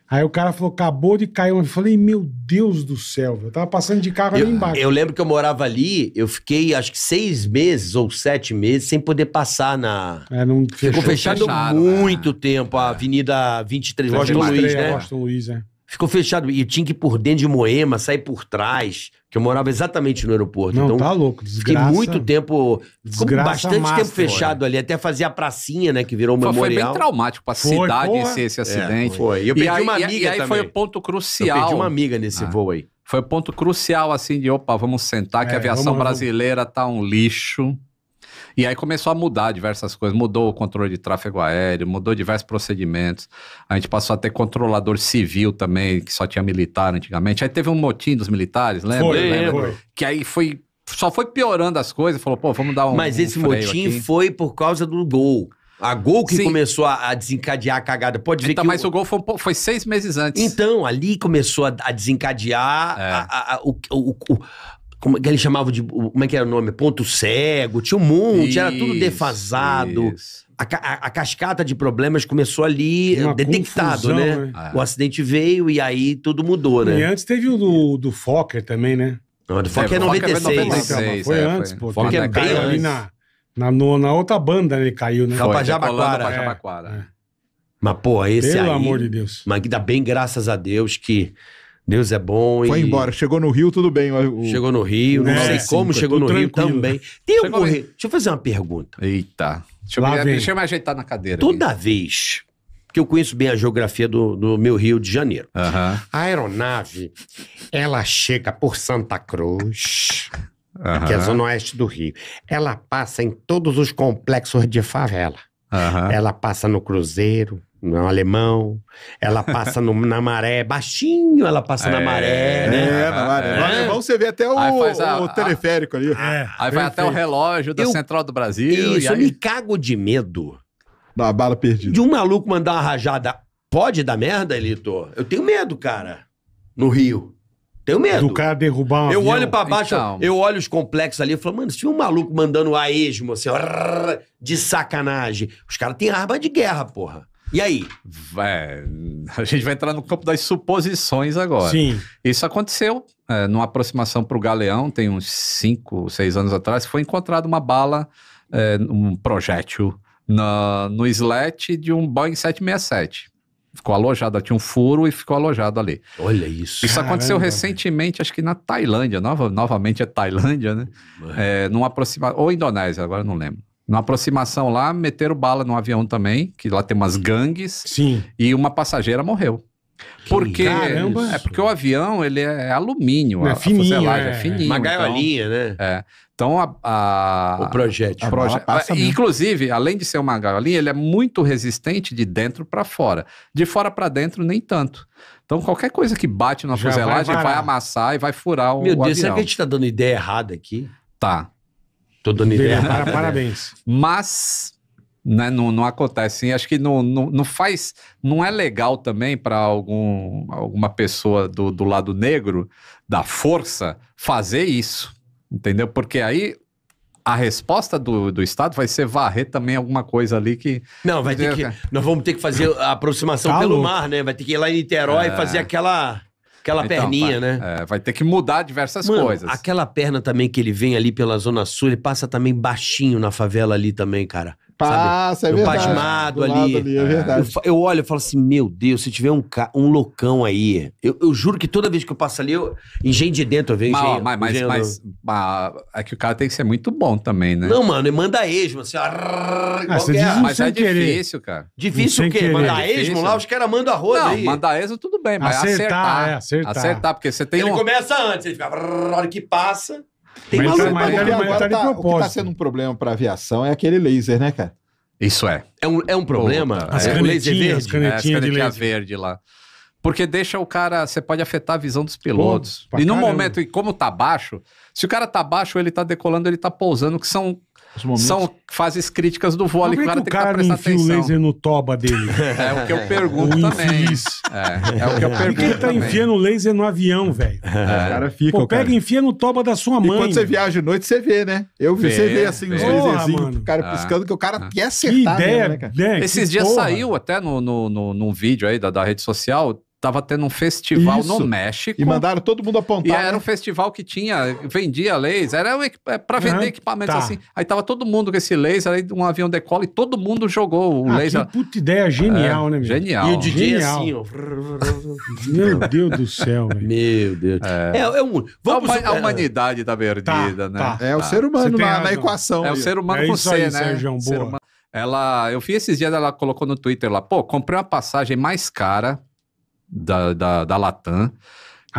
Aí o cara falou, acabou de cair. Eu falei, meu Deus do céu, eu tava passando de carro eu, ali embaixo. Eu lembro que eu morava ali, eu fiquei acho que seis meses ou sete meses sem poder passar na. É, não... Ficou fechado, fechado muito é. tempo a Avenida 23, Washington Luiz, né? Washington Luiz, é. Né? Ficou fechado. E tinha que ir por dentro de Moema, sair por trás, que eu morava exatamente no aeroporto. Não, então, tá louco, desgraça. Fiquei muito tempo, ficou bastante tempo fechado olha. ali, até fazer a pracinha, né, que virou um memorial. Foi bem traumático pra foi, cidade esse, esse é, acidente. É, foi. E eu perdi e aí, uma amiga e aí também. foi o ponto crucial. Eu perdi uma amiga nesse ah. voo aí. Foi o ponto crucial, assim, de opa, vamos sentar que é, a aviação vamos, brasileira vamos. tá um lixo. E aí começou a mudar diversas coisas. Mudou o controle de tráfego aéreo, mudou diversos procedimentos. A gente passou a ter controlador civil também, que só tinha militar antigamente. Aí teve um motim dos militares, lembra? Foi, lembra? foi. Que aí foi. Só foi piorando as coisas, falou, pô, vamos dar um. Mas esse um motim aqui. foi por causa do gol. A Gol que Sim. começou a, desencadear a cagada. Pode ver então, que. Mas o, o Gol foi, foi, seis meses antes. Então, ali começou a, desencadear é. a, a, o, o, como que ele chamava de. Como é que era o nome? Ponto cego, tinha um monte, isso, era tudo defasado. A, a, a, cascata de problemas começou ali, Uma detectado, confusão, né? né? É. O acidente veio e aí tudo mudou, né? E antes teve o do, do Fokker também, né? Não, do Fokker é, é 96. 96 foi é, antes, foi. pô. Fokker é bem antes. Na, na, na outra banda ele né? caiu, né? Capajabaquara. Capajabaquara. É. Mas, pô, esse Pelo aí... Pelo amor de Deus. Mas ainda bem, graças a Deus, que Deus é bom. Foi e... embora, chegou no Rio, tudo bem. O... Chegou no Rio, não é, sei sim, como chegou no tranquilo. Rio também. Tem algum... Deixa eu fazer uma pergunta. Eita. Deixa eu, me... Deixa eu me ajeitar na cadeira. Toda aqui. vez que eu conheço bem a geografia do, do meu Rio de Janeiro. A aeronave, ela chega por Santa Cruz, uhum. que é a zona oeste do Rio. Ela passa em todos os complexos de favela. Ela passa no Cruzeiro, é um alemão. Ela passa no, na maré, baixinho ela passa é, na maré, é, né? É, na maré. É. Você vê até o, a, o teleférico a, ali. É, aí vai até o relógio da eu, Central do Brasil. Isso, aí... eu me cago de medo. Da bala perdida. De um maluco mandar uma rajada. Pode dar merda, Elitor? Eu tenho medo, cara. No Rio. Tenho medo. Do cara derrubar um Eu avião. olho para baixo, então... eu olho os complexos ali e falo, mano, se tiver um maluco mandando a esmo, assim, ó, de sacanagem. Os caras têm arma de guerra, porra. E aí? É, a gente vai entrar no campo das suposições agora. Sim. Isso aconteceu é, numa aproximação para o Galeão, tem uns 5, 6 anos atrás, foi encontrada uma bala, é, um projétil, na, no slat de um Boeing 767. Ficou alojado, tinha um furo e ficou alojado ali. Olha isso. Isso Caramba. aconteceu recentemente, acho que na Tailândia, nova, novamente é Tailândia, né? É, numa aproximação, ou Indonésia, agora não lembro. Na aproximação lá, meteram bala no avião também, que lá tem umas gangues. Sim. E uma passageira morreu. Que porque caramba. é porque o avião ele é alumínio, é a, fininho, a é, é uma então. gaiolinha, então, né? É. Então a, a o projétil, a proje é, inclusive, além de ser uma gaiolinha, ele é muito resistente de dentro para fora. De fora para dentro nem tanto. Então qualquer coisa que bate na fuselagem vai, vai, amassar e vai furar o, Meu Deus, será que a gente tá dando ideia errada aqui? Tá. Tô dando ideia. parabéns. Mas né, não, não, acontece assim. Acho que não, não, não faz. Não é legal também para algum, alguma pessoa do, do lado negro, da força, fazer isso. Entendeu? Porque aí a resposta do, do Estado vai ser varrer também alguma coisa ali que. Não, vai ter que. Nós vamos ter que fazer a aproximação tá pelo mar, né? Vai ter que ir lá em Niterói é... fazer aquela. Aquela então, perninha, vai, né? É, vai ter que mudar diversas Mano, coisas. Aquela perna também que ele vem ali pela Zona Sul, ele passa também baixinho na favela ali também, cara. Passa, sabe? é eu verdade. pasmado ali. ali. é verdade. Eu, eu, olho e falo assim, meu Deus, se tiver um, ca... um loucão aí, eu, eu, juro que toda vez que eu passo ali, eu engenho de dentro, eu vejo mas, engenho, mas, engenho mas, do... mas, ah, é que o cara tem que ser muito bom também, né? Não, mano, manda esmo, assim, Ah, você é. diz mas é querer. difícil, cara. Difícil o quê? Mandar é esmo lá, os caras mandam arroz não, aí. mandar esmo tudo bem, mas acertar. Acertar, é, acertar. acertar porque você tem Ele um... começa antes, ele fica... A hora que passa... Tem mas, maluco, é mas, é mas, mas é tá, o que tá sendo um problema para aviação é aquele laser, né, cara? Isso é. É um, é um problema. As é, laser verde, né? as canetinhas né, as de laser. verde lá. Porque deixa o cara. Você pode afetar a visão dos pilotos. Pô, e no caramba. momento, e como tá baixo, se o cara tá baixo, ele tá decolando, ele tá pousando, que são momentos... São fases críticas do vôlei, Como é que o cara que enfia o laser no toba dele? [LAUGHS] É o que eu [LAUGHS] pergunto o também. É, é o que eu pergunto. Por que ele tá enfiando laser no avião, velho? É. O cara fica. Pô, pega cara. e enfia no toba da sua mãe. E quando você viaja de noite, você vê, né? Eu vi, você vê assim, vê. os laserzinhos, o cara ah. piscando, que o cara ah. quer acertar. Que ideia, mesmo, né, cara? Né? Esses dias saiu até no, no, no, num vídeo aí da, da rede social, Tava tendo um festival Isso. no México. E mandaram todo mundo apontar. E né? era um festival que tinha, vendia laser, era é, para vender ah, equipamentos tá. assim. Aí tava todo mundo com esse laser, aí um avião decola e todo mundo jogou o ah, laser. Que puta ideia genial, é, né, meu? Genial. E o DJ genial. assim, ó. meu Deus do céu, Meu Deus. É. É, é um, vamos a, a é, humanidade tá perdida, tá, né? Tá, tá. tá. É o ser humano na, na, equação. É o ser humano é com C, aí, né? Sérgio, boa. Humano. Ela, eu vi esses dias, ela colocou no Twitter lá, pô, comprei uma passagem mais cara da, da, da Latam.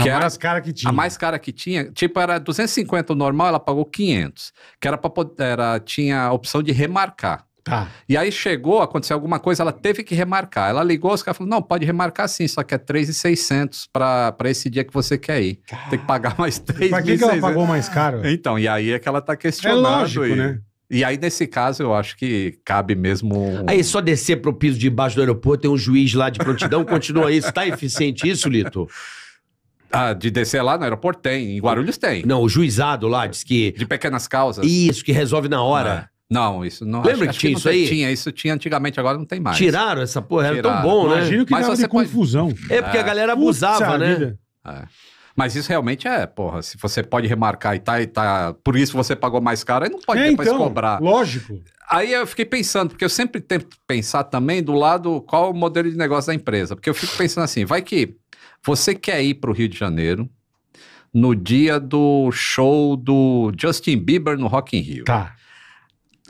Que a era mais cara que tinha. A mais cara que tinha. Tipo, era 250 o normal, ela pagou 500. Que era pra poder, era, tinha a opção de remarcar. Tá. E aí chegou, aconteceu alguma coisa, ela teve que remarcar. Ela ligou, os caras falaram, não, pode remarcar sim, só que é 3,600 para esse dia que você quer ir. Caramba. Tem que pagar mais 3,600. Pra que, que ela pagou mais caro? Então, e aí é que ela tá é questionando. É lógico, aí. né? E aí, nesse caso, eu acho que cabe mesmo. Um... Aí, só descer para o piso de baixo do aeroporto, tem um juiz lá de prontidão, continua isso. Está eficiente isso, Lito? Ah, de descer lá no aeroporto tem. Em Guarulhos tem. Não, o juizado lá diz que. De pequenas causas. Isso, que resolve na hora. Ah. Não, isso não. Lembra acho, que tinha que isso aí? Tinha, isso tinha antigamente, agora não tem mais. Tiraram essa porra, era Tiraram. tão bom, né? Imagino que Mas dava de confusão. Pode... É porque é. a galera abusava, Puxa né? Vida. É. Mas isso realmente é, porra, se você pode remarcar e tá, e tá por isso você pagou mais caro, aí não pode é, depois então, cobrar. Lógico. Aí eu fiquei pensando, porque eu sempre tento pensar também do lado qual o modelo de negócio da empresa. Porque eu fico pensando assim, vai que você quer ir para o Rio de Janeiro no dia do show do Justin Bieber no Rock in Rio. Tá.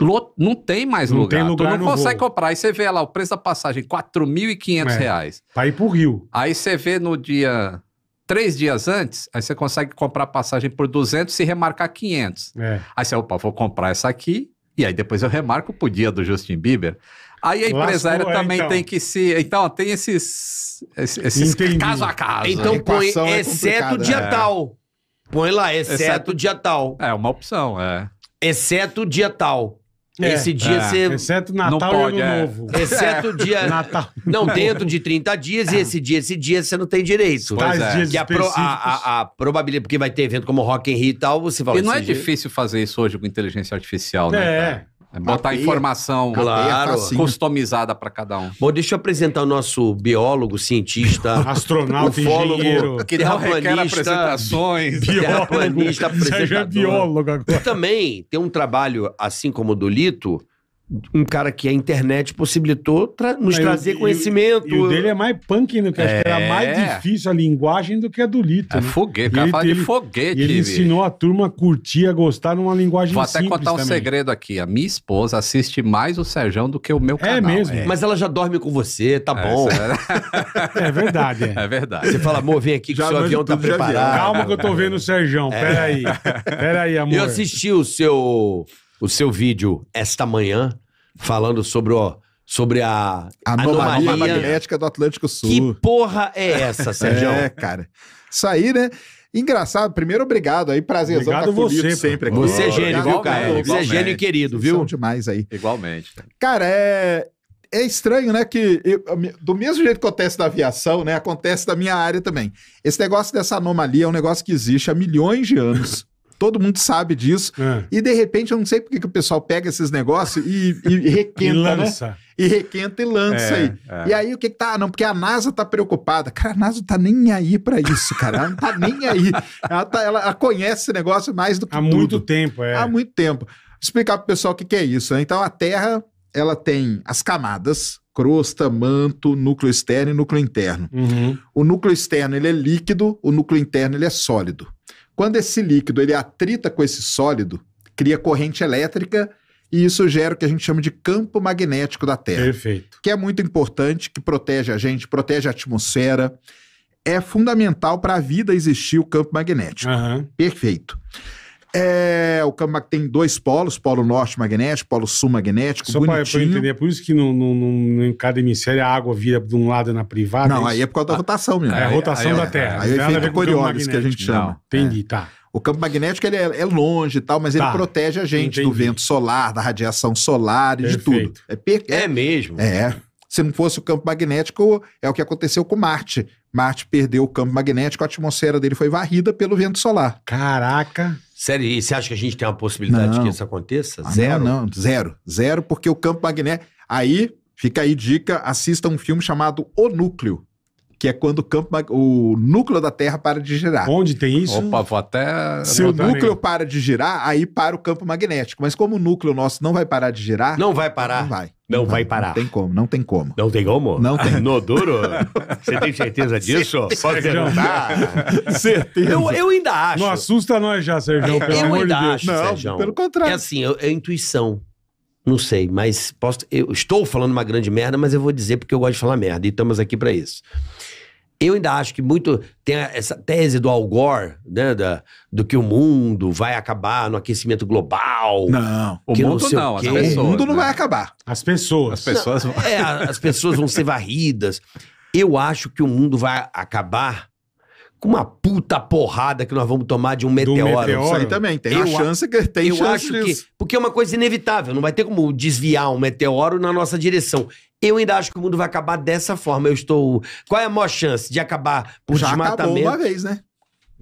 Lot... Não tem mais não lugar. Tem lugar. Tu não consegue voo. comprar. Aí você vê lá o preço da passagem, R$ 4.500. É, reais. Pra ir pro Rio. Aí você vê no dia três dias antes, aí você consegue comprar passagem por 200 e remarcar 500. É. Aí você, opa, vou comprar essa aqui, e aí depois eu remarco pro dia do Justin Bieber. Aí a empresária Lascou, é, também então. tem que se. Então, tem esses. esses caso a caso. Então a põe é exceto né? dia é. tal. Põe lá, exceto, exceto dia tal. É uma opção, é. Exceto dia tal. É, Esse dia é. você. Exceto Natal não pode, e Ano é. Novo. [LAUGHS] Exceto o dia. [LAUGHS] Natal. Não, dentro de 30 dias, e esse dia, esse dia você não tem direito. Tais é. dias que a, pro, a, a, a, probabilidade, porque vai ter evento como Rock and Rio e tal, você fala E não assim, é dia. difícil fazer isso hoje com inteligência artificial, né? É. Cara? É botar cadeia, informação tá claro. Assim. customizada para cada um. Bom, deixa eu apresentar o nosso biólogo, cientista, [LAUGHS] astronauta, ufólogo, que terraplanista, tá apresentações, tá biólogo, terraplanista, é apresentador. Seja biólogo agora. E também tem um trabalho assim como o do Lito, um cara que a é internet possibilitou tra nos trazer conhecimento. e o dele é mais punk acho que é. era mais difícil a linguagem do que a do Lito. É né? foguete, cara ele, fala de ele, foguete. ele ensinou a turma a curtir, a gostar numa linguagem Vou até contar um também. segredo aqui. A minha esposa assiste mais o Serjão do que o meu é canal. É mesmo. É. Mas ela já dorme com você, tá é, bom. [LAUGHS] É, verdade. É. verdade. Você fala, amor, vem aqui que o seu avião tá preparado. Calma que eu tô vendo o Serjão, peraí. Peraí, amor. Eu assisti o seu o seu vídeo esta manhã falando sobre, o sobre a anomalia, anomalia magnética do Atlântico Sul. Que porra é essa, [LAUGHS] é, Sérgio? é, cara. Isso aí, né? Engraçado, primeiro obrigado aí, prazerzão obrigado tá você, sempre aqui. Você é gênio, viu, cara? Você é gênio e querido, viu? São demais aí. Igualmente. Cara, é, é estranho, né, que eu, do mesmo jeito que acontece na aviação, né, acontece na minha área também. Esse negócio dessa anomalia é um negócio que existe há milhões de anos. [LAUGHS] todo mundo sabe disso. É. E de repente, eu não sei porque que o pessoal pega esses negócios e, e requenta. [LAUGHS] e né? lança. Né? E requenta e lança é, aí. É. E aí o que, que tá? Ah, não, porque a NASA tá preocupada. Cara, a NASA não tá nem aí para isso, cara. Ela não tá nem aí. Ela, tá, ela, ela, conhece esse negócio mais do que Há tudo. muito tempo, é. Há muito tempo. Vou explicar pro pessoal o que, que é isso. Né? Então, a Terra, ela tem as camadas, crosta, manto, núcleo externo e núcleo interno. Uhum. O núcleo externo ele é líquido, o núcleo interno ele é sólido. Quando esse líquido ele atrita com esse sólido, cria corrente elétrica e isso gera o que a gente chama de campo magnético da Terra. Perfeito. Que é muito importante, que protege a gente, protege a atmosfera. É fundamental para a vida existir o campo magnético. Uhum. Perfeito. É, o campo tem dois polos, polo norte magnético, polo sul magnético, Só bonitinho. Só para entender, é por isso que no, no, no, em cada hemisfério a água vira de um lado na privada? Não, é aí é por causa da ah, rotação mesmo. É a rotação aí, da é- Terra. Aí é o efeito Coriolis que a gente chama. Não, é. entendi, tá. O campo magnético ele é, é longe e tal, mas tá. ele protege a gente entendi. do vento solar, da radiação solar e Perfeito. de tudo. É, é mesmo? É. Se não fosse o campo magnético, é o que aconteceu com Marte. Marte perdeu o campo magnético, a atmosfera dele foi varrida pelo vento solar. Caraca! Sério, e você acha que a gente tem uma possibilidade não. de que isso aconteça? Ah, zero? Não, não, zero. Zero, porque o campo magnético. Aí, fica aí dica: assista um filme chamado O Núcleo que é quando o campo o núcleo da Terra para de girar. Onde tem isso? Opa, vou até Se o núcleo para de girar, aí para o campo magnético. Mas como o núcleo nosso não vai parar de girar, não vai parar. Não vai. Não, não vai parar. Não tem como, não tem como. Não tem como? Não tem. No duro? Você tem certeza [LAUGHS] disso? Certeza. Pode perguntar. [LAUGHS] certeza. Eu, eu, ainda acho. Não assusta nós já, Sérgio, pelo eu amor ainda de Deus. Acho, não, Sérgio. pelo contrário. É assim, é intuição. Não sei, mas posso. Eu estou falando uma grande merda, mas eu vou dizer porque eu gosto de falar merda. E estamos aqui para isso. Eu ainda acho que muito tem essa tese do Al Gore, né, da, do que o mundo vai acabar no aquecimento global. Não, o mundo não, não o, pessoas, o mundo não né? vai acabar. As pessoas. As pessoas, não, vão... É, as pessoas vão ser varridas. Eu acho que o mundo vai acabar com uma puta porrada que nós vamos tomar de um meteoro. Do meteoro. Isso aí também, tem eu a chance que tem eu chance acho disso. que Porque é uma coisa inevitável, não vai ter como desviar um meteoro na nossa direção. Eu ainda acho que o mundo vai acabar dessa forma. Eu estou. Qual é a maior chance de acabar por Já desmatamento? Acabou uma vez, né?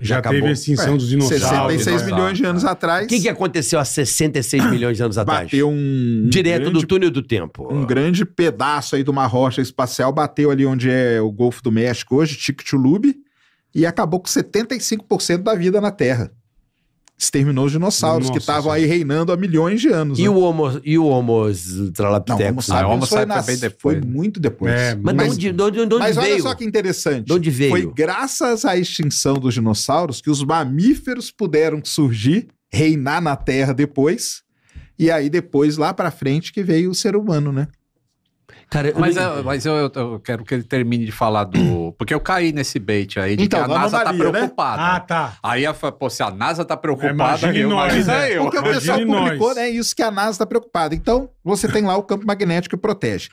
Já, Já teve a extinção é, dos dinossauros. 66 né? milhões de anos ah. atrás. O que, que aconteceu há 66 milhões de anos atrás? Bateu um. Direto grande, do túnel do tempo. Um grande pedaço aí de uma rocha espacial bateu ali onde é o Golfo do México hoje, Chicxulub, e acabou com 75% da vida na Terra exterminou os dinossauros Nossa, que estavam aí reinando há milhões de anos. E né? o Homo, e o Homo Tralapithecus? Não, o ah, foi, Foi muito depois. É, mas, mas onde, onde, onde mas veio? olha só que interessante. De onde veio? Foi graças à extinção dos dinossauros que os mamíferos puderam surgir, reinar na Terra depois. E aí depois lá para frente que veio o ser humano, né? Cara, eu mas, é, eu, mas eu, eu, quero que ele termine de falar do. [CLEARS THROAT] Porque eu caí nesse bait aí de então, que a NASA anomalia, tá né? preocupada. Né? Ah, tá. Aí, pô, se a NASA tá preocupada, é, eu, nós, é né? eu. Porque imagine o pessoal nós. publicou, né? Isso que a NASA tá preocupada. Então, você tem lá o campo magnético que protege.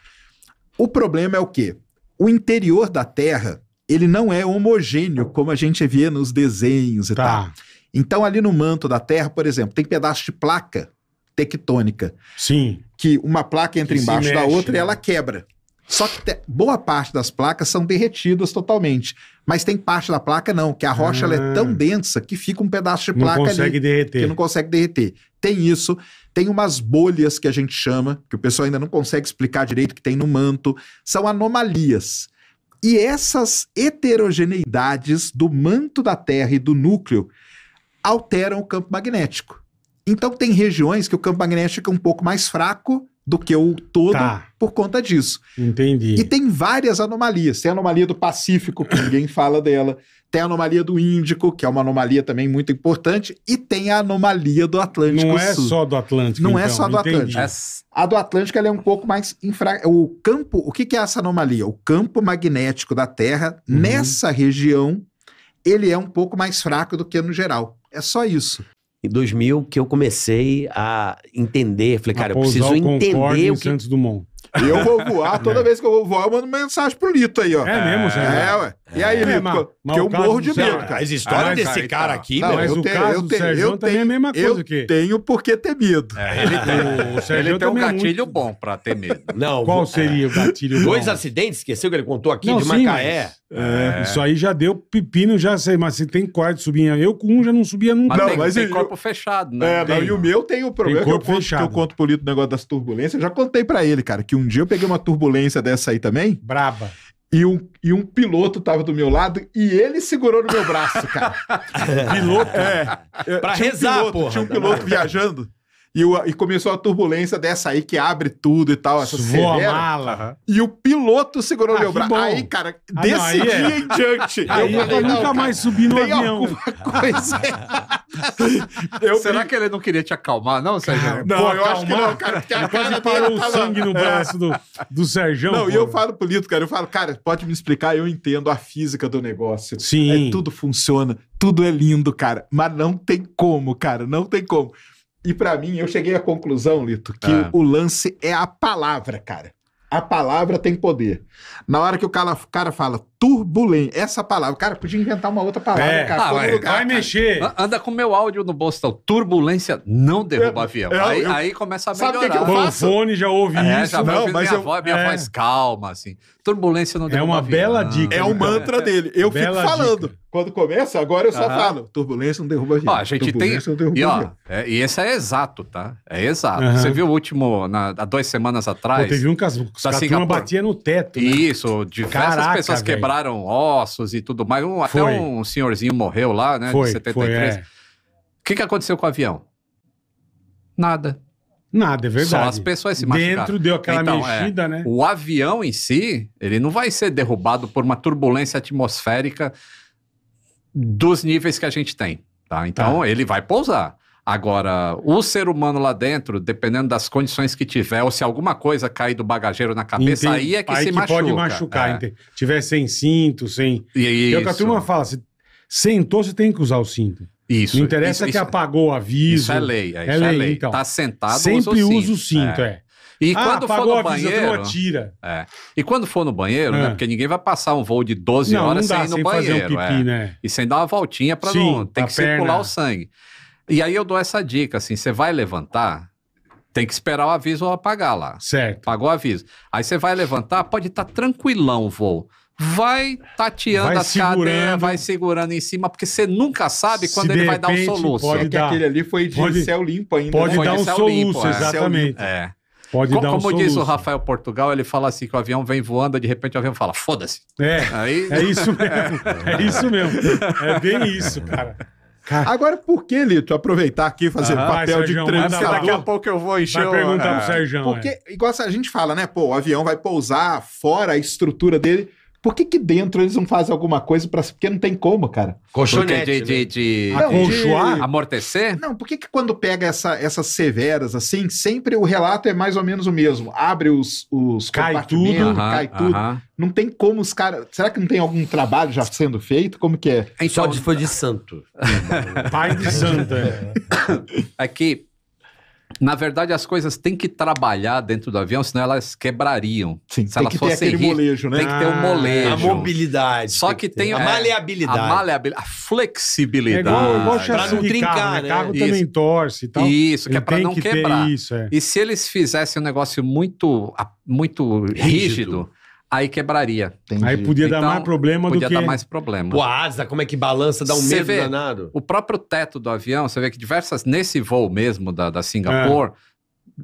O problema é o quê? O interior da Terra, ele não é homogêneo, como a gente vê nos desenhos e tá. tal. Então, ali no manto da Terra, por exemplo, tem pedaço de placa tectônica. Sim. Que uma placa entra que embaixo da outra e né? ela quebra. Só que te, boa parte das placas são derretidas totalmente. Mas tem parte da placa não, que a rocha ah, é tão ah. densa que fica um pedaço de placa não consegue derreter. que não consegue derreter. Tem isso, tem umas bolhas que a gente chama, que o pessoal ainda não consegue explicar direito que tem no manto, são anomalias. E essas heterogeneidades do manto da Terra e do núcleo alteram o campo magnético. Então tem regiões que o campo magnético é um pouco mais fraco do que o todo tá. por conta disso. Entendi. E tem várias anomalias. Tem a anomalia do Pacífico, que ninguém [LAUGHS] fala dela. Tem a anomalia do Índico, que é uma anomalia também muito importante. E tem a anomalia do Atlântico Não é só do Atlântico, Não é então. é só do Entendi. Atlântico. A do Atlântico é um pouco mais infra... O campo... O que, que é essa anomalia? O campo magnético da Terra, uhum. nessa região, ele é um pouco mais fraco do que no geral. É só isso em 2000 que eu comecei a entender. Falei, a cara, eu preciso entender o que... Santos Dumont. E eu vou voar, toda é. vez que eu vou voar, eu mando mensagem pro Lito aí, ó. É mesmo, já. é, ué. E aí, é, mas, mas que eu morro de medo, cara. As histórias desse cara, cara aqui, não, mas eu tenho, caso eu tenho, eu tenho, é a mesma coisa eu que... tenho porque ter medo. É, ele tem, [LAUGHS] o Sérgio ele tem um é gatilho muito... bom pra ter medo. [LAUGHS] Não, Qual seria o é. gatilho bom? Dois acidentes, esqueceu que ele contou aqui, não, de sim, Macaé. Mas, é, é Isso aí já deu pepino, já sei, mas se tem quarto subindo. Eu com um já não subia nunca. Mas não, tem, mas tem corpo fechado, né? É, e o meu tem o problema tem corpo fechado. que eu conto pro Lito o negócio das turbulências. Eu já contei pra ele, cara, que um dia eu peguei uma turbulência dessa aí também. Braba. E um, e um piloto tava do meu lado e ele segurou no meu braço, cara. [LAUGHS] piloto? É. Pra tinha rezar, um piloto, porra. Tinha um piloto viajando. E, o, e, começou a turbulência dessa aí que abre tudo e tal. Essa a mala. E o piloto segurou ah, meu braço. Aí, cara, ah, desse não, é. dia é. em diante. Aí, eu, eu nunca não, mais subi no avião. Coisa... [LAUGHS] eu, Será que ele não queria te acalmar, não, Sérgio? Não, pô, eu acho que não, cara. Porque a cara parou tava... o tá sangue no é. braço do, do Sérgio. Não, pô. e eu falo pro Lito, cara. Eu falo, cara, pode me explicar, eu entendo a física do negócio. É Sim. tudo funciona, tudo é lindo, cara. Mas não tem como, cara. Não tem como. E para mim, eu cheguei à conclusão, Lito, que ah. o lance é a palavra, cara. A palavra tem poder. Na hora que o cara, o cara fala, turbulência. Essa palavra. Cara, podia inventar uma outra palavra, é. cara. Ah, vai, lugar, vai cara. mexer. Anda com meu áudio no bolso. Então. Turbulência não derruba eu, é, avião. Eu, é, aí, eu, aí, começa a melhorar. Sabe o que, que eu faço? O fone já ouvi é, isso. Já não, mas minha, eu, voz, minha é. voz calma, assim. Turbulência não é derruba avião. É uma avião, bela dica. É o um né, mantra dele. Eu bela fico falando. Dica. Quando começa, agora eu só falo. Turbulência não derruba avião. Ó, a gente tem... e, ó, é, e esse é exato, tá? É exato. Você viu o último, na, há duas semanas atrás... Pô, teve um caso, da Singapura batia no teto, né? Isso, diversas pessoas quebraram encontraram ossos e tudo mais. Um, até um senhorzinho morreu lá, né? Foi, de 73. Foi, é. O que, que aconteceu com o avião? Nada. Nada, é verdade. Só as pessoas se machucaram. Dentro deu aquela então, é, mexida, é, né? O avião em si, ele não vai ser derrubado por uma turbulência atmosférica dos níveis que a gente tem. Tá? Então, tá. ele vai pousar. Agora, o ser humano lá dentro, dependendo das condições que tiver, ou se alguma coisa cair do bagageiro na cabeça, Entendi. aí é que aí se que machuca. pode machucar. É. Tiver sem cinto, sem... eu E é é o que a turma fala, se sentou, você tem que usar o cinto. Isso. Não interessa isso, que isso, apagou o aviso. Isso é lei. É, é, é lei, lei, Então. Tá sentado, Sempre usa o cinto, uso cinto é. é. E ah, quando for no banheiro, tira. É. E quando for no banheiro, né, é. né? Porque ninguém vai passar um voo de 12 não, horas não dá, sem ir no sem banheiro, fazer um pipi, é. né? E sem dar uma voltinha para não tem que perna. circular o sangue. E aí eu dou essa dica, assim, você vai levantar, tem que esperar o aviso ou apagar lá. Certo. Pagou o aviso. Aí você vai levantar, pode estar tá tranquilão o voo. Vai tateando vai as cadeias, vai segurando em cima, porque você nunca sabe quando ele vai dar um soluço. Pode é dar. aquele ali foi de pode, céu limpo ainda. Pode né? dar um soluço, é. limpo, exatamente. É. Pode Co dar um Como soluço. diz o Rafael Portugal, ele fala assim: que o avião vem voando, de repente o avião fala, foda-se. É, Aí... é isso mesmo. [LAUGHS] É isso mesmo. É bem isso, cara. Cara. Agora, por que, Lito, aproveitar aqui e fazer ah, papel vai, de entrevistador? Daqui a pouco eu vou encher vai perguntar o... pro Sérgio. Porque, é. igual a gente fala, né? Pô, o avião vai pousar fora a estrutura dele. Por que, que dentro eles não fazem alguma coisa para. Porque não tem como, cara. Colchonete. É de, de, de, Aconchoar? Ah, de... Amortecer? Não, por que, que quando pega essa, essas severas assim, sempre o relato é mais ou menos o mesmo? Abre os. os cai tudo. cai tudo. Não tem como os caras. Será que não tem algum trabalho já sendo feito? Como que é? Então, Só de, foi de santo. [LAUGHS] Pai de santo, é. Aqui, na verdade, as coisas têm que trabalhar dentro do avião, senão elas quebrariam. Sim, Se tem que ter aquele rir, molejo, né? Tem que ter o um ah, molejo. A mobilidade. Só que tem, tem a é, maleabilidade. A maleabilidade, a flexibilidade. É igual, igual pra não trincar, né? O né? carro isso. também torce e tal. Isso, que é Ele é pra não que quebrar. Isso, é. E se eles fizessem um negócio muito, muito rígido, rígido aí quebraria. Entendi. Aí podia então, dar mais problema do que... Podia dar mais problema. O asa, como é que balança, dá um você medo vê, danado. O próprio teto do avião, você vê que diversas... Nesse voo mesmo da, da Singapura... É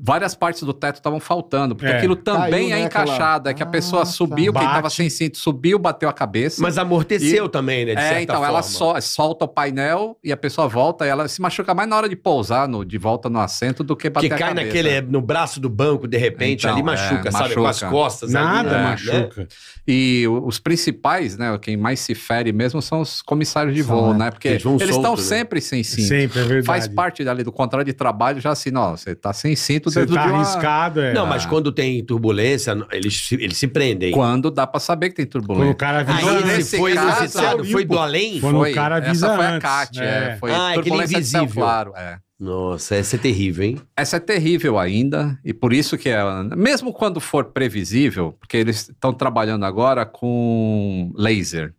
várias partes do teto estavam faltando, porque é. aquilo também Caiu, né, é encaixado, aquela... é que a pessoa ah, subiu, tá. quem estava sem cinto subiu, bateu a cabeça. Mas amorteceu e... também, né? é, então forma. ela so, solta o painel e a pessoa volta, e ela se machuca mais na hora de pousar, no, de volta no assento, do que bater que a cabeça. Que cai naquele, no braço do banco, de repente, então, ali é, machuca, é, sabe? Machuca. Com as costas. Nada ali, né? machuca. E os principais, né, quem mais se fere mesmo são os comissários de voo, né, né? Porque eles estão né? sempre sem cinto. Sempre, é verdade. Faz parte ali do contrato de trabalho, já assim, ó, você tá sem cinto, puder. tá uma... arriscado, é. Não, mas ah. quando tem turbulência, eles, eles se prendem. Quando dá pra saber que tem turbulência. Quando o cara avisa Aí, ah, antes. Foi, caso, inusitado, foi do além? Quando foi. o cara avisa Essa foi a Kátia. É. é. Foi ah, turbulência invisível. Claro, é. Nossa, essa é terrível, hein? Essa é terrível ainda, e por isso que ela, mesmo quando for previsível, porque eles estão trabalhando agora com laser.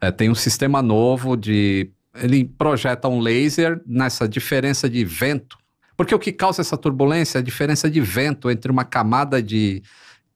É, tem um sistema novo de. Ele projeta um laser nessa diferença de vento porque o que causa essa turbulência é a diferença de vento entre uma camada de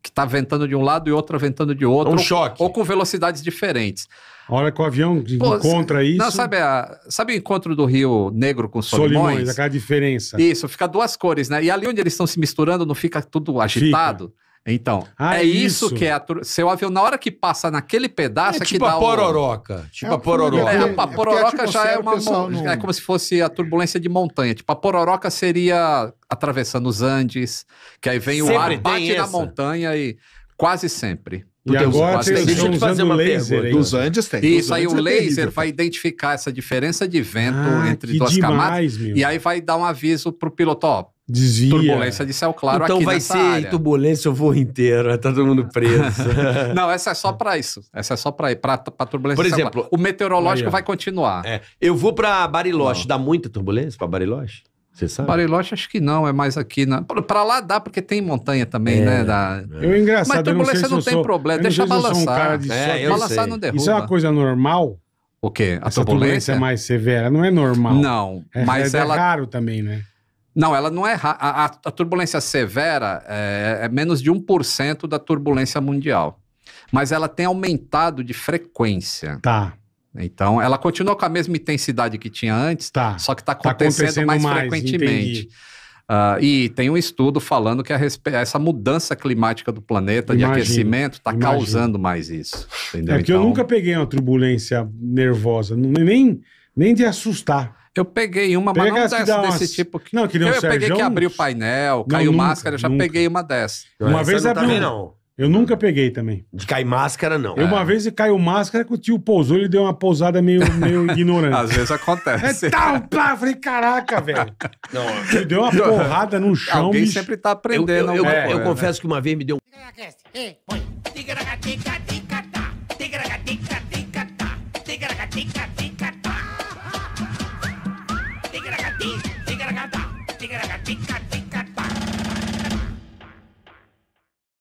que está ventando de um lado e outra ventando de outro. Um ou, choque. Ou, com velocidades diferentes. A hora que o avião Pô, encontra isso. Não, sabe, a, sabe o encontro do Rio Negro com Solimões? Solimões, aquela diferença. Isso, fica duas cores, né? E ali onde eles estão se misturando, não fica tudo agitado. Fica. Então, ah, é isso, isso que é a Seu avião, na hora que passa naquele pedaço, é, é tipo a pororoca. O... É, tipo é, a pororoca. É, a é, é pororoca é, já é uma. Não... É como se fosse a turbulência de montanha. Tipo, a pororoca seria atravessando os Andes, que aí vem sempre o ar, bate essa. na montanha e quase sempre. E Deus, agora vocês tem, Deixa eu te fazer uma laser, pergunta. Dos Andes tem. Isso, aí o laser vai identificar essa diferença de vento ah, entre duas demais, camadas. Meu. E aí vai dar um aviso pro piloto, ó, Desvia. Turbulência de céu claro então vai ser turbulência o voo inteiro, tá todo mundo preso. [LAUGHS] não, essa é só para isso. Essa é só para para turbulência. Por exemplo, o meteorológico aí, vai continuar. É. Eu vou para Bariloche, não. dá muita turbulência para Bariloche? Você sabe? Bariloche acho que não, é mais aqui. Na... Pra lá dá, porque tem montanha também, né, é, né? Da... Eu engraçado. Mas turbulência não, não tem sou, problema, deixa balançar. Um é, só... balançar não derruba. Isso é uma coisa normal? O quê? A turbulência? turbulência é mais severa, não é normal. Não, é, mas é, é ela... raro também, né? Não, ela não é. A, a, a turbulência severa é, é menos de 1% da turbulência mundial. Mas ela tem aumentado de frequência. Tá. Então, ela continua com a mesma intensidade que tinha antes, tá. só que está tá acontecendo, tá acontecendo, mais, mais frequentemente. Uh, e tem um estudo falando que essa mudança climática do planeta, imagino, de aquecimento, está causando mais isso. Entendeu? É que então... eu nunca peguei uma turbulência nervosa, nem, nem de assustar. Eu peguei uma, Pega mas não dessa, umas... desse tipo. Que... Não, que nem eu, o eu peguei que abriu o painel, não, caiu nunca, máscara, eu já nunca. peguei uma dessa. Uma, vez abriu. Também, não. Eu nunca peguei também. De cair máscara, não. É. uma é. vez caiu máscara que o tio pousou, ele deu uma pousada meio, meio [LAUGHS] ignorante. Às vezes acontece. É tal, pá, falei, caraca, velho. Não, [LAUGHS] ele deu uma porrada no chão. Alguém bicho. sempre tá aprendendo. Eu, né, eu, eu, é, eu confesso que uma vez me deu um...